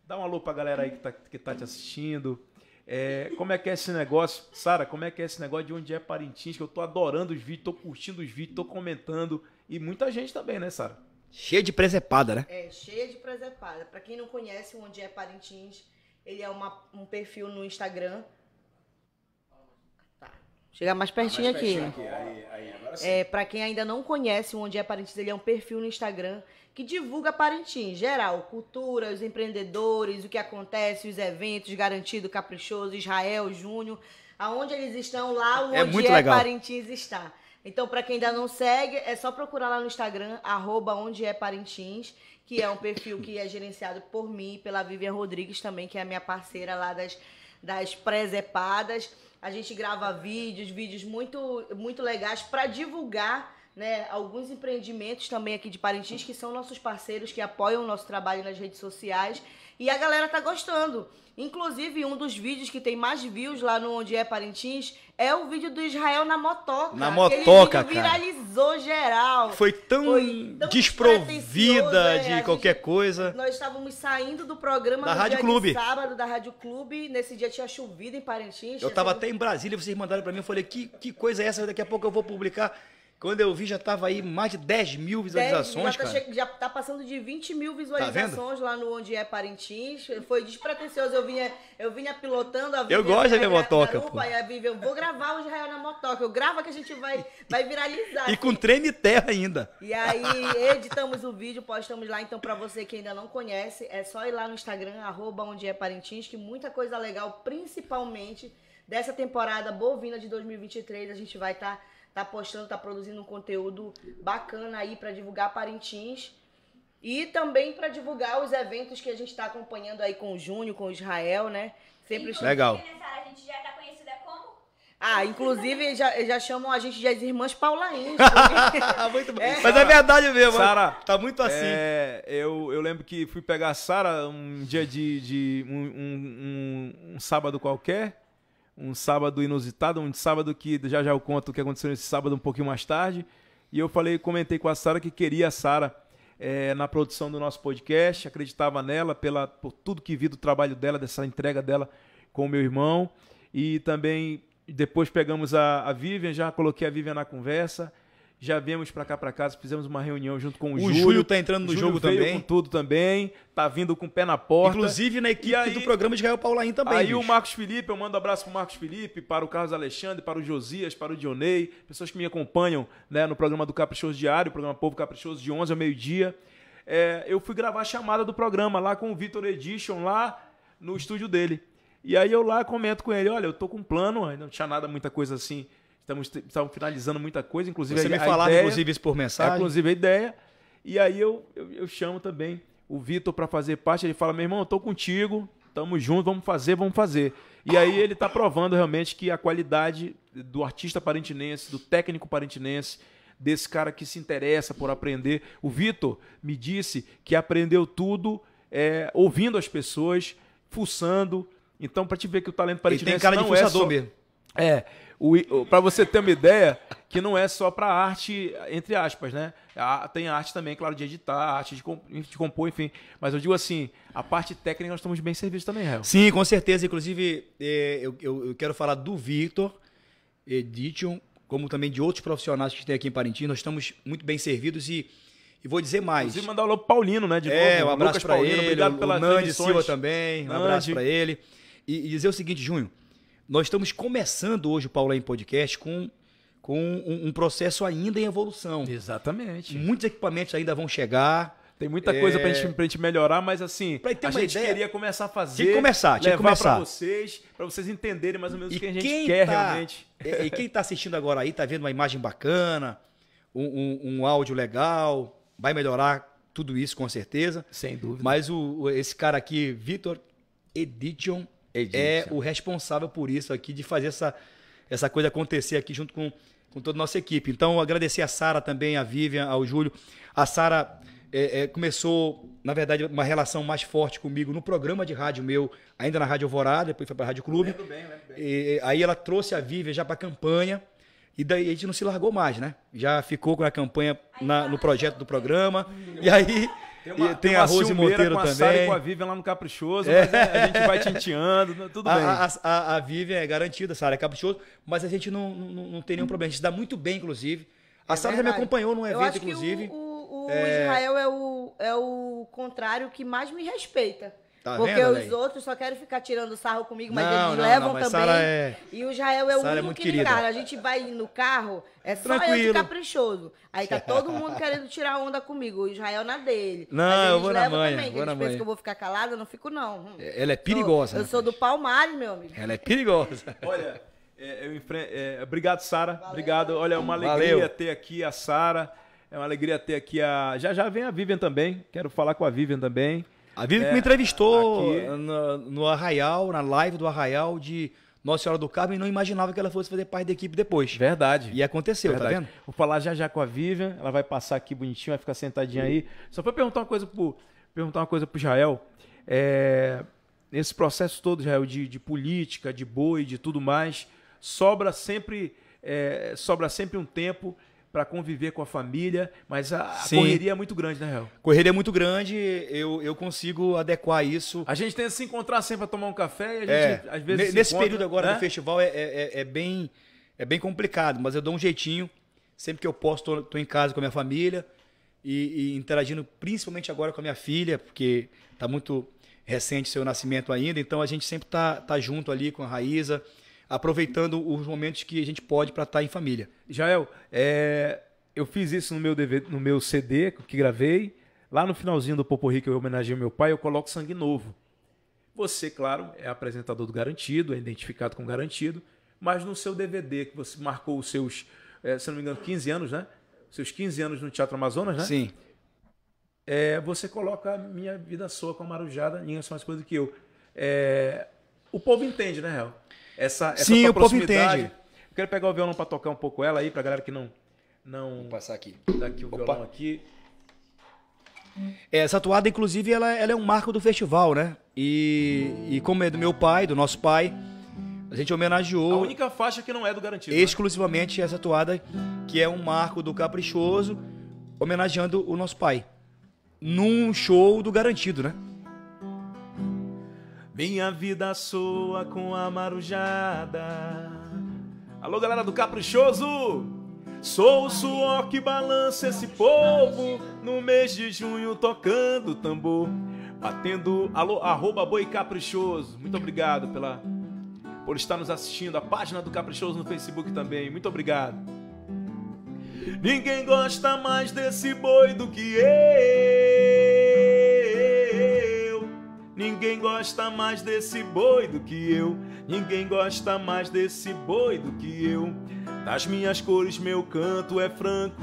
dá um alô para a galera aí que está que tá te assistindo. É, como é que é esse negócio, Sara? Como é que é esse negócio de onde é Parintins? Que eu tô adorando os vídeos, tô curtindo os vídeos, tô comentando e muita gente também, né, Sara? Cheia de presepada, né? É, cheia de presepada. Para quem não conhece onde é Parintins, ele é uma, um perfil no Instagram. Tá. Chegar mais pertinho, ah, mais aqui. aqui. Aí, aí, é, para quem ainda não conhece onde é Parintins, ele é um perfil no Instagram que divulga Parintins, geral, cultura, os empreendedores, o que acontece, os eventos, Garantido, Caprichoso, Israel, Júnior, aonde eles estão, lá é onde é, muito é legal. Parintins está. Então, para quem ainda não segue, é só procurar lá no Instagram, arroba onde é Parintins, que é um perfil que é gerenciado por mim e pela Vivian Rodrigues também, que é a minha parceira lá das, das presepadas. A gente grava vídeos, vídeos muito, muito legais para divulgar né, alguns empreendimentos também aqui de Parintins que são nossos parceiros que apoiam o nosso trabalho nas redes sociais e a galera tá gostando. Inclusive, um dos vídeos que tem mais views lá no Onde é Parintins é o vídeo do Israel na motoca. Na motoca, Aquele vídeo cara. viralizou geral. Foi tão, Foi tão desprovida de né? qualquer gente, coisa. Nós estávamos saindo do programa da Rádio Clube. sábado da Rádio Clube. Nesse dia tinha chovido em Parintins. Eu estava até em Brasília, vocês mandaram para mim. Eu falei, que, que coisa é essa? Daqui a pouco eu vou publicar. Quando eu vi, já tava aí mais de 10 mil visualizações, 10, já tá cara. Já tá passando de 20 mil tá visualizações tá lá no Onde é Parintins. Foi despretensioso. Eu vinha, eu vinha pilotando a Eu gosto da minha motoca, garupa, é, vou gravar o Israel na motoca. Eu gravo que a gente vai, vai viralizar. e assim. com trem e terra ainda. E aí, editamos o vídeo, postamos lá. Então, para você que ainda não conhece, é só ir lá no Instagram, arroba Onde é Parintins, que muita coisa legal, principalmente dessa temporada bovina de 2023, a gente vai estar... Tá tá postando, tá produzindo um conteúdo bacana aí para divulgar Parintins. E também para divulgar os eventos que a gente está acompanhando aí com o Júnior, com o Israel, né? Sempre Legal. a gente já tá conhecida como ah, inclusive já, já chamam a gente de as irmãs paulaínas. muito bem. É. Mas é verdade mesmo. Sara, tá muito assim. É, eu, eu lembro que fui pegar a Sara um dia de, de um, um, um, um sábado qualquer um sábado inusitado, um sábado que já já eu conto o que aconteceu nesse sábado um pouquinho mais tarde. E eu falei, comentei com a Sara que queria a Sara é, na produção do nosso podcast, acreditava nela pela, por tudo que vi do trabalho dela, dessa entrega dela com o meu irmão. E também depois pegamos a, a Vivian, já coloquei a Vivian na conversa já viemos para cá para casa, fizemos uma reunião junto com o, o Júlio. O Júlio tá entrando no Júlio jogo veio também. com tudo também, tá vindo com o pé na porta. Inclusive na equipe aí, do programa de Gael Paulain também. Aí bicho. o Marcos Felipe, eu mando um abraço pro Marcos Felipe, para o Carlos Alexandre, para o Josias, para o Dionei, pessoas que me acompanham, né, no programa do Caprichoso Diário, programa Povo Caprichoso de 11 ao meio-dia. É, eu fui gravar a chamada do programa lá com o Vitor Edition lá no estúdio dele. E aí eu lá comento com ele, olha, eu tô com um plano, não tinha nada muita coisa assim Estamos, estamos finalizando muita coisa, inclusive Você a, me falar, ideia, inclusive, isso por é mensagem. É, inclusive, a ideia. E aí eu, eu, eu chamo também o Vitor para fazer parte. Ele fala: meu irmão, eu tô contigo, tamo junto, vamos fazer, vamos fazer. E aí ele está provando realmente que a qualidade do artista parintinense, do técnico parintinense, desse cara que se interessa por aprender. O Vitor me disse que aprendeu tudo é, ouvindo as pessoas, fuçando. Então, para te ver que o talento parintinense ele tem cara de não de é só... mesmo. É, para você ter uma ideia, que não é só para arte, entre aspas, né? Tem arte também, claro, de editar, arte de, comp de, compor, enfim. Mas eu digo assim, a parte técnica nós estamos bem servidos também, Real. Sim, com certeza. Inclusive, é, eu, eu quero falar do Victor Edition, como também de outros profissionais que tem aqui em Parintins. Nós estamos muito bem servidos e, e vou dizer mais. Inclusive, mandar um alô pro Paulino, né? De é, novo, um abraço para ele. Obrigado pela Nandes Silva também. Um abraço para ele. E, e dizer o seguinte, Junho nós estamos começando hoje o Paulo em Podcast com, com um, um, processo ainda em evolução. Exatamente. Muitos equipamentos ainda vão chegar. Tem muita coisa para a gente, gente melhorar, mas assim, pra ter a gente ideia, queria começar a fazer. Tinha que começar, tinha que começar. Pra vocês, para vocês entenderem mais ou menos o que a gente quer tá, realmente. É, e, quem está assistindo agora aí, tá vendo uma imagem bacana, um, um, um áudio legal, vai melhorar tudo isso com certeza. Sem dúvida. Mas o, esse cara aqui, Vitor Edition Edith. é o responsável por isso aqui, de fazer essa, essa coisa acontecer aqui junto com, com toda a nossa equipe. Então, agradecer a Sara também, a Vivian, ao Júlio. A Sara é, é, começou, na verdade, uma relação mais forte comigo no programa de rádio meu, ainda na Rádio Alvorada, depois foi para a Rádio Clube. Lembro bem, lembro bem. E, aí ela trouxe a Vivian já para a campanha. E daí a gente não se largou mais, né? Já ficou com a campanha na, tá, no projeto do tá, programa. Tá. E aí tem, uma, e tem, tem a Rose Monteiro com a também. Sara e com a Vivian lá no Caprichoso, é. mas é, a gente vai tinteando, tudo a, bem. A, a, a, Vivian é garantida, a Sara é Caprichoso, mas a gente não, não, não, tem nenhum problema. A gente dá muito bem, inclusive. A é Sara já me acompanhou num evento, inclusive. o, o, o é... Israel é o, é o contrário que mais me respeita. Tá Porque vendo, os outros só querem ficar tirando sarro comigo, mas não, eles não, levam não, mas também. É... E o Israel é o é único é que cara. A gente vai no carro, é só Tranquilo. eu de caprichoso. Aí tá todo mundo querendo tirar onda comigo. O Israel na dele. Não, eu vou na manhã. Também, vou na que eu vou ficar calada, eu não fico, não. Ela é perigosa. Eu, eu né, sou do Palmares, meu amigo. Ela é perigosa. Olha, é, eu enfrento, é, obrigado, Sara. Obrigado. Olha, é uma alegria Valeu. ter aqui a Sara. É uma alegria ter aqui a. Já já vem a Vivian também. Quero falar com a Vivian também. A Vivi que é, me entrevistou no, no Arraial, na live do Arraial de nossa Senhora do Carmo e não imaginava que ela fosse fazer parte da equipe depois. Verdade. E aconteceu, tá Verdade. tá vendo? Vou falar já já com a Vivian, ela vai passar aqui bonitinho, vai ficar sentadinha aí. Só para perguntar uma coisa pro perguntar uma coisa pro Israel. É, nesse processo todo, Israel, de, de, política, de boi, de tudo mais, sobra sempre é, sobra sempre um tempo para conviver com a família, mas a, Sim. correria é muito grande, né, Real? Correria é muito grande, eu, eu consigo adequar isso. A gente tenta se encontrar sempre para tomar um café e a é. gente, é, às vezes. Nesse encontra, período agora né? do festival é, é, é, é, bem, é bem complicado, mas eu dou um jeitinho. Sempre que eu posso, tô, tô em casa com a minha família e, e, interagindo principalmente agora com a minha filha, porque tá muito recente seu nascimento ainda, então a gente sempre tá, tá junto ali com a Raíza aproveitando os momentos que a gente pode para estar tá em família. Jael, é, eu fiz isso no meu, DVD, no meu CD que gravei. Lá no finalzinho do Poporri, que eu homenageei meu pai, eu coloco sangue novo. Você, claro, é apresentador do Garantido, é identificado com Garantido, mas no seu DVD, que você marcou os seus, é, se não me engano, 15 anos, né? Seus 15 anos no Teatro Amazonas, né? Sim. É, você coloca a minha vida sua com a marujada, ninguém sabe é mais coisa do que eu. É, o povo entende, né, Real? essa, essa Sim, o povo entende. Eu quero pegar o violão para tocar um pouco ela aí, para galera que não. não Vou passar aqui. Daqui o Opa. violão aqui. É, essa toada, inclusive, ela, ela, é um marco do festival, né? E, e como é do meu pai, do nosso pai, a gente homenageou. A única faixa que não é do garantido. Né? Exclusivamente né? essa toada, que é um marco do caprichoso, homenageando o nosso pai. Num show do garantido, né? Minha vida soa com a marujada. Alô, galera do Caprichoso! Sou o suor que balança esse povo no mês de junho tocando tambor, batendo alô arroba boi caprichoso. Muito obrigado pela por estar nos assistindo. A página do Caprichoso no Facebook também. Muito obrigado. Ninguém gosta mais desse boi do que eu. Ninguém gosta mais desse boi do que eu. Ninguém gosta mais desse boi do que eu. Das minhas cores, meu canto é franco,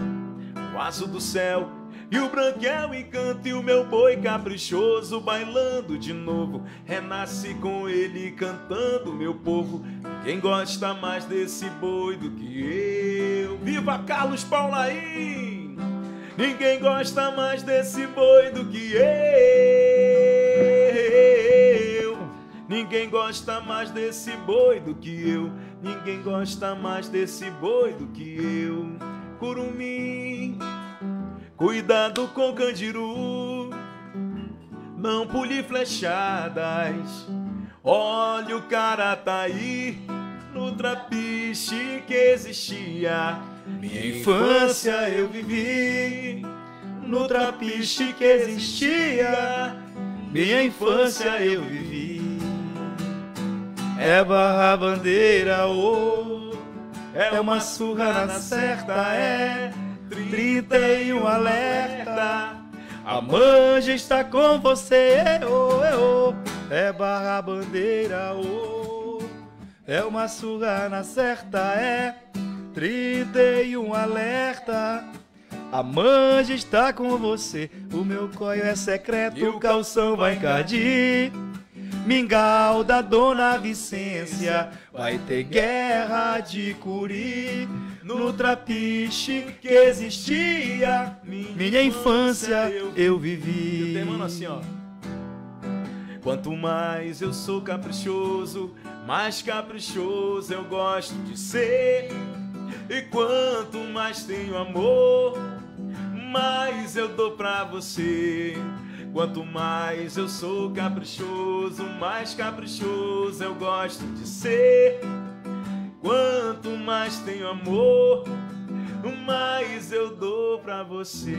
o azul do céu. E o branco é o encanto e o meu boi caprichoso bailando de novo. Renasce com ele cantando, meu povo. Quem gosta mais desse boi do que eu? Viva Carlos Paulaim! Ninguém gosta mais desse boi do que eu. Ninguém gosta mais desse boi do que eu. Ninguém gosta mais desse boi do que eu. Curumim, cuidado com candiru. Não pule flechadas. Olha o cara tá aí no trapiche que existia. Minha infância eu vivi no trapiche que existia. Minha infância eu vivi. É barra bandeira, ô. Oh. É uma surra na certa, é. trinta e um alerta. A manja está com você, é, ô, oh, é, oh. É barra bandeira, ô. Oh. É uma surra na certa, é. trinta e um alerta. A manja está com você, o meu coio é secreto, o calção vai encardir. Mingau da Dona Vicência, vai ter guerra de curi no trapiche que existia. Minha, infância eu, vivi. assim, ó. Quanto mais eu sou caprichoso, mais caprichoso eu gosto de ser. E quanto mais tenho amor, mais eu dou pra você. Quanto mais eu sou caprichoso, mais caprichoso eu gosto de ser. Quanto mais tenho amor, mais eu dou para você.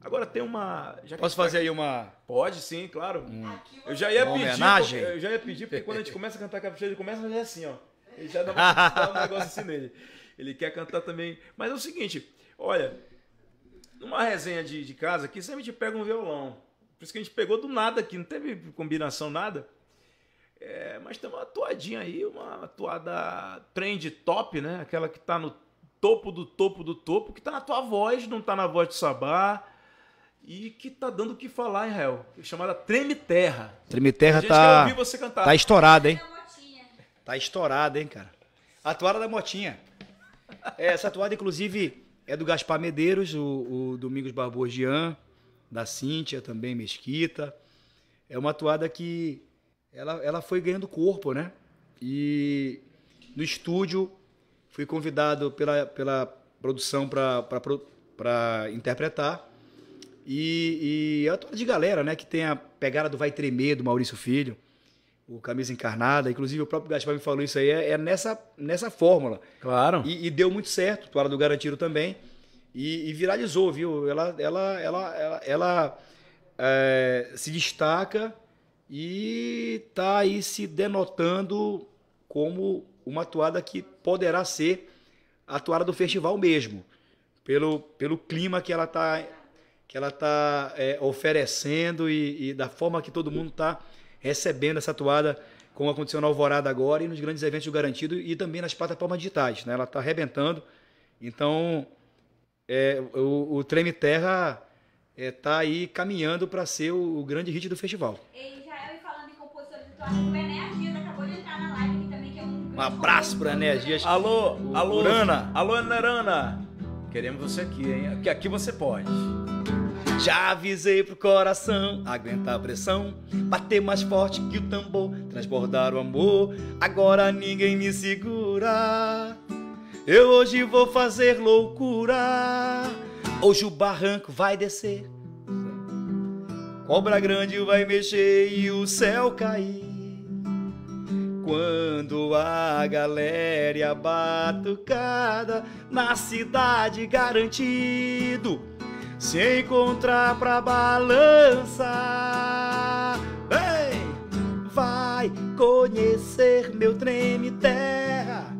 Agora tem uma. Posso tá fazer aí uma. Pode sim, claro. Hum. Eu já ia uma pedir. Homenagem. Eu já ia pedir, porque quando a gente começa a cantar caprichoso, ele começa fazer assim, ó. Ele já dá um negócio assim nele. Ele quer cantar também. Mas é o seguinte, olha, numa resenha de, de casa aqui, sempre a gente pega um violão. Por isso que a gente pegou do nada aqui, não teve combinação, nada. É, mas tem uma toadinha aí, uma toada trend top, né? Aquela que tá no topo do topo do topo, que tá na tua voz, não tá na voz de Sabá. E que tá dando o que falar, hein, Rael? Chamada Treme Terra. Treme Terra tá. Tá estourada, hein? É tá estourada, hein, cara? A toada da Motinha. É, essa toada, inclusive, é do Gaspar Medeiros, o, o Domingos Barbogian, da Cíntia também, Mesquita. É uma toada que ela, ela foi ganhando corpo, né? E no estúdio fui convidado pela, pela produção para interpretar. E, e é uma toada de galera, né? Que tem a pegada do Vai Tremer, do Maurício Filho o Camisa Encarnada, inclusive o próprio Gaspar me falou isso aí, é, é nessa, nessa fórmula. Claro. E, e deu muito certo, toara do Garantido também, e, e, viralizou, viu? Ela, ela, ela, ela, ela é, se destaca e está aí se denotando como uma toada que poderá ser a toada do festival mesmo, pelo, pelo clima que ela está que ela tá, é, oferecendo e, e da forma que todo mundo está recebendo essa toada com aconteceu na Alvorada agora e nos grandes eventos do Garantido e também nas plataformas digitais. Né? Ela está arrebentando. Então, é, o, o Treme Terra está é, tá aí caminhando para ser o, o, grande hit do festival. E Israel, falando em compositores atuais, o Ené acabou de entrar na live aqui também, que é um... Um abraço para a Dias. Alô, alô, Urana. Alô, Narana. Queremos você aqui, hein? aqui você pode. Já avisei pro coração aguentar a pressão, bater mais forte que o tambor, transbordar o amor. Agora ninguém me segura. Eu hoje vou fazer loucura. Hoje o barranco vai descer. Cobra grande vai mexer e o céu cair. Quando a galera batucada na cidade garantido se encontrar pra balançar. Ei! Vai conhecer meu treme terra,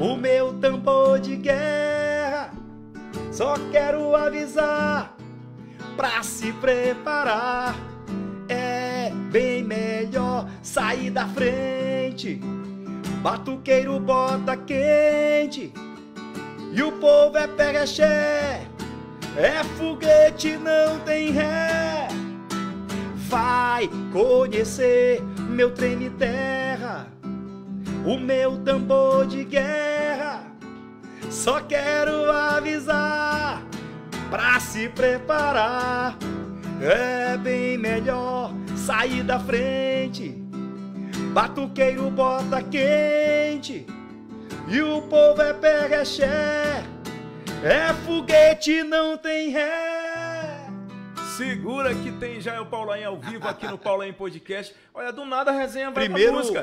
o meu tambor de guerra. Só quero avisar pra se preparar. É bem melhor sair da frente. Batuqueiro bota quente e o povo é pega cheio é foguete, não tem ré. Vai conhecer meu trem de terra, o meu tambor de guerra. Só quero avisar pra se preparar. É bem melhor sair da frente. Batuqueiro bota quente e o povo é pega é é foguete, não tem ré. Segura que tem já o Paulain ao vivo aqui no Paulain Podcast. Olha, do nada a resenha vai Primeiro... pra música.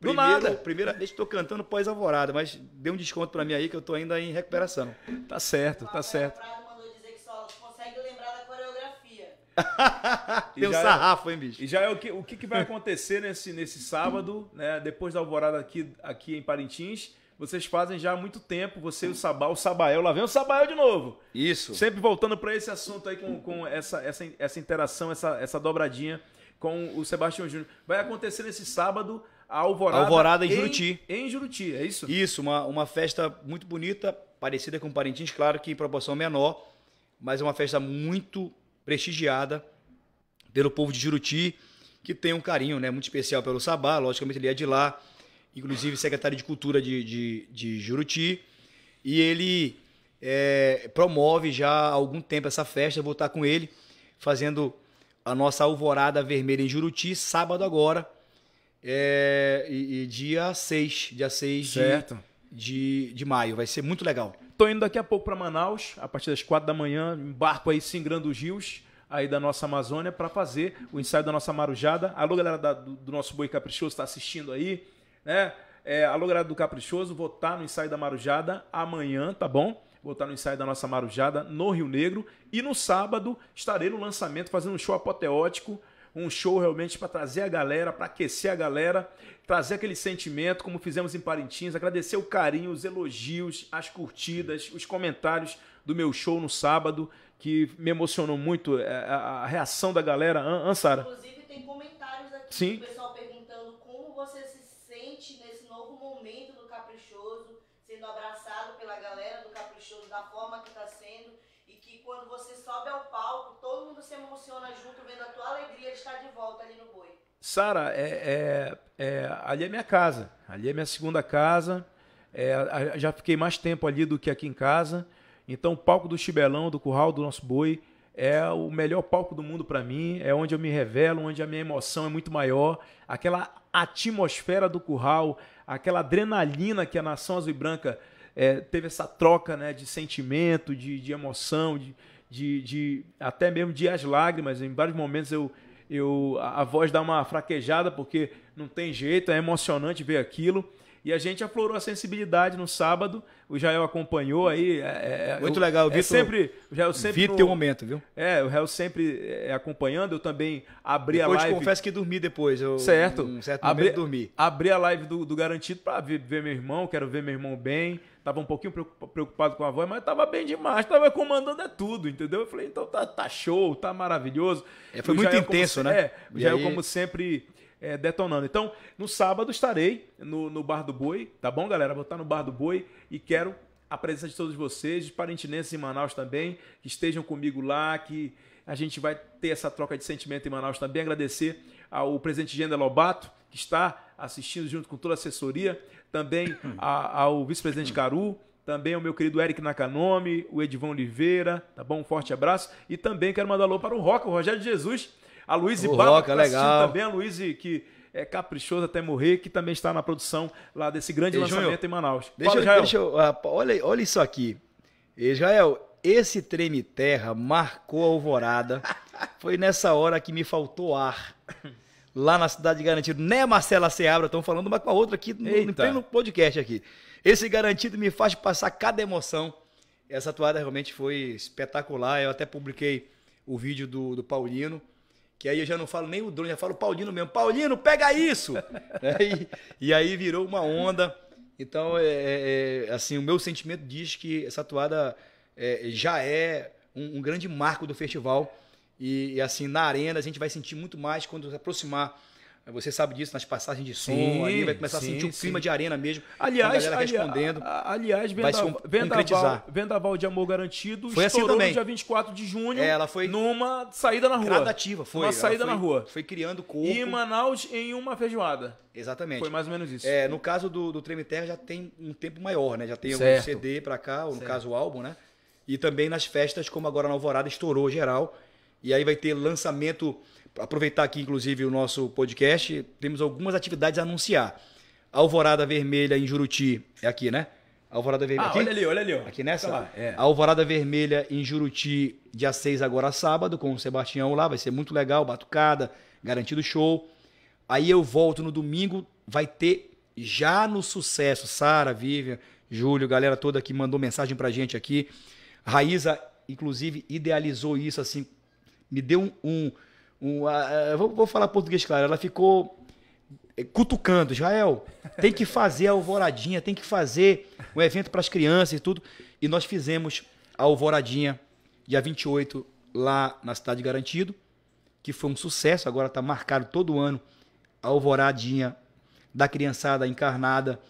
Do primeiro, nada. Primeira vez que tô cantando pós-alvorada, mas dê um desconto para mim aí que eu tô ainda em recuperação. Tá certo, tá certo. Tem um é- sarrafo, hein, bicho? E já é o que, o que, que vai acontecer nesse, nesse sábado, né? Depois da alvorada aqui, aqui em Parintins. Vocês fazem já há muito tempo, você e o Sabá, o Sabael. Lá vem o Sabael de novo. Isso. Sempre voltando para esse assunto aí, com, com essa, essa, essa interação, essa, essa dobradinha com o Sebastião Júnior. Vai acontecer nesse sábado a Alvorada, Alvorada em, em Juruti. Em, Juruti, é isso? Isso, uma, uma festa muito bonita, parecida com Parintins, claro que em proporção menor, mas é uma festa muito prestigiada pelo povo de Juruti, que tem um carinho né, muito especial pelo Sabá, logicamente ele é de lá inclusive secretário de Cultura de, de, de Juruti. E ele é, promove já há algum tempo essa festa. vou estar com ele fazendo a nossa Alvorada Vermelha em Juruti, sábado agora. É, e, e, dia 6, dia 6 certo. De, de, de maio. Vai ser muito legal. Tô indo daqui a pouco para Manaus, a partir das 4 da manhã, embarco aí singrando os rios aí da nossa Amazônia para fazer o ensaio da nossa marujada. Alô, galera da, do, do nosso Boi Caprichoso está assistindo aí né? É, alô, do Caprichoso, vou estar tá no ensaio da Marujada amanhã, tá bom? Vou estar tá no ensaio da nossa Marujada no Rio Negro. E no sábado estarei no lançamento fazendo um show apoteótico um show realmente para trazer a galera, para aquecer a galera, trazer aquele sentimento, como fizemos em Parintins, agradecer o carinho, os elogios, as curtidas, os comentários do meu show no sábado, que me emocionou muito é, a, reação da galera. Ansara. Inclusive, tem comentários aqui Sim. do pessoal da forma que está sendo e que quando você sobe ao palco, todo mundo se emociona junto, vendo a tua alegria de estar de volta ali no Boi. Sara, é, é, é, ali é minha casa, ali é minha segunda casa, é, já fiquei mais tempo ali do que aqui em casa, então o palco do Chibelão, do Curral, do nosso Boi, é o melhor palco do mundo para mim, é onde eu me revelo, onde a minha emoção é muito maior, aquela atmosfera do Curral, aquela adrenalina que a Nação Azul e Branca é, teve essa troca né, de sentimento, de, de emoção, de, de, de, até mesmo de as lágrimas. Em vários momentos eu, eu a, voz dá uma fraquejada porque não tem jeito, é emocionante ver aquilo. E a gente aflorou a sensibilidade no sábado. O Jael acompanhou aí. É, é, é Muito eu, legal. É Vitor, é sempre, o Jael sempre. Vi teu momento, viu? É, o Jael sempre é, acompanhando. Eu também abri depois a live. Eu confesso que dormi depois. Eu, certo. Um certo abri, dormi. Abri a live do, do Garantido para ver, ver meu irmão. Quero ver meu irmão bem. Tava um pouquinho preocupado com a voz, mas tava bem demais, tava comandando é tudo, entendeu? Eu falei, então tá, tá show, tá maravilhoso. É, foi muito intenso, como, né? É, como sempre, é, detonando. Então, no sábado estarei no, no Bar do Boi, tá bom, galera? Vou estar no Bar do Boi e quero a presença de todos vocês, de parentinenses em Manaus também, que estejam comigo lá, que a gente vai ter essa troca de sentimento em Manaus também. Agradecer ao presidente Genda Lobato, que está assistindo junto com toda a assessoria, também a, ao vice-presidente Caru, também ao meu querido Eric Nakanomi, o Edivão Oliveira, tá bom? Um forte abraço. E também quero mandar alô para o Roca, o Rogério Jesus, a Luiz e Baba, Roca, que tá também, a Luiz que é caprichoso até morrer, que também está na produção lá desse grande Ei, lançamento em Manaus. Deixa, Fala, eu, deixa eu, ah, olha, olha isso aqui. Israel, esse treme terra marcou a alvorada. Foi nessa hora que me faltou ar lá na cidade de Garantido, né, Marcela Seabra? Estão falando uma com a outra aqui no, Eita. no podcast aqui. Esse Garantido me faz passar cada emoção. Essa atuada realmente foi espetacular. Eu até publiquei o vídeo do, do Paulino. Que aí eu já não falo nem o drone, já falo Paulino mesmo. Paulino, pega isso! É, e, e, aí virou uma onda. Então, é, é, é, assim, o meu sentimento diz que essa toada é, já é um, um, grande marco do festival. E, e, assim, na arena a gente vai sentir muito mais quando se aproximar. Você sabe disso nas passagens de som, sim, ali vai começar sim, a sentir o um clima de arena mesmo. Aliás, a galera ali, aliás, vendaval, vai se vendaval, vendaval de amor garantido foi assim também. no dia 24 de junho. É, ela foi numa saída na rua. Gradativa, foi. Uma saída foi, na rua. Foi criando corpo. E Manaus em uma feijoada. Exatamente. Foi mais ou menos isso. É, no caso do, do Treme Terra já tem um tempo maior, né? Já tem certo. um CD para cá, ou no certo. caso o álbum, né? E também nas festas, como agora na Alvorada estourou geral e aí vai ter lançamento. Aproveitar aqui, inclusive, o nosso podcast. Temos algumas atividades a anunciar. Alvorada Vermelha em Juruti. É aqui, né? Alvorada Vermelha. Ah, olha ali, olha ali. Ó. Aqui nessa? Tá lá. é. Alvorada Vermelha em Juruti, dia 6 agora sábado, com o Sebastião lá. Vai ser muito legal, batucada, garantido show. Aí eu volto no domingo, vai ter já no sucesso. Sara, Vivian, Júlio, galera toda que mandou mensagem pra gente aqui. Raíza, inclusive, idealizou isso assim me deu um. um, um uh, vou, vou falar português claro. Ela ficou eh, cutucando, Israel, tem que fazer a alvoradinha, tem que fazer um evento para as crianças e tudo. E nós fizemos a alvoradinha dia 28 lá na Cidade Garantido, que foi um sucesso, agora está marcado todo ano a alvoradinha da criançada encarnada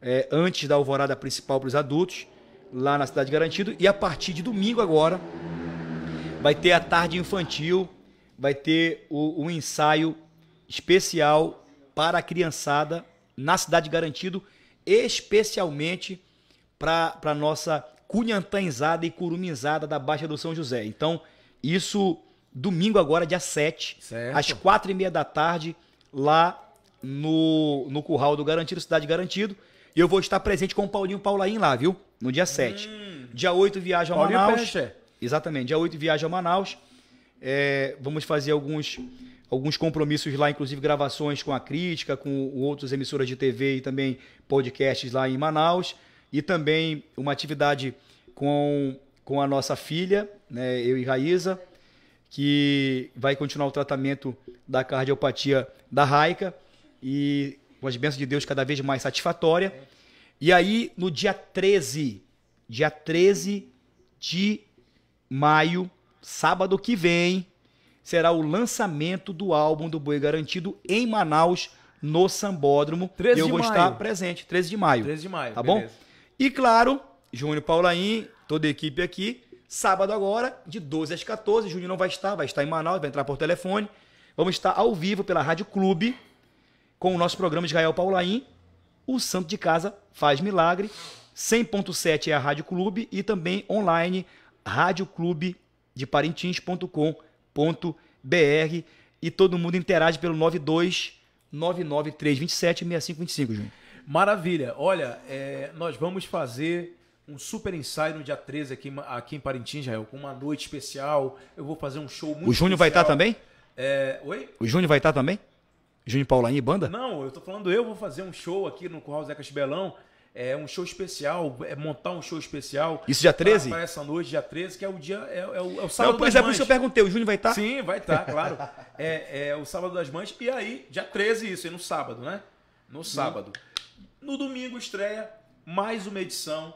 é, antes da alvorada principal para os adultos, lá na Cidade Garantido. E a partir de domingo agora, Vai ter a tarde infantil, vai ter o, um ensaio especial para a criançada na Cidade Garantido, especialmente para a nossa cunhantanzada e curumizada da Baixa do São José. Então, isso domingo agora, dia 7, certo. às quatro e meia da tarde, lá no, no Curral do Garantido, Cidade Garantido. E eu vou estar presente com o Paulinho Paulain lá, viu? No dia 7. Hum. Dia 8 viagem a Paulinho Manaus. Peixe. Exatamente. Dia 8 viaja a Manaus. É, vamos fazer alguns, alguns compromissos lá, inclusive gravações com a crítica, com outras emissoras de TV e também podcasts lá em Manaus. E também uma atividade com, com a nossa filha, né, eu e Raíza, que vai continuar o tratamento da cardiopatia da Raica e com as bênçãos de Deus cada vez mais satisfatória. E aí, no dia 13, dia 13 de maio, sábado que vem, será o lançamento do álbum do Boi Garantido em Manaus, no Sambódromo. 13 e eu vou maio. estar presente, 13 de maio. 13 de maio, tá beleza. bom? E claro, Júnior Paulaim, toda a equipe aqui, sábado agora, de 12 às 14, Júnior não vai estar, vai estar em Manaus, vai entrar por telefone. Vamos estar ao vivo pela Rádio Clube, com o nosso programa Israel Paulaim, o Santo de Casa faz milagre. 100.7 é a Rádio Clube e também online radioclubedeparintins.com.br e todo mundo interage pelo 92 993276525, Júnior. Maravilha. Olha, é, nós vamos fazer um super ensaio no dia 13 aqui, aqui em Parintins, Israel, com uma noite especial. Eu vou fazer um show muito O Júnior vai estar também? É, oi? O Júnior vai estar também? Júnior Paulain e banda? Não, eu tô falando eu vou fazer um show aqui no Curral Zeca Chibelão é, um show especial, é, montar um show especial. Isso dia 13? Para essa noite, dia 13, que é o dia, é, é o, é o sábado Não, pois das é, mães. por isso eu perguntei, o Júnior vai estar? Tá? Sim, vai estar, tá, claro. é, é o sábado das mães, e aí, dia 13 isso, é no sábado, né? No hum. sábado. No domingo estreia mais uma edição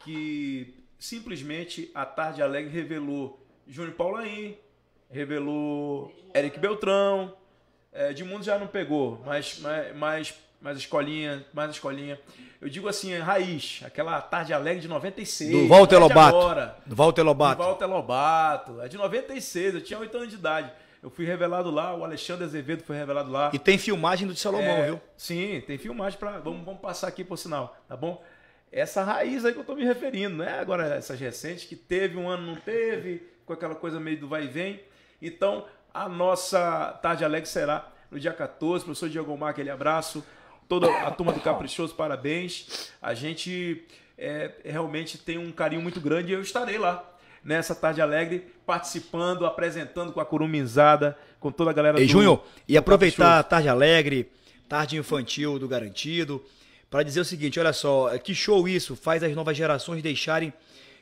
que simplesmente a Tarde Alegre revelou Júnior Paulaim, revelou Eric Beltrão, é, de mundo já não pegou, mas, mas, mas mais a escolinha, mais a escolinha. Eu digo assim, raiz, aquela tarde alegre de 96. Do Walter Lobato. Agora, do Walter Lobato. Do Walter Lobato. É de 96, eu tinha 8 anos de idade. Eu fui revelado lá, o Alexandre Azevedo foi revelado lá. E tem filmagem do de Salomão, é, viu? Sim, tem filmagem para vamos, vamos passar aqui por sinal, tá bom? Essa raiz aí que eu tô me referindo, né? Agora essas recentes que teve um ano não teve, com aquela coisa meio do vai e vem. Então, a nossa tarde alegre será no dia 14, professor Diego Mar, aquele abraço toda a turma do Caprichoso, parabéns. A gente é, realmente tem um carinho muito grande e eu estarei lá nessa tarde alegre, participando, apresentando com a Curumizada, com toda a galera Ei, do Júnior, e aproveitar a tarde alegre, tarde infantil do Garantido, para dizer o seguinte: olha só, é, que show isso, faz as novas gerações deixarem.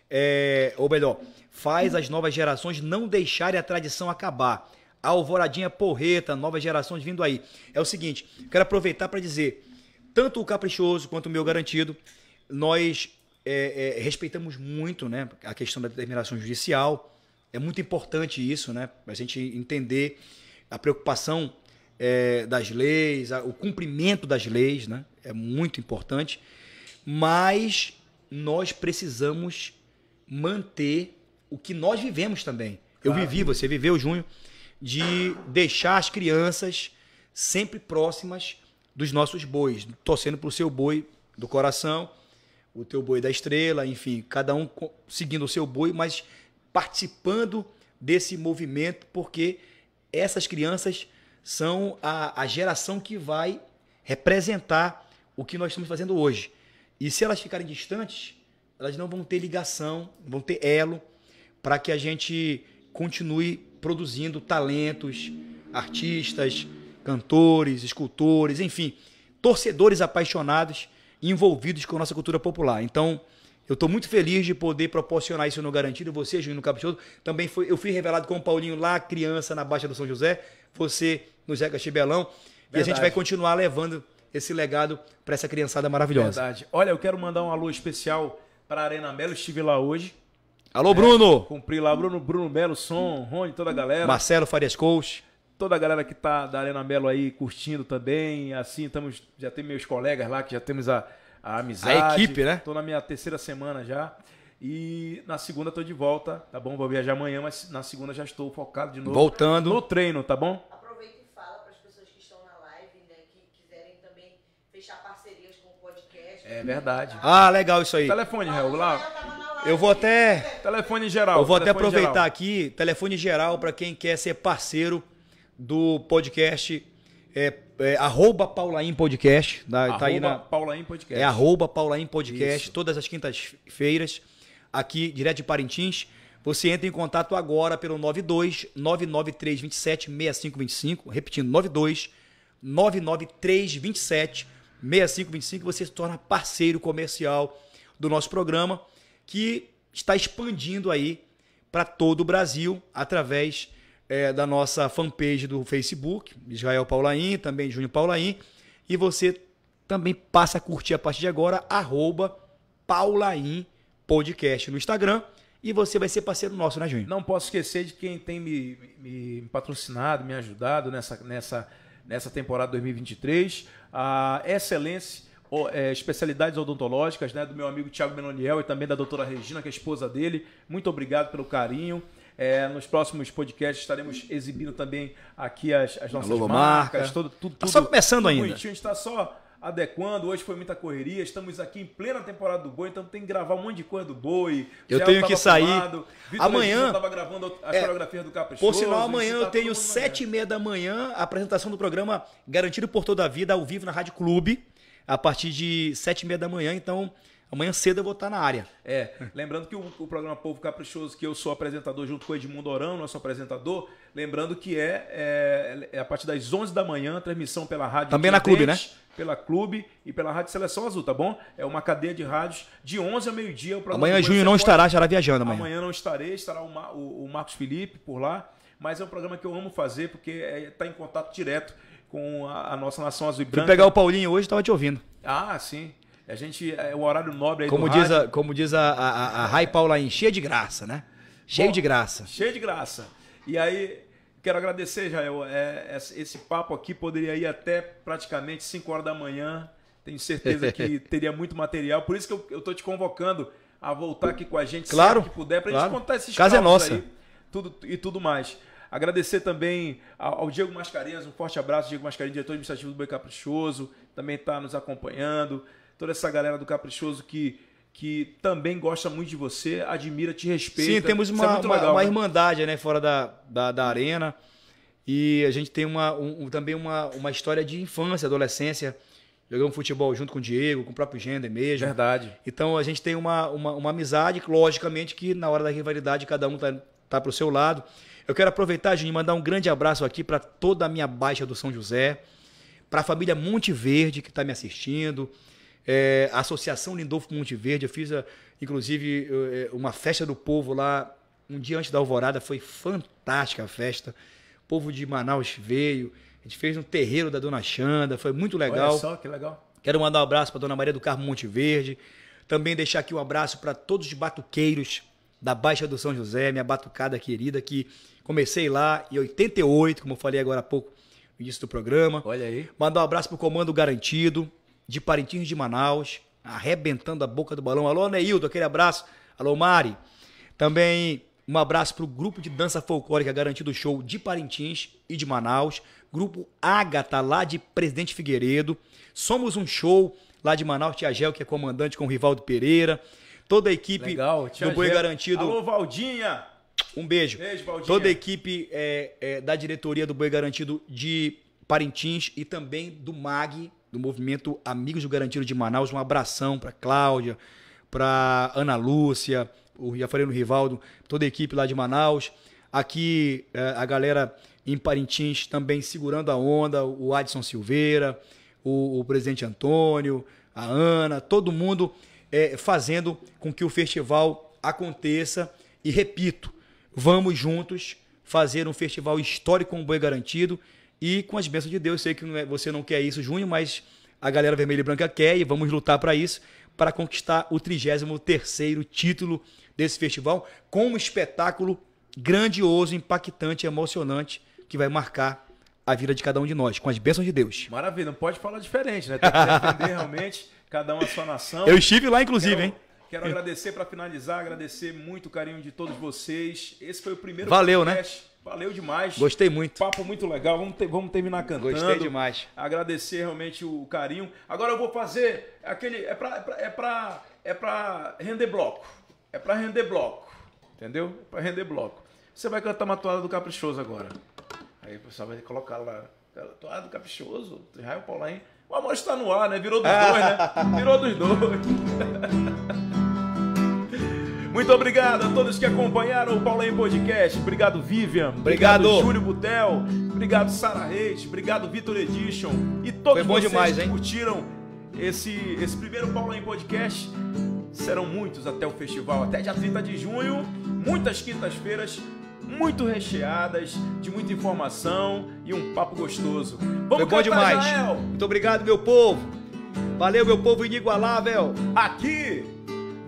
É, ou melhor, faz as novas gerações não deixarem a tradição acabar a Alvoradinha Porreta, nova geração vindo aí. É o seguinte, quero aproveitar para dizer, tanto o Caprichoso quanto o Meu Garantido, nós é, é, respeitamos muito né, a questão da determinação judicial, é muito importante isso, né, a gente entender a preocupação é, das leis, o cumprimento das leis, né, é muito importante, mas nós precisamos manter o que nós vivemos também. Eu vivi, você viveu, Junho, de deixar as crianças sempre próximas dos nossos bois, torcendo para o seu boi do coração, o teu boi da estrela, enfim, cada um seguindo o seu boi, mas participando desse movimento, porque essas crianças são a, a geração que vai representar o que nós estamos fazendo hoje. E se elas ficarem distantes, elas não vão ter ligação, vão ter elo para que a gente continue produzindo talentos, artistas, cantores, escultores, enfim, torcedores apaixonados envolvidos com a nossa cultura popular. Então, eu estou muito feliz de poder proporcionar isso no Garantido. Você, Juninho Caprichoso, também foi. Eu fui revelado com o Paulinho lá, criança, na Baixa do São José. Você no Zeca Chibelão. E a gente vai continuar levando esse legado para essa criançada maravilhosa. Verdade. Olha, eu quero mandar um alô especial para a Arena Melo. Estive lá hoje. Alô, é, Bruno! Cumpri lá, Bruno, Bruno Melo, Som, Rony, toda a galera. Marcelo Farias Coach. Toda a galera que tá da Arena Melo aí curtindo também. Assim, estamos, já tem meus colegas lá que já temos a, a amizade. A equipe, né? Tô na minha terceira semana já. E na segunda tô de volta, tá bom? Vou viajar amanhã, mas na segunda já estou focado de novo. Voltando. No treino, tá bom? Aproveita e fala para as pessoas que estão na live, né, que quiserem também fechar parcerias com o podcast. É verdade. Ah, legal isso aí. Telefone, Raul, lá. Eu vou até. Telefone geral. Eu vou até aproveitar geral. aqui, telefone geral, para quem quer ser parceiro do podcast. É, é, arroba Paulaim Podcast. Tá, arroba tá aí na, Paulaim Podcast. É arroba Paulaim Podcast, Isso. todas as quintas-feiras, aqui direto de Parintins. Você entra em contato agora pelo 92 993 27 6525. Repetindo, 92 993 27 6525. Você se torna parceiro comercial do nosso programa que está expandindo aí para todo o Brasil através é, da nossa fanpage do Facebook, Israel Paulaim, também Júnior Paulaim. E você também passa a curtir a partir de agora, arroba Paulaim Podcast no Instagram. E você vai ser parceiro nosso, né, Júnior? Não posso esquecer de quem tem me, me, me patrocinado, me ajudado nessa, nessa, nessa temporada 2023. A Excelência é, especialidades odontológicas, né, do meu amigo Tiago Menoniel e também da doutora Regina, que é esposa dele. Muito obrigado pelo carinho. É, nos próximos podcasts estaremos exibindo também aqui as, as nossas marcas, marca. todo, tudo, tudo. Tá só começando tudo ainda. Bonitinho. A gente está só adequando. Hoje foi muita correria. Estamos aqui em plena temporada do Boi, então tem que gravar um monte de coisa do Boi. Eu tenho que sair. amanhã. Estava gravando a é, do Caprichoso. Por sinal, amanhã tá eu tenho sete e meia da manhã a apresentação do programa Garantido por Toda a Vida ao vivo na Rádio Clube a partir de sete e meia da manhã, então amanhã cedo eu vou estar na área. É, lembrando que o, o, programa Povo Caprichoso, que eu sou apresentador junto com o Edmundo Orão, nosso apresentador, lembrando que é, é, é a partir das 11 da manhã, transmissão pela rádio... Também na Clube, né? pela Clube e pela Rádio Seleção Azul, tá bom? É uma cadeia de rádios de 11 ao meio-dia. Amanhã Júnior não pode... estará, estará viajando amanhã. Amanhã não estarei, estará o, Mar... o, Marcos Felipe por lá. Mas é um programa que eu amo fazer porque está é... Tá em contato direto com a, a nossa nação azul e branca. Fui pegar o Paulinho hoje, estava te ouvindo. Ah, sim. A gente, é o horário nobre aí como do diz rádio. a, Como diz a, a, a Rai Paulain, cheia de graça, né? Cheio Bom, de graça. Cheio de graça. E aí, quero agradecer, Jael. É, esse papo aqui poderia ir até praticamente 5 horas da manhã. Tenho certeza que teria muito material. Por isso que eu estou te convocando a voltar aqui com a gente claro, que puder, para a gente contar esses Casa é nossa. aí tudo, e tudo mais. Agradecer também ao Diego Mascarenhas, um forte abraço, Diego Mascarenhas, diretor administrativo do Boi Caprichoso, também está nos acompanhando. Toda essa galera do Caprichoso que, que também gosta muito de você, admira, te respeita. Sim, temos é uma, é uma, legal, uma né? irmandade né, fora da, da, da, arena. E a gente tem uma, um, também uma, uma história de infância, adolescência. Jogamos futebol junto com o Diego, com o próprio Gender mesmo. Verdade. Então a gente tem uma, uma, uma amizade, logicamente, que na hora da rivalidade cada um tá, para tá pro seu lado. Eu quero aproveitar, Juninho, mandar um grande abraço aqui para toda a minha Baixa do São José, para a família Monte Verde que está me assistindo, é, a Associação Lindolfo Monte Verde. Eu fiz, inclusive, é, uma festa do povo lá um dia antes da alvorada. Foi fantástica a festa. O povo de Manaus veio. A gente fez um terreiro da Dona Xanda. Foi muito legal. Olha só, que legal. Quero mandar um abraço para Dona Maria do Carmo Monte Verde. Também deixar aqui um abraço para todos os batuqueiros da Baixa do São José, minha batucada querida, que Comecei lá em 88, como eu falei agora há pouco no início do programa. Olha aí. Mandar um abraço pro Comando Garantido, de Parintins de Manaus, arrebentando a boca do balão. Alô, Neildo, aquele abraço. Alô, Mari. Também um abraço pro grupo de dança folclórica Garantido Show de Parintins e de Manaus. Grupo Ágata, tá lá de Presidente Figueiredo. Somos um show lá de Manaus, Tiagel, que é comandante com o Rivaldo Pereira. Toda a equipe Legal, do Boi Garantido. Alô, Valdinha! Um beijo. Beijo, Toda a equipe é, é, da diretoria do Boi Garantido de Parintins e também do MAG, do Movimento Amigos do Garantido de Manaus. Um abração para Cláudia, para Ana Lúcia, o Jafarino Rivaldo, toda a equipe lá de Manaus. Aqui é, a galera em Parintins também segurando a onda, o Adson Silveira, o, o presidente Antônio, a Ana, todo mundo é, fazendo com que o festival aconteça. E repito, Vamos juntos fazer um festival histórico com um boi garantido. E com as bênçãos de Deus, sei que é, você não quer isso, Junho, mas a galera vermelha e branca quer e vamos lutar para isso, para conquistar o 33 título desse festival, com um espetáculo grandioso, impactante, emocionante, que vai marcar a vida de cada um de nós, com as bênçãos de Deus. Maravilha, não pode falar diferente, né? Tem que defender realmente cada um a sua nação. Eu estive lá, inclusive, Quero... hein? Quero agradecer para finalizar, agradecer muito o carinho de todos vocês. Esse foi o primeiro Valeu, né? podcast. né? Valeu demais. Gostei muito. Papo muito legal. Vamos, ter, vamos terminar cantando. Gostei demais. Agradecer realmente o carinho. Agora eu vou fazer aquele. É para é é é render bloco. É para render bloco. Entendeu? É render bloco. Você vai cantar uma toada do Caprichoso agora. Aí o pessoal vai colocar lá. Toada do Caprichoso. Israel Paulain. O amor está no ar, né? Virou dos dois, né? Virou dos dois. Muito obrigado a todos que acompanharam o em Podcast. Obrigado, Vivian. Obrigado, obrigado Júlio Butel. Obrigado, Sara Reis. Obrigado, Vitor Edition. E todos vocês demais, que curtiram esse, esse primeiro em Podcast. Serão muitos até o festival, até dia 30 de junho. Muitas quintas-feiras muito recheadas, de muita informação e um papo gostoso. Vamos Foi bom demais. Israel. Muito obrigado, meu povo. Valeu, meu povo inigualável. Aqui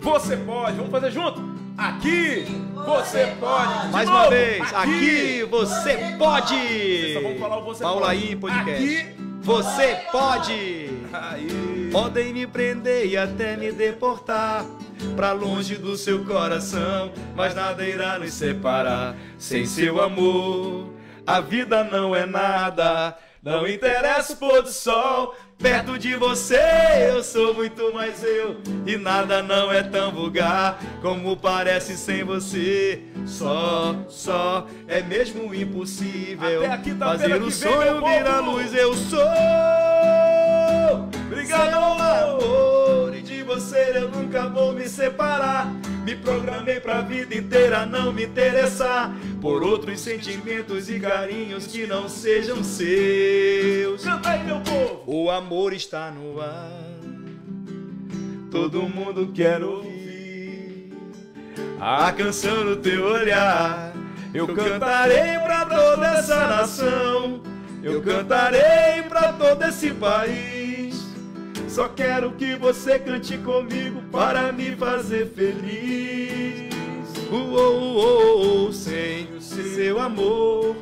você pode. Vamos fazer junto? Aqui você pode. De Mais novo, uma vez, aqui, aqui você pode. Vocês só vão falar o você Paula pode. aí, podcast. Aqui você pode. Aí. Podem me prender e até me deportar para longe do seu coração, mas nada irá nos separar. Sem seu amor, a vida não é nada. Não interessa o pôr do sol, Perto de você eu sou muito mais eu E nada não é tão vulgar como parece sem você Só, só, é mesmo impossível tá Fazer o sonho virar luz, eu sou Obrigado ao amor e de você eu nunca vou me separar. Me programei pra vida inteira não me interessar por outros sentimentos e carinhos que não sejam seus. Canta aí, meu povo! O amor está no ar, todo mundo quer ouvir a canção do teu olhar. Eu cantarei pra toda essa nação eu cantarei para todo esse país. Só quero que você cante comigo para me fazer feliz. Uou, uou, uou, sem o seu amor,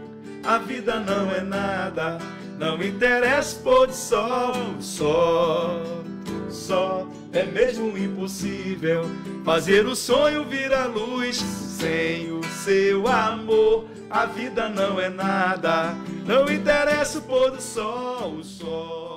a vida não é nada. Não interessa pôr de sol, só, só é mesmo impossível fazer o sonho virar luz sem o seu amor a vida não é nada. Não interessa o pôr do sol, o sol.